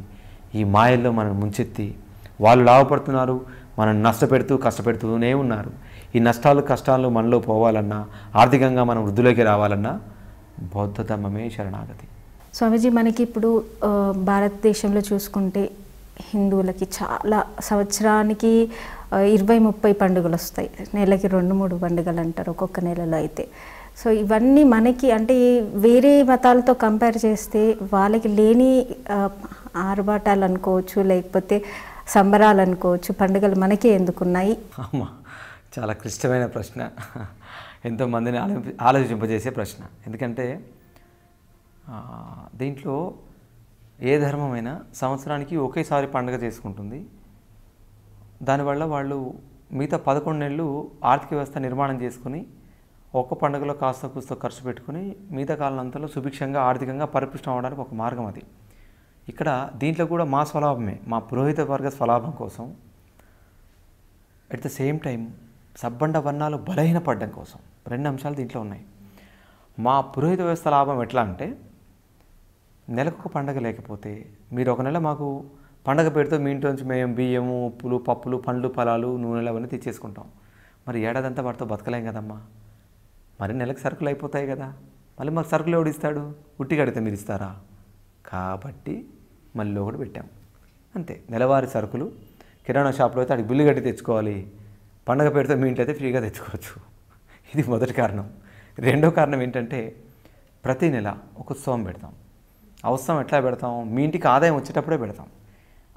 Speaker 2: ఈ మాయల్లో మనం ముంచెత్తి వాళ్ళు లాభపడుతున్నారు మనం నష్టపెడుతూ కష్టపెడుతూనే ఉన్నారు ఈ నష్టాలు కష్టాలు మనలో పోవాలన్నా ఆర్థికంగా మనం వృద్ధిలోకి రావాలన్నా బౌద్ధ ధర్మమే శరణాగతి
Speaker 1: స్వామీజీ మనకి ఇప్పుడు భారతదేశంలో చూసుకుంటే హిందువులకి చాలా సంవత్సరానికి ఇరవై ముప్పై పండుగలు వస్తాయి నెలకి రెండు మూడు పండుగలు అంటారు ఒక్కొక్క నెలలో అయితే సో ఇవన్నీ మనకి అంటే వేరే మతాలతో కంపేర్ చేస్తే వాళ్ళకి లేని ఆర్భాటాలు అనుకోవచ్చు లేకపోతే సంబరాలు అనుకోవచ్చు పండుగలు మనకే ఎందుకున్నాయి
Speaker 2: చాలా క్లిష్టమైన ప్రశ్న ఎంతోమందిని ఆలోచి ఆలోచింపజేసే ప్రశ్న ఎందుకంటే దీంట్లో ఏ ధర్మమైనా సంవత్సరానికి ఒకేసారి పండుగ చేసుకుంటుంది దానివల్ల వాళ్ళు మిగతా పదకొండు నెలలు ఆర్థిక వ్యవస్థ నిర్మాణం చేసుకుని ఒక్క పండుగలో కాస్త కూస్త ఖర్చు పెట్టుకుని మిగతా కాలం అంతలో సుభిక్షంగా ఆర్థికంగా పరిపుష్టం అవడానికి ఒక మార్గం అది ఇక్కడ దీంట్లో కూడా మా స్వలాభమే మా పురోహిత వర్గ స్వలాభం కోసం అట్ ద సేమ్ టైం సబ్బండ వర్ణాలు బలహీనపడడం కోసం రెండు అంశాలు దీంట్లో ఉన్నాయి మా పురోహిత వ్యవస్థ లాభం ఎట్లా అంటే నెలకు ఒక పండగ లేకపోతే మీరు ఒక నెల మాకు పండగ పేరుతో మీ ఇంట్లో నుంచి మేము బియ్యము ఉప్పులు పప్పులు పండ్లు ఫలాలు నూనెలు అవన్నీ తెచ్చేసుకుంటాం మరి ఏడాదంతా వాటితో బతకలేం కదమ్మా మరి నెలకు సరుకులు అయిపోతాయి కదా మళ్ళీ మాకు సరుకులు ఎవడు ఇస్తాడు ఉట్టిగా అడిగితే మీరు ఇస్తారా కాబట్టి మళ్ళీ ఒకటి పెట్టాం అంతే నెలవారి సరుకులు కిరాణా షాప్లో అయితే అడిగి బిల్లు కట్టి తెచ్చుకోవాలి పండగ పేరుతో మీ ఇంట్లో అయితే ఫ్రీగా తెచ్చుకోవచ్చు ఇది మొదటి కారణం రెండో కారణం ఏంటంటే ప్రతి నెల ఒక ఉత్సవం పెడతాం అవసరం ఎట్లా పెడతాం మీ ఇంటికి ఆదాయం వచ్చేటప్పుడే పెడతాం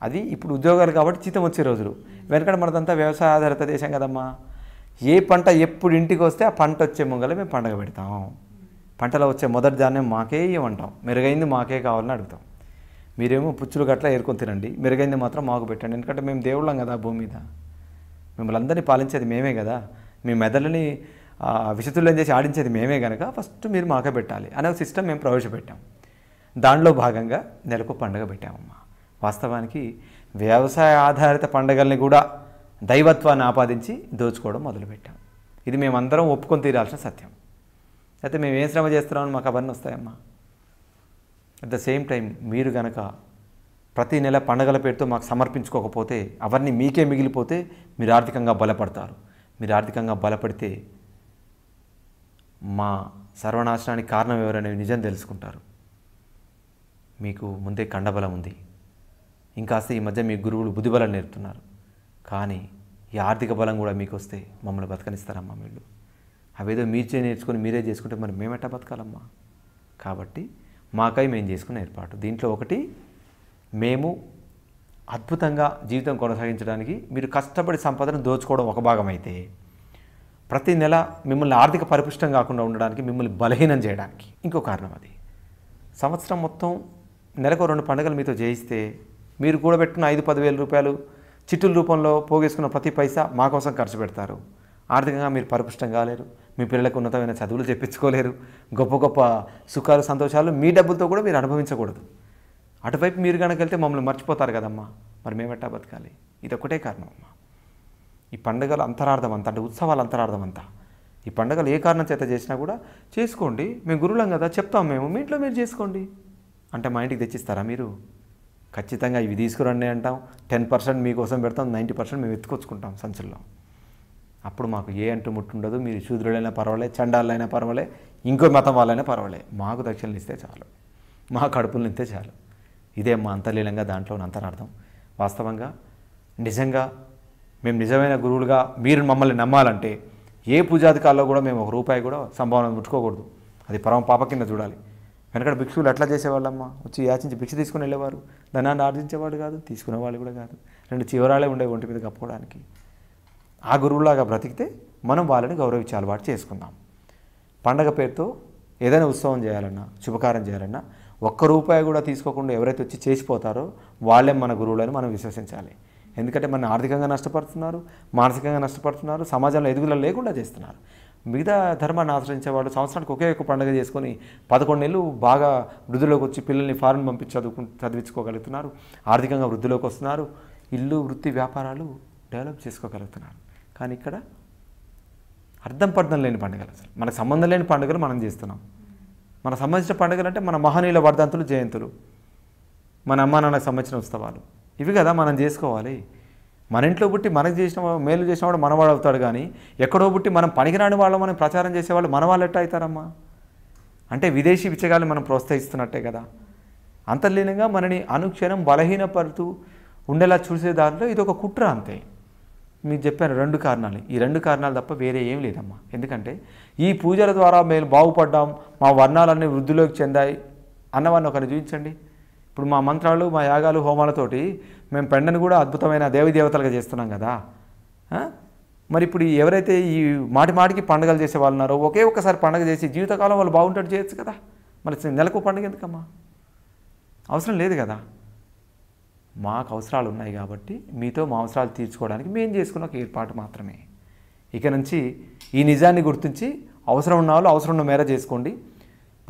Speaker 2: అది ఇప్పుడు ఉద్యోగాలు కాబట్టి జీతం వచ్చే రోజులు వెనకడ మనదంతా వ్యవసాయ ఆధారిత దేశం కదమ్మా ఏ పంట ఎప్పుడు ఇంటికి వస్తే ఆ పంట వచ్చే ముంగల మేము పండగ పెడతాం పంటలో వచ్చే మొదటి ధాన్యం మాకే ఇవ్వంటాం మెరుగైంది మాకే కావాలని అడుగుతాం మీరేమో పుచ్చులు గట్లా ఏరుకొని తినండి మెరుగైంది మాత్రం మాకు పెట్టండి ఎందుకంటే మేము దేవుళ్ళం కదా భూమి మీద మిమ్మల్ని అందరినీ పాలించేది మేమే కదా మీ మెదళ్ళని విచితుల్యం చేసి ఆడించేది మేమే కనుక ఫస్ట్ మీరు మాకే పెట్టాలి అనే సిస్టమ్ మేము ప్రవేశపెట్టాం దానిలో భాగంగా నెలకు పండుగ పెట్టామమ్మా వాస్తవానికి వ్యవసాయ ఆధారిత పండగల్ని కూడా దైవత్వాన్ని ఆపాదించి దోచుకోవడం మొదలుపెట్టాం ఇది మేమందరం ఒప్పుకొని తీరాల్సిన సత్యం అయితే మేము ఏం శ్రమ చేస్తున్నామని మాకు అవన్నీ వస్తాయమ్మా అట్ ద సేమ్ టైం మీరు గనక ప్రతి నెల పండగల పేరుతో మాకు సమర్పించుకోకపోతే అవన్నీ మీకే మిగిలిపోతే మీరు ఆర్థికంగా బలపడతారు మీరు ఆర్థికంగా బలపడితే మా సర్వనాశనానికి కారణం ఎవరనేవి నిజం తెలుసుకుంటారు మీకు ముందే కండబలం ఉంది ఇంకాస్త ఈ మధ్య మీ గురువులు బుద్ధిబలం నేర్పుతున్నారు కానీ ఈ ఆర్థిక బలం కూడా మీకు వస్తే మమ్మల్ని బతకనిస్తారమ్మా వీళ్ళు అవేదో మీరు నేర్చుకొని మీరే చేసుకుంటే మరి మేమెట్టా బతకాలమ్మా కాబట్టి మాకై మేము చేసుకున్న ఏర్పాటు దీంట్లో ఒకటి మేము అద్భుతంగా జీవితం కొనసాగించడానికి మీరు కష్టపడి సంపదను దోచుకోవడం ఒక భాగం అయితే ప్రతి నెల మిమ్మల్ని ఆర్థిక పరిపుష్టం కాకుండా ఉండడానికి మిమ్మల్ని బలహీనం చేయడానికి ఇంకో కారణం అది సంవత్సరం మొత్తం నెలకు రెండు పండుగలు మీతో చేయిస్తే మీరు కూడబెట్టిన ఐదు పదివేల రూపాయలు చిట్టుల రూపంలో పోగేసుకున్న ప్రతి పైసా మా కోసం ఖర్చు పెడతారు ఆర్థికంగా మీరు పరిపుష్టం కాలేరు మీ పిల్లలకు ఉన్నతమైన చదువులు చెప్పించుకోలేరు గొప్ప గొప్ప సుఖాలు సంతోషాలు మీ డబ్బులతో కూడా మీరు అనుభవించకూడదు అటువైపు మీరు కనుక వెళ్తే మమ్మల్ని మర్చిపోతారు కదమ్మా మరి మేమెట్టా బతకాలి ఇది ఒకటే కారణం అమ్మా ఈ పండుగల అంతరార్థం అంతా అంటే ఉత్సవాల అంతరార్థం అంతా ఈ పండుగలు ఏ కారణం చేత చేసినా కూడా చేసుకోండి మేము గురువులం కదా చెప్తాం మేము మీ ఇంట్లో మీరు చేసుకోండి అంటే మా ఇంటికి తెచ్చిస్తారా మీరు ఖచ్చితంగా ఇవి తీసుకురండి అంటాం టెన్ పర్సెంట్ మీకోసం పెడతాం నైంటీ పర్సెంట్ మేము ఎత్తుకొచ్చుకుంటాం సంచుల్లో అప్పుడు మాకు ఏ అంటూ ముట్టుండదు మీరు శూద్రులైనా పర్వాలే చండాలైనా పర్వాలే ఇంకో మతం వాళ్ళైనా పర్వాలే మాకు దక్షిణలు ఇస్తే చాలు మా కడుపులు ఇస్తే చాలు ఇదే మా అంతర్లీనంగా దాంట్లో అంతరార్థం వాస్తవంగా నిజంగా మేము నిజమైన గురువులుగా మీరు మమ్మల్ని నమ్మాలంటే ఏ పూజాధికారులో కూడా మేము ఒక రూపాయి కూడా సంభావన ముట్టుకోకూడదు అది పరమ పాప కింద చూడాలి వెనకడ భిక్షువులు ఎట్లా చేసేవాళ్ళమ్మా వచ్చి యాచించి భిక్ష తీసుకుని వెళ్ళేవారు ధనాన్ని ఆర్జించేవాడు కాదు తీసుకునేవాళ్ళు కూడా కాదు రెండు చివరాలే ఉండే ఒంటి మీద కప్పుకోవడానికి ఆ గురువులాగా బ్రతికితే మనం వాళ్ళని గౌరవించే అలవాటు చేసుకుందాం పండగ పేరుతో ఏదైనా ఉత్సవం చేయాలన్నా శుభకారం చేయాలన్నా ఒక్క రూపాయి కూడా తీసుకోకుండా ఎవరైతే వచ్చి చేసిపోతారో వాళ్ళే మన గురువులని మనం విశ్వసించాలి ఎందుకంటే మన ఆర్థికంగా నష్టపడుతున్నారు మానసికంగా నష్టపడుతున్నారు సమాజంలో ఎదుగుదల లేకుండా చేస్తున్నారు మిగతా ధర్మాన్ని ఆశ్రయించే వాళ్ళు సంవత్సరానికి ఒకే ఒక పండుగ చేసుకొని పదకొండు నెలలు బాగా వృద్ధిలోకి వచ్చి పిల్లల్ని ఫారెన్ పంపించి చదువుకు చదివించుకోగలుగుతున్నారు ఆర్థికంగా వృద్ధిలోకి వస్తున్నారు ఇల్లు వృత్తి వ్యాపారాలు డెవలప్ చేసుకోగలుగుతున్నారు కానీ ఇక్కడ అర్థం పర్థం లేని పండుగలు అసలు మనకు సంబంధం లేని పండుగలు మనం చేస్తున్నాం మనకు సంబంధించిన పండుగలు అంటే మన మహనీయుల వర్ధంతులు జయంతులు మన అమ్మానాన్నకు సంబంధించిన ఉత్సవాలు ఇవి కదా మనం చేసుకోవాలి మన ఇంట్లో పుట్టి మనకు చేసిన మేలు చేసినవాడు మనవాడు అవుతాడు కానీ ఎక్కడో పుట్టి మనం పనికిరాని మనం ప్రచారం చేసేవాళ్ళు మనవాళ్ళు వాళ్ళు ఎట్ట అవుతారమ్మా అంటే విదేశీ బిచ్చగాళ్ళు మనం ప్రోత్సహిస్తున్నట్టే కదా అంతర్లీనంగా మనని అనుక్షణం బలహీనపడుతూ ఉండేలా చూసే దారిలో ఇది ఒక కుట్ర అంతే మీకు చెప్పాను రెండు కారణాలు ఈ రెండు కారణాలు తప్ప వేరే ఏం లేదమ్మా ఎందుకంటే ఈ పూజల ద్వారా మేము బాగుపడ్డాం మా వర్ణాలన్నీ వృద్ధిలోకి చెందాయి అన్నవాడిని ఒకరిని చూపించండి ఇప్పుడు మా మంత్రాలు మా యాగాలు హోమాలతోటి మేము పెండను కూడా అద్భుతమైన దేవతలుగా చేస్తున్నాం కదా మరి ఇప్పుడు ఎవరైతే ఈ మాటి మాటికి పండుగలు చేసే వాళ్ళు ఉన్నారో ఒకే ఒక్కసారి పండుగ చేసి జీవితకాలం వాళ్ళు బాగుంటాడు చేయొచ్చు కదా మరి నెలకు పండుగ ఎందుకమ్మా అవసరం లేదు కదా మాకు అవసరాలు ఉన్నాయి కాబట్టి మీతో మా అవసరాలు తీర్చుకోవడానికి మేము చేసుకున్న ఒక ఏర్పాటు మాత్రమే ఇక నుంచి ఈ నిజాన్ని గుర్తించి అవసరం ఉన్న వాళ్ళు అవసరం ఉన్న మేర చేసుకోండి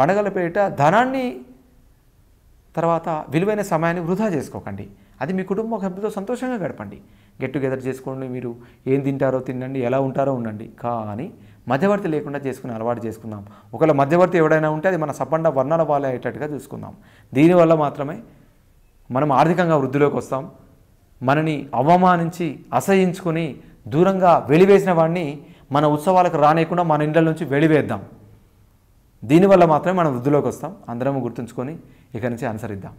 Speaker 2: పండగల పేట ధనాన్ని తర్వాత విలువైన సమయాన్ని వృధా చేసుకోకండి అది మీ కుటుంబ సభ్యులతో సంతోషంగా గడపండి గెట్ టుగెదర్ చేసుకోండి మీరు ఏం తింటారో తినండి ఎలా ఉంటారో ఉండండి కానీ మధ్యవర్తి లేకుండా చేసుకుని అలవాటు చేసుకుందాం ఒకవేళ మధ్యవర్తి ఎవడైనా ఉంటే అది మన సపండ వర్ణాల వాళ్ళ అయ్యేటట్టుగా చూసుకుందాం దీనివల్ల మాత్రమే మనం ఆర్థికంగా వృద్ధిలోకి వస్తాం మనని అవమానించి అసహించుకుని దూరంగా వెలివేసిన వాడిని మన ఉత్సవాలకు రానియకుండా మన ఇండ్ల నుంచి వెలివేద్దాం దీనివల్ల మాత్రమే మనం వృద్ధిలోకి వస్తాం అందరం గుర్తుంచుకొని ఇక నుంచి ఆన్సర్ ఇద్దాం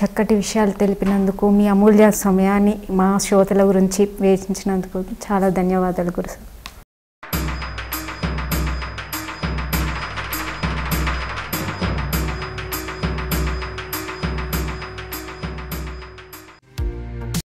Speaker 1: చక్కటి విషయాలు తెలిపినందుకు మీ అమూల్య సమయాన్ని మా శ్రోతల గురించి వేచించినందుకు చాలా ధన్యవాదాలు గురుసారి